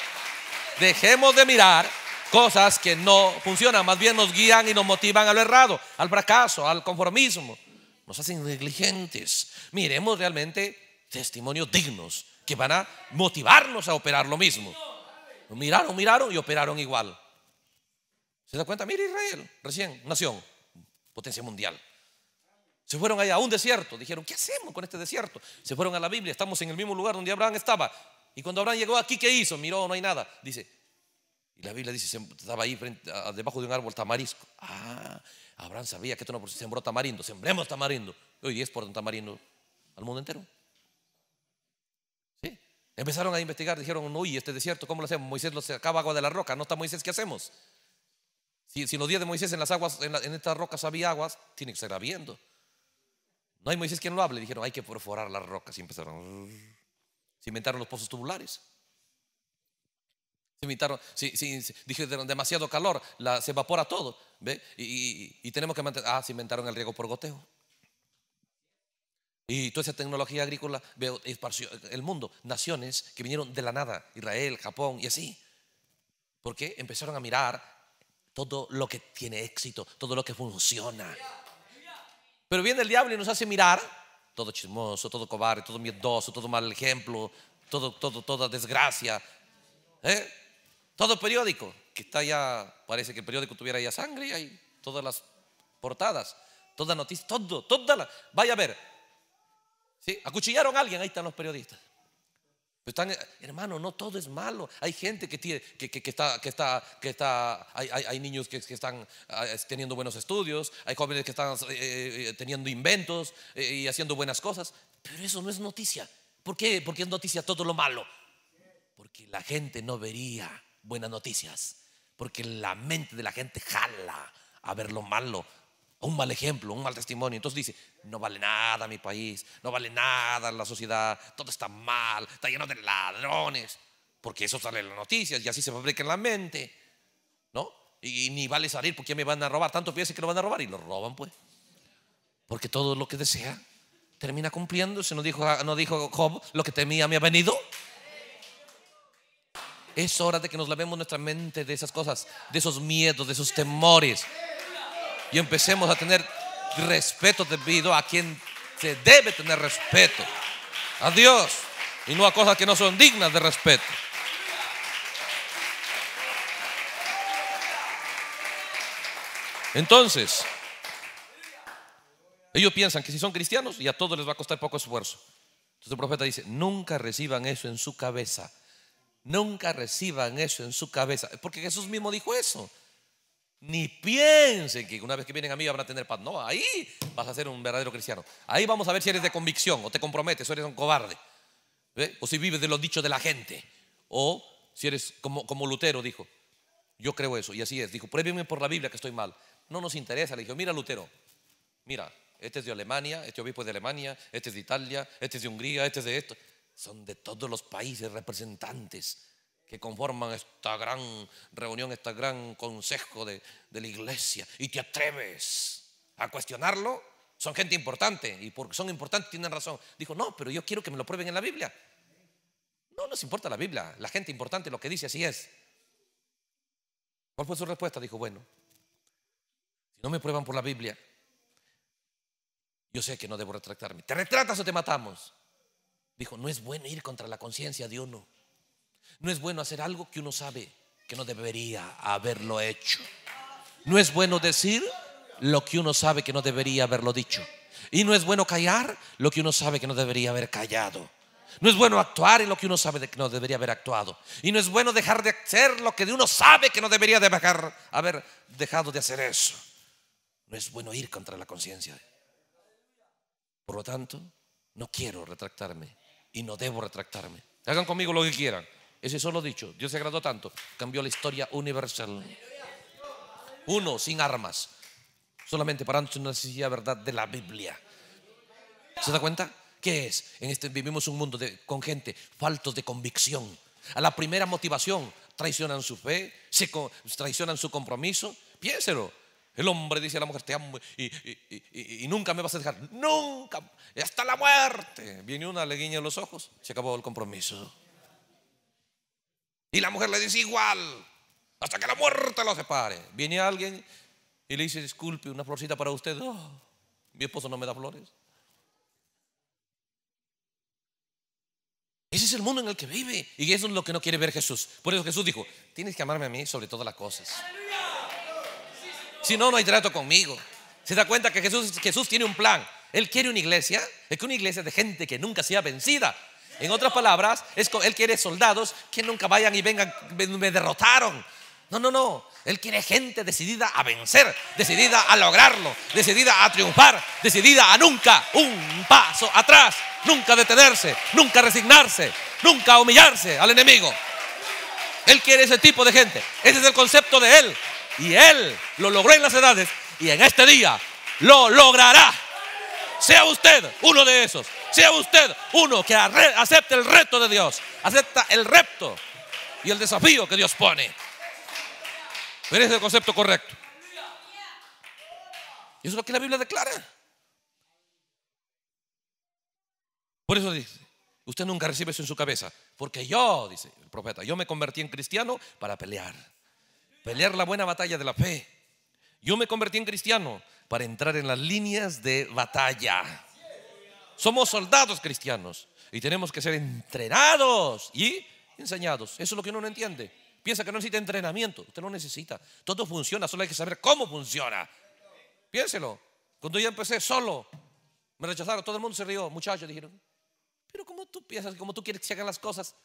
A: Dejemos de mirar cosas que no funcionan, más bien nos guían y nos motivan a lo errado, al fracaso, al conformismo. Nos hacen negligentes. Miremos realmente testimonios dignos que van a motivarnos a operar lo mismo. Miraron, miraron y operaron igual. ¿Se da cuenta? Mira Israel, recién, nación, potencia mundial. Se fueron allá a un desierto. Dijeron, ¿qué hacemos con este desierto? Se fueron a la Biblia, estamos en el mismo lugar donde Abraham estaba. Y cuando Abraham llegó aquí, ¿qué hizo? Miró, no hay nada. Dice, y la Biblia dice, estaba ahí frente, debajo de un árbol tamarisco. Ah, Abraham sabía que esto no sembró tamarindo, sembremos tamarindo. Hoy día es por un tamarindo al mundo entero. Empezaron a investigar, dijeron, uy, este desierto, ¿cómo lo hacemos? Moisés lo sacaba agua de la roca, no está Moisés, ¿qué hacemos? Si, en los días de Moisés en las aguas, en, estas rocas había aguas, tiene que estar habiendo. No hay Moisés quien lo hable, dijeron, hay que perforar las rocas. Y empezaron, se inventaron los pozos tubulares. Se inventaron, dije demasiado calor, se evapora todo. ¿ve? Y, y, tenemos que mantener, ah, se inventaron el riego por goteo. Y toda esa tecnología agrícola veo esparció el mundo, naciones que vinieron de la nada, Israel, Japón y así. Porque empezaron a mirar todo lo que tiene éxito, todo lo que funciona. Pero viene el diablo y nos hace mirar todo chismoso, todo cobarde, todo miedoso, todo mal ejemplo, todo, todo, toda desgracia. ¿eh? Todo periódico, que está ya, parece que el periódico tuviera ya sangre y todas las portadas, toda noticia todo, toda la... Vaya a ver, Sí, acuchillaron a alguien, ahí están los periodistas. Están, hermano, no todo es malo. Hay gente que tiene, que, que, está, que está, que está, hay, niños que, están ah, teniendo buenos estudios, hay jóvenes que están eh, eh, eh, teniendo inventos y haciendo buenas cosas, pero eso no es noticia. ¿Por qué? Porque es noticia todo lo malo. Porque la gente no vería buenas noticias, porque la mente de la gente jala a ver lo malo un mal ejemplo, un mal testimonio. Entonces dice, no vale nada mi país, no vale nada la sociedad, todo está mal, está lleno de ladrones, porque eso sale en las noticias y así se fabrica en la mente, ¿no? Y, ni vale salir porque me van a robar, tanto piensen que lo van a robar y lo roban pues, porque todo lo que desea termina cumpliéndose, no dijo, no dijo Job, lo que temía me ha venido. Es hora de que nos lavemos nuestra mente de esas cosas, de esos miedos, de esos temores y empecemos a tener respeto debido a quien se debe tener respeto. A Dios y no a cosas que no son dignas de respeto. Entonces, ellos piensan que si son cristianos y a todos les va a costar poco esfuerzo. Entonces el profeta dice, nunca reciban eso en su cabeza. Nunca reciban eso en su cabeza. Porque Jesús mismo dijo eso. Ni piensen que una vez que vienen a mí van a tener paz. No, ahí vas a ser un verdadero cristiano. Ahí vamos a ver si eres de convicción o te comprometes o eres un cobarde. ¿eh? O si vives de los dichos de la gente. O si eres como, como Lutero dijo. Yo creo eso y así es. Dijo, pruébeme por la Biblia que estoy mal. No nos interesa. Le dijo, mira Lutero, mira, este es de Alemania, este obispo es de Alemania, este es de Italia, este es de Hungría, este es de esto. Son de todos los países representantes que conforman esta gran reunión, este gran consejo de, la iglesia, y te atreves a cuestionarlo, son gente importante, y porque son importantes tienen razón. Dijo, no, pero yo quiero que me lo prueben en la Biblia. No nos importa la Biblia, la gente importante lo que dice así es. ¿Cuál fue su respuesta? Dijo, bueno, si no me prueban por la Biblia, yo sé que no debo retractarme. Te retratas o te matamos. Dijo, no es bueno ir contra la conciencia de uno. No es bueno hacer algo que uno sabe que no debería haberlo hecho. No es bueno decir lo que uno sabe que no debería haberlo dicho. Y no es bueno callar lo que uno sabe que no debería haber callado. No es bueno actuar en lo que uno sabe que no debería haber actuado. Y no es bueno dejar de hacer lo que uno sabe que no debería dejar, haber dejado de hacer eso. No es bueno ir contra la conciencia. Por lo tanto, no quiero retractarme y no debo retractarme. Hagan conmigo lo que quieran. Ese solo dicho, Dios se agradó tanto, cambió la historia universal. Uno, sin armas, solamente parándose Una necesidad verdad de la Biblia. ¿Se da cuenta? ¿Qué es? En este vivimos un mundo de, con gente faltos de convicción. A la primera motivación traicionan su fe, se, traicionan su compromiso. Piénselo. El hombre dice a la mujer, te amo y, y, nunca me vas a dejar, nunca, hasta la muerte. Viene una, le guiña los ojos, se acabó el compromiso. Y la mujer le dice igual, hasta que la muerte lo separe. Viene alguien y le dice, disculpe, una florcita para usted. ¡Oh! mi esposo no me da flores. Ese es el mundo en el que vive. Y eso es lo que no quiere ver Jesús. Por eso Jesús dijo, tienes que amarme a mí sobre todas las cosas. Si no, no hay trato conmigo. Se da cuenta que Jesús, Jesús tiene un plan. Él quiere una iglesia. Es que una iglesia de gente que nunca sea vencida. En otras palabras, él quiere soldados que nunca vayan y vengan, me derrotaron. No, no, no. Él quiere gente decidida a vencer, decidida a lograrlo, decidida a triunfar, decidida a nunca un paso atrás, nunca detenerse, nunca resignarse, nunca humillarse al enemigo. Él quiere ese tipo de gente. Ese es el concepto de Él. Y Él lo logró en las edades y en este día lo logrará. Sea usted uno de esos sea usted uno que acepte el reto de Dios, acepta el reto y el desafío que Dios pone. Pero es el concepto correcto. Y eso es lo que la Biblia declara. Por eso dice, usted nunca recibe eso en su cabeza, porque yo, dice el profeta, yo me convertí en cristiano para pelear, pelear la buena batalla de la fe. Yo me convertí en cristiano para entrar en las líneas de batalla. Somos soldados cristianos y tenemos que ser entrenados y enseñados. Eso es lo que uno no entiende. Piensa que no necesita entrenamiento. Usted no necesita. Todo funciona, solo hay que saber cómo funciona. Piénselo. Cuando yo empecé solo, me rechazaron. Todo el mundo se rió. Muchachos dijeron, pero como tú piensas? como tú quieres que se hagan las cosas?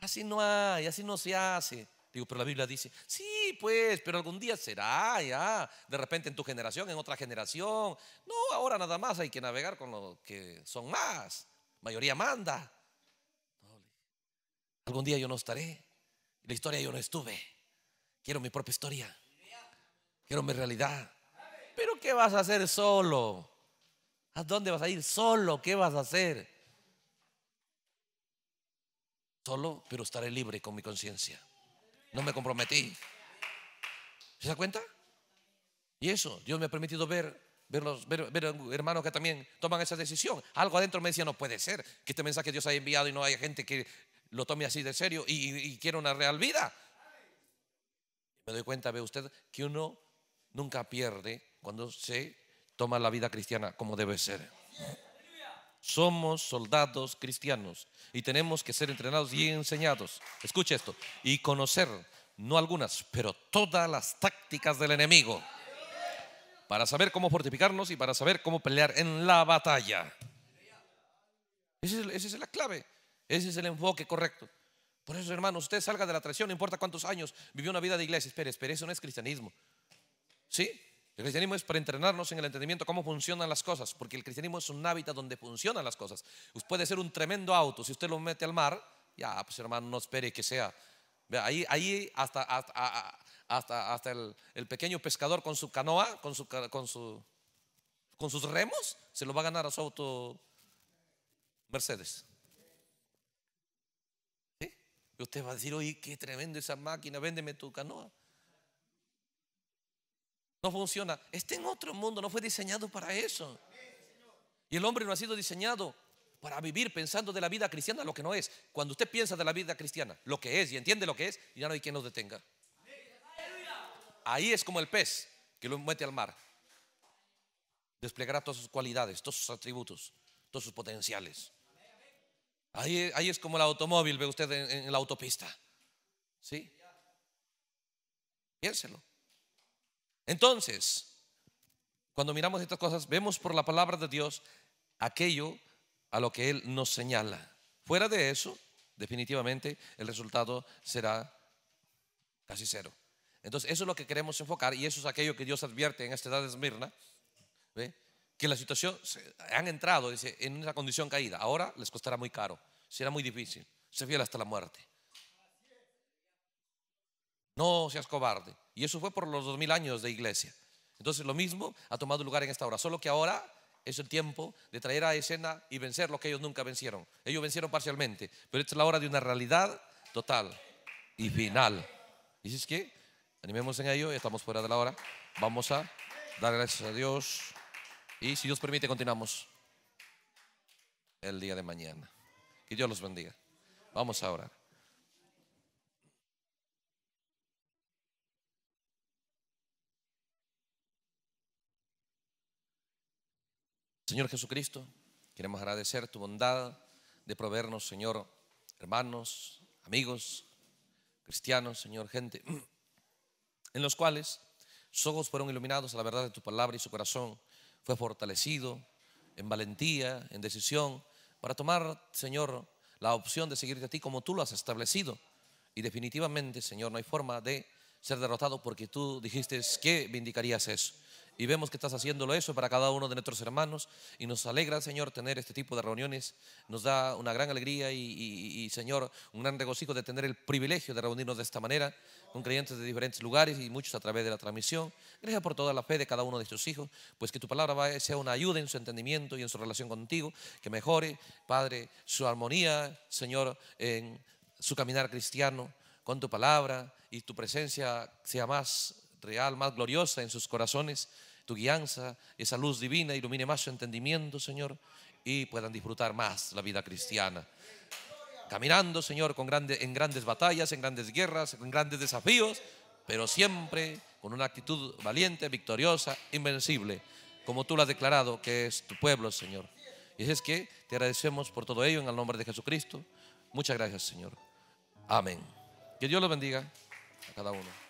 A: Así no hay, así no se hace pero la Biblia dice, sí, pues, pero algún día será, ya, de repente en tu generación, en otra generación. No, ahora nada más hay que navegar con los que son más, mayoría manda. Algún día yo no estaré, la historia yo no estuve. Quiero mi propia historia, quiero mi realidad. Pero ¿qué vas a hacer solo? ¿A dónde vas a ir solo? ¿Qué vas a hacer? Solo, pero estaré libre con mi conciencia. No me comprometí. ¿Se da cuenta? Y eso, Dios me ha permitido ver, ver ver, hermanos que también toman esa decisión. Algo adentro me decía, no puede ser que este mensaje Dios haya enviado y no haya gente que lo tome así de serio y, quiera una real vida. Me doy cuenta, ve usted, que uno nunca pierde cuando se toma la vida cristiana como debe ser. Somos soldados cristianos y tenemos que ser entrenados y enseñados. Escuche esto. Y conocer, no algunas, pero todas las tácticas del enemigo. Para saber cómo fortificarnos y para saber cómo pelear en la batalla. Esa es, la clave. Ese es el enfoque correcto. Por eso, hermano, usted salga de la traición, no importa cuántos años vivió una vida de iglesia. Espere, espere, eso no es cristianismo. ¿Sí? El cristianismo es para entrenarnos en el entendimiento cómo funcionan las cosas, porque el cristianismo es un hábitat donde funcionan las cosas. Usted puede ser un tremendo auto, si usted lo mete al mar, ya, pues hermano, no espere que sea. Ahí, ahí hasta, hasta, hasta, el, pequeño pescador con su canoa, con, su, con, su, con sus remos, se lo va a ganar a su auto Mercedes. Y usted va a decir, oye, qué tremendo esa máquina, véndeme tu canoa no funciona. Está en otro mundo, no fue diseñado para eso. Y el hombre no ha sido diseñado para vivir pensando de la vida cristiana lo que no es. Cuando usted piensa de la vida cristiana lo que es y entiende lo que es, ya no hay quien nos detenga. Ahí es como el pez que lo mete al mar. Desplegará todas sus cualidades, todos sus atributos, todos sus potenciales. Ahí, ahí es como el automóvil, ve usted en, la autopista. ¿Sí? Piénselo. Entonces, cuando miramos estas cosas, vemos por la palabra de Dios aquello a lo que Él nos señala. Fuera de eso, definitivamente el resultado será casi cero. Entonces, eso es lo que queremos enfocar y eso es aquello que Dios advierte en esta edad de Esmirna, que la situación, han entrado, en una condición caída. Ahora les costará muy caro, será muy difícil, se fiel hasta la muerte. No seas cobarde. Y eso fue por los 2000 años de iglesia. Entonces lo mismo ha tomado lugar en esta hora, solo que ahora es el tiempo de traer a escena y vencer lo que ellos nunca vencieron. Ellos vencieron parcialmente, pero esta es la hora de una realidad total y final. Y si es que animemos en ello, ya estamos fuera de la hora. Vamos a dar gracias a Dios y si Dios permite continuamos el día de mañana. Que Dios los bendiga. Vamos a orar. Señor Jesucristo, queremos agradecer tu bondad de proveernos, Señor, hermanos, amigos, cristianos, Señor, gente, en los cuales sus ojos fueron iluminados a la verdad de tu palabra y su corazón fue fortalecido en valentía, en decisión, para tomar, Señor, la opción de seguirte a ti como tú lo has establecido. Y definitivamente, Señor, no hay forma de ser derrotado porque tú dijiste que vindicarías eso y vemos que estás haciéndolo eso para cada uno de nuestros hermanos y nos alegra, Señor, tener este tipo de reuniones. Nos da una gran alegría y, Señor, un gran regocijo de tener el privilegio de reunirnos de esta manera con creyentes de diferentes lugares y muchos a través de la transmisión. Gracias por toda la fe de cada uno de estos hijos, pues que tu palabra sea una ayuda en su entendimiento y en su relación contigo, que mejore, Padre, su armonía, Señor, en su caminar cristiano con tu palabra y tu presencia sea más real, más gloriosa en sus corazones, tu guianza, esa luz divina, ilumine más su entendimiento, Señor, y puedan disfrutar más la vida cristiana. Caminando, Señor, con grande, en grandes batallas, en grandes guerras, en grandes desafíos, pero siempre con una actitud valiente, victoriosa, invencible, como tú lo has declarado que es tu pueblo, Señor. Y es que te agradecemos por todo ello en el nombre de Jesucristo. Muchas gracias, Señor. Amén. Que Dios los bendiga a cada uno.